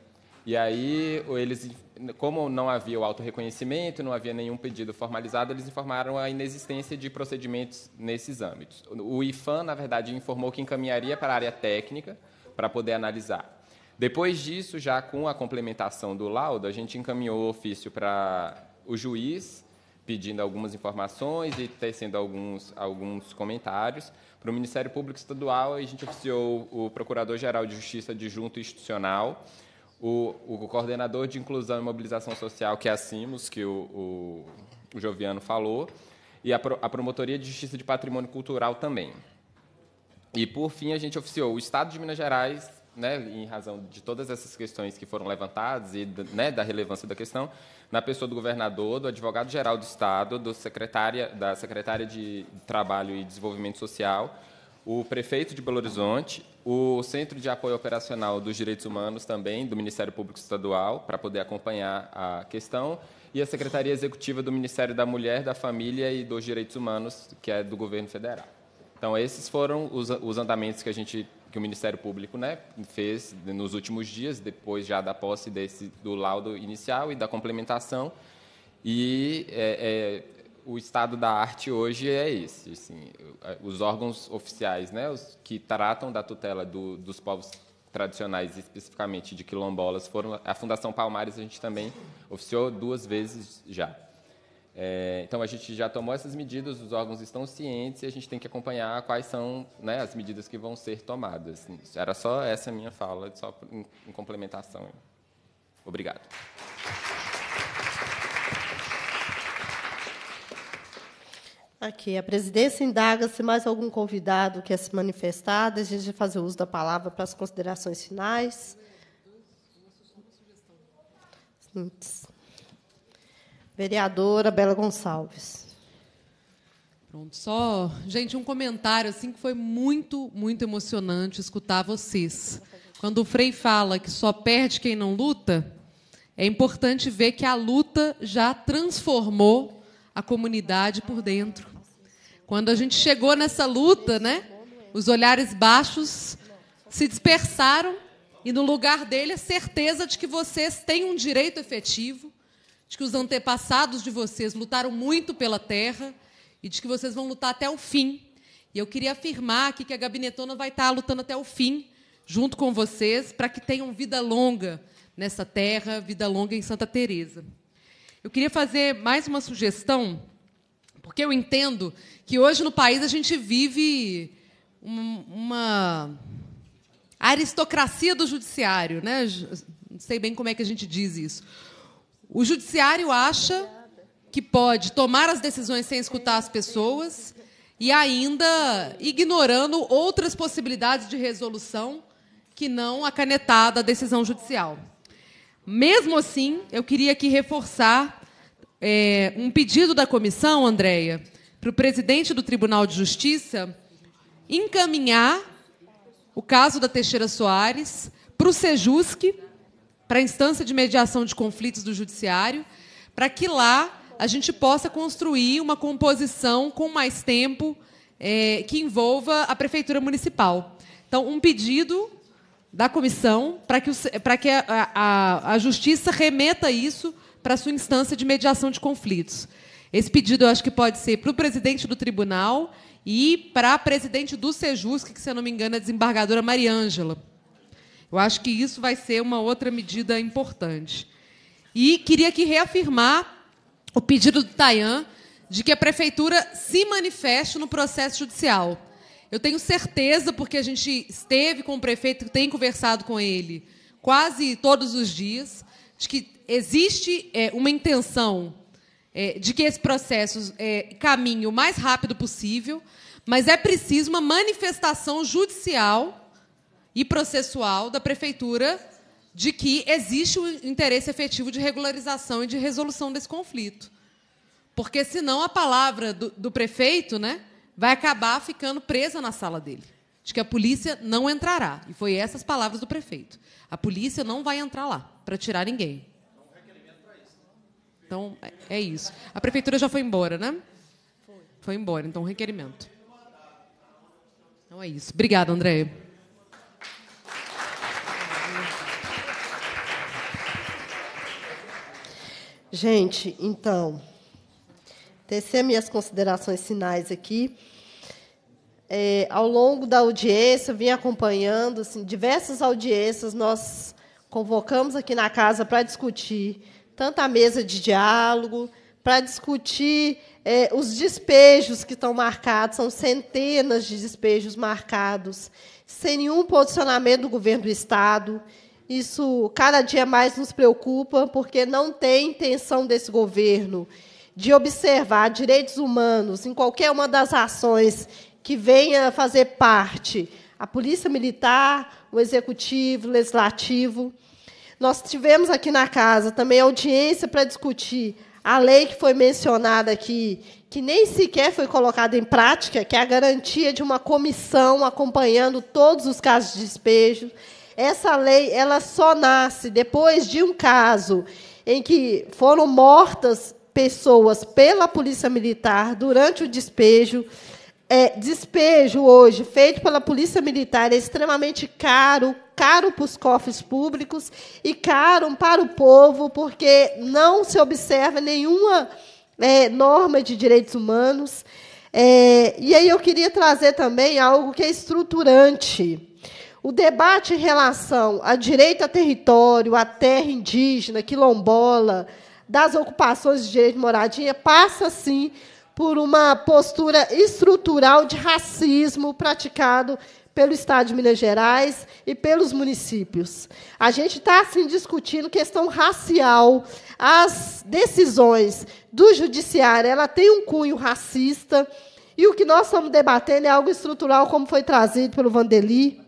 E aí eles como não havia o autorreconhecimento, não havia nenhum pedido formalizado, eles informaram a inexistência de procedimentos nesses âmbitos. O IFAM, na verdade, informou que encaminharia para a área técnica para poder analisar. Depois disso, já com a complementação do laudo, a gente encaminhou o ofício para o juiz, pedindo algumas informações e tecendo alguns, alguns comentários. Para o Ministério Público Estadual, a gente oficiou o Procurador-Geral de Justiça Adjunto Institucional, o, o coordenador de inclusão e mobilização social, que é a CIMOS, que o, o, o Joviano falou, e a, a Promotoria de Justiça de Patrimônio Cultural também. E, por fim, a gente oficiou o Estado de Minas Gerais, né, em razão de todas essas questões que foram levantadas e né, da relevância da questão, na pessoa do governador, do advogado-geral do Estado, do secretária, da secretária de Trabalho e Desenvolvimento Social o prefeito de Belo Horizonte, o Centro de Apoio Operacional dos Direitos Humanos também, do Ministério Público Estadual, para poder acompanhar a questão, e a Secretaria Executiva do Ministério da Mulher, da Família e dos Direitos Humanos, que é do governo federal. Então, esses foram os, os andamentos que a gente que o Ministério Público né, fez nos últimos dias, depois já da posse desse, do laudo inicial e da complementação. E é, é, o estado da arte hoje é esse. Assim, é, os órgãos oficiais, né, os que tratam da tutela do, dos povos tradicionais, especificamente de quilombolas, foram a Fundação Palmares. A gente também oficiou duas vezes já. É, então a gente já tomou essas medidas, os órgãos estão cientes e a gente tem que acompanhar quais são né, as medidas que vão ser tomadas. Era só essa minha fala, só em, em complementação. Obrigado. Aqui, a presidência indaga se mais algum convidado quer se manifestar, deseja fazer uso da palavra para as considerações finais. Vereadora Bela Gonçalves. Pronto, só, gente, um comentário assim que foi muito, muito emocionante escutar vocês. Quando o Frei fala que só perde quem não luta, é importante ver que a luta já transformou a comunidade por dentro. Quando a gente chegou nessa luta, né? Os olhares baixos se dispersaram e no lugar dele a certeza de que vocês têm um direito efetivo, de que os antepassados de vocês lutaram muito pela terra e de que vocês vão lutar até o fim. E eu queria afirmar aqui que a gabinetona vai estar lutando até o fim, junto com vocês, para que tenham vida longa nessa terra, vida longa em Santa Teresa. Eu queria fazer mais uma sugestão, porque eu entendo que hoje no país a gente vive uma aristocracia do judiciário, né? Não sei bem como é que a gente diz isso. O judiciário acha que pode tomar as decisões sem escutar as pessoas e ainda ignorando outras possibilidades de resolução que não a canetada decisão judicial. Mesmo assim, eu queria aqui reforçar é, um pedido da comissão, Andréia, para o presidente do Tribunal de Justiça encaminhar o caso da Teixeira Soares para o Sejusc, para a instância de mediação de conflitos do Judiciário, para que lá a gente possa construir uma composição com mais tempo é, que envolva a Prefeitura Municipal. Então, um pedido da comissão para que, que a, a, a justiça remeta isso para a sua instância de mediação de conflitos. Esse pedido eu acho que pode ser para o presidente do tribunal e para a presidente do Sejusc, que, se eu não me engano, é a desembargadora Mariângela. Eu acho que isso vai ser uma outra medida importante. E queria aqui reafirmar o pedido do Tayan de que a prefeitura se manifeste no processo judicial. Eu tenho certeza, porque a gente esteve com o prefeito, tem conversado com ele quase todos os dias, de que existe é, uma intenção é, de que esse processo é, caminhe o mais rápido possível, mas é preciso uma manifestação judicial e processual da prefeitura de que existe o interesse efetivo de regularização e de resolução desse conflito. Porque senão a palavra do, do prefeito, né? vai acabar ficando presa na sala dele, de que a polícia não entrará. E foi essas palavras do prefeito. A polícia não vai entrar lá para tirar ninguém. Então, é, é isso. A prefeitura já foi embora, né? Foi embora, então requerimento. Então é isso. Obrigada, André. Gente, então, tecer minhas considerações finais aqui. É, ao longo da audiência, eu vim acompanhando assim, diversas audiências, nós convocamos aqui na casa para discutir tanto a mesa de diálogo, para discutir é, os despejos que estão marcados, são centenas de despejos marcados, sem nenhum posicionamento do governo do Estado. Isso cada dia mais nos preocupa, porque não tem intenção desse governo de observar direitos humanos em qualquer uma das ações que venha fazer parte a Polícia Militar, o Executivo, o Legislativo. Nós tivemos aqui na casa também audiência para discutir a lei que foi mencionada aqui, que nem sequer foi colocada em prática, que é a garantia de uma comissão acompanhando todos os casos de despejo. Essa lei ela só nasce depois de um caso em que foram mortas pessoas pela Polícia Militar durante o despejo. É, despejo hoje feito pela Polícia Militar é extremamente caro, caro para os cofres públicos e caro para o povo, porque não se observa nenhuma é, norma de direitos humanos. É, e aí eu queria trazer também algo que é estruturante. O debate em relação a direito a território, a terra indígena, quilombola, das ocupações de direito de moradia passa, sim, por uma postura estrutural de racismo praticado pelo Estado de Minas Gerais e pelos municípios. A gente está assim, discutindo questão racial. As decisões do judiciário ela tem um cunho racista. E o que nós estamos debatendo é algo estrutural, como foi trazido pelo Vandeli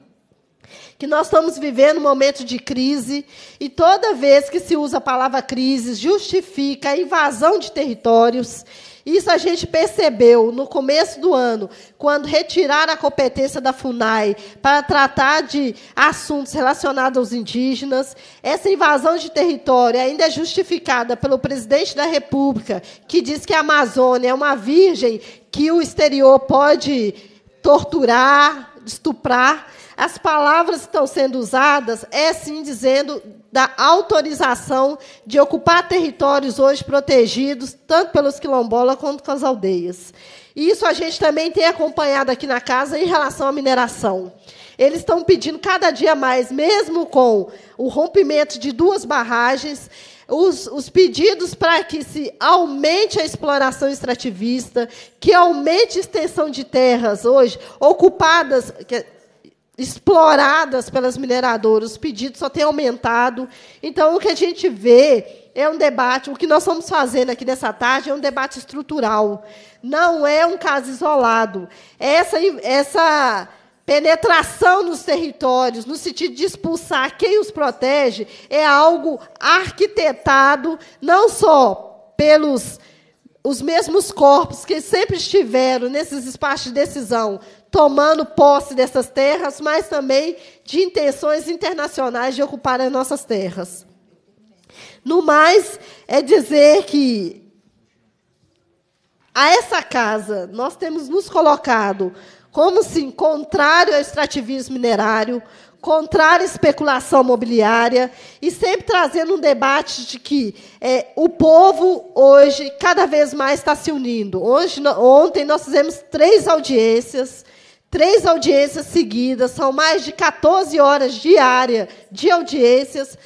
que nós estamos vivendo um momento de crise e toda vez que se usa a palavra crise, justifica a invasão de territórios. Isso a gente percebeu no começo do ano, quando retiraram a competência da FUNAI para tratar de assuntos relacionados aos indígenas. Essa invasão de território ainda é justificada pelo presidente da República, que diz que a Amazônia é uma virgem que o exterior pode torturar, estuprar. As palavras que estão sendo usadas é sim dizendo da autorização de ocupar territórios hoje protegidos, tanto pelos quilombolas quanto com as aldeias. E isso a gente também tem acompanhado aqui na casa em relação à mineração. Eles estão pedindo cada dia mais, mesmo com o rompimento de duas barragens, os, os, pedidos para que se aumente a exploração extrativista, que aumente a extensão de terras hoje ocupadas, exploradas pelas mineradoras, os pedidos só têm aumentado. Então, o que a gente vê é um debate, o que nós estamos fazendo aqui nessa tarde é um debate estrutural, não é um caso isolado. Essa, essa penetração nos territórios, no sentido de expulsar quem os protege, é algo arquitetado não só pelos os mesmos corpos que sempre estiveram nesses espaços de decisão tomando posse dessas terras, mas também de intenções internacionais de ocupar as nossas terras. No mais, é dizer que a essa casa nós temos nos colocado como sim contrário ao extrativismo minerário, contrário à especulação mobiliária e sempre trazendo um debate de que é, o povo hoje cada vez mais está se unindo. Hoje, ontem nós fizemos três audiências três audiências seguidas, são mais de 14 horas diárias de audiências,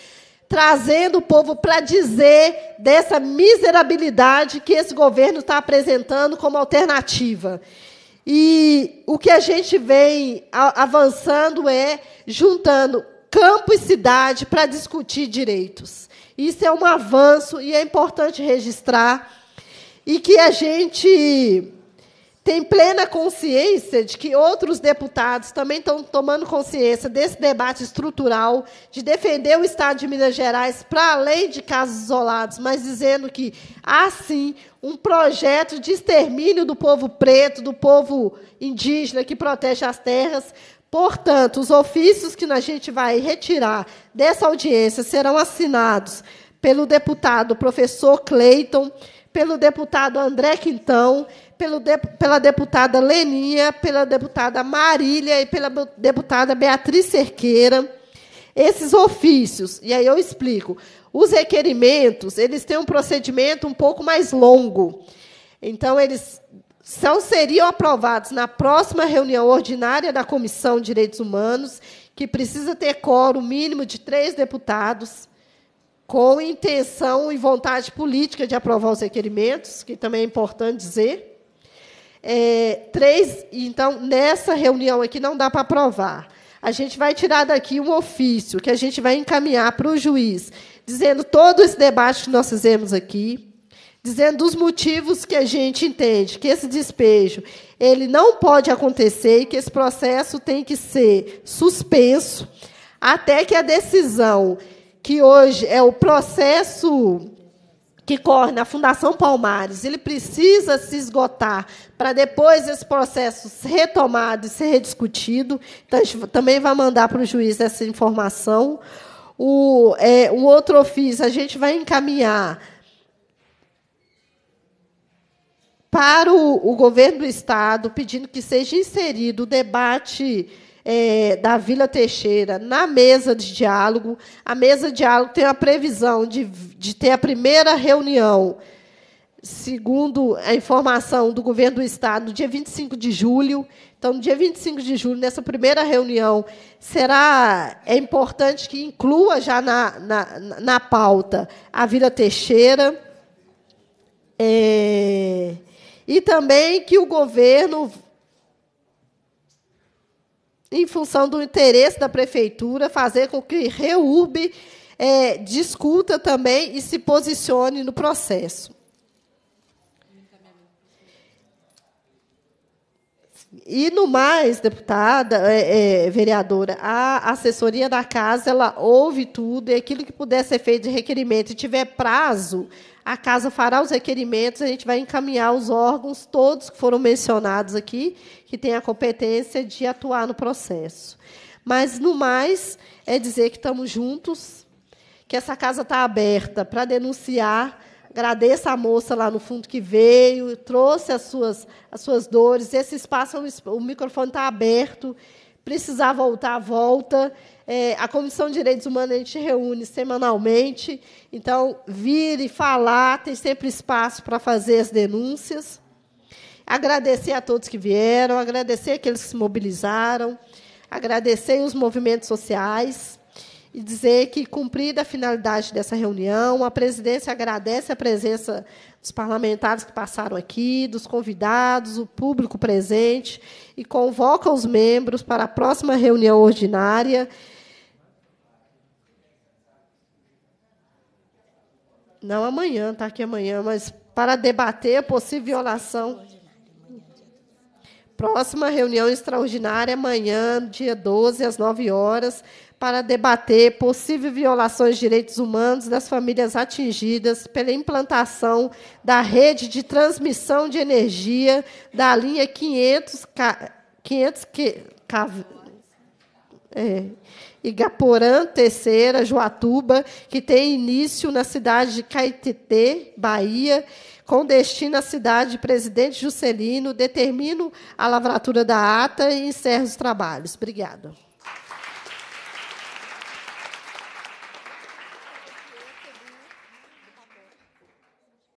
trazendo o povo para dizer dessa miserabilidade que esse governo está apresentando como alternativa. E o que a gente vem avançando é juntando campo e cidade para discutir direitos. Isso é um avanço e é importante registrar. E que a gente tem plena consciência de que outros deputados também estão tomando consciência desse debate estrutural, de defender o Estado de Minas Gerais para além de casos isolados, mas dizendo que há sim um projeto de extermínio do povo preto, do povo indígena que protege as terras. Portanto, os ofícios que a gente vai retirar dessa audiência serão assinados pelo deputado professor Cleiton, pelo deputado André Quintão, pelo de, pela deputada Leninha, pela deputada Marília e pela deputada Beatriz Cerqueira esses ofícios. E aí eu explico. Os requerimentos, eles têm um procedimento um pouco mais longo. Então, eles são, seriam aprovados na próxima reunião ordinária da Comissão de Direitos Humanos, que precisa ter coro mínimo de três deputados, com intenção e vontade política de aprovar os requerimentos, que também é importante dizer. É, três, então, nessa reunião aqui não dá para aprovar. A gente vai tirar daqui um ofício que a gente vai encaminhar para o juiz, dizendo todo esse debate que nós fizemos aqui, dizendo os motivos que a gente entende que esse despejo ele não pode acontecer e que esse processo tem que ser suspenso até que a decisão que hoje é o processo que corre na Fundação Palmares, ele precisa se esgotar para depois esse processo ser retomado e ser rediscutido. Então, a gente também vai mandar para o juiz essa informação. O, é, outro ofício, a gente vai encaminhar para o, o governo do Estado, pedindo que seja inserido o debate é, da Vila Teixeira na mesa de diálogo. A mesa de diálogo tem a previsão de, de ter a primeira reunião, segundo a informação do governo do Estado, no dia 25 de julho. Então, no dia 25 de julho, nessa primeira reunião, será é importante que inclua já na, na, na pauta a Vila Teixeira. É, e também que o governo em função do interesse da prefeitura, fazer com que Reurb é, discuta também e se posicione no processo. E no mais, deputada, é, é, vereadora, a assessoria da casa ela ouve tudo e aquilo que puder ser feito de requerimento e tiver prazo a casa fará os requerimentos, a gente vai encaminhar os órgãos, todos que foram mencionados aqui, que têm a competência de atuar no processo. Mas, no mais, é dizer que estamos juntos, que essa casa está aberta para denunciar. Agradeço a moça lá no fundo que veio, trouxe as suas, as suas dores. Esse espaço, o microfone está aberto. Precisar voltar, volta. É, a Comissão de Direitos Humanos a gente reúne semanalmente. Então, vir e falar, tem sempre espaço para fazer as denúncias. Agradecer a todos que vieram, agradecer aqueles que se mobilizaram, agradecer os movimentos sociais e dizer que, cumprida a finalidade dessa reunião, a presidência agradece a presença dos parlamentares que passaram aqui, dos convidados, o público presente, e convoca os membros para a próxima reunião ordinária, Não amanhã, está aqui amanhã, mas para debater a possível violação. Próxima reunião extraordinária, amanhã, dia 12, às 9 horas, para debater possíveis violações de direitos humanos das famílias atingidas pela implantação da rede de transmissão de energia da linha 500, 500 que, é, Igaporã, Terceira, Joatuba, que tem início na cidade de Caetité, Bahia, com destino à cidade de Presidente Juscelino, determino a lavratura da ata e encerro os trabalhos. Obrigada.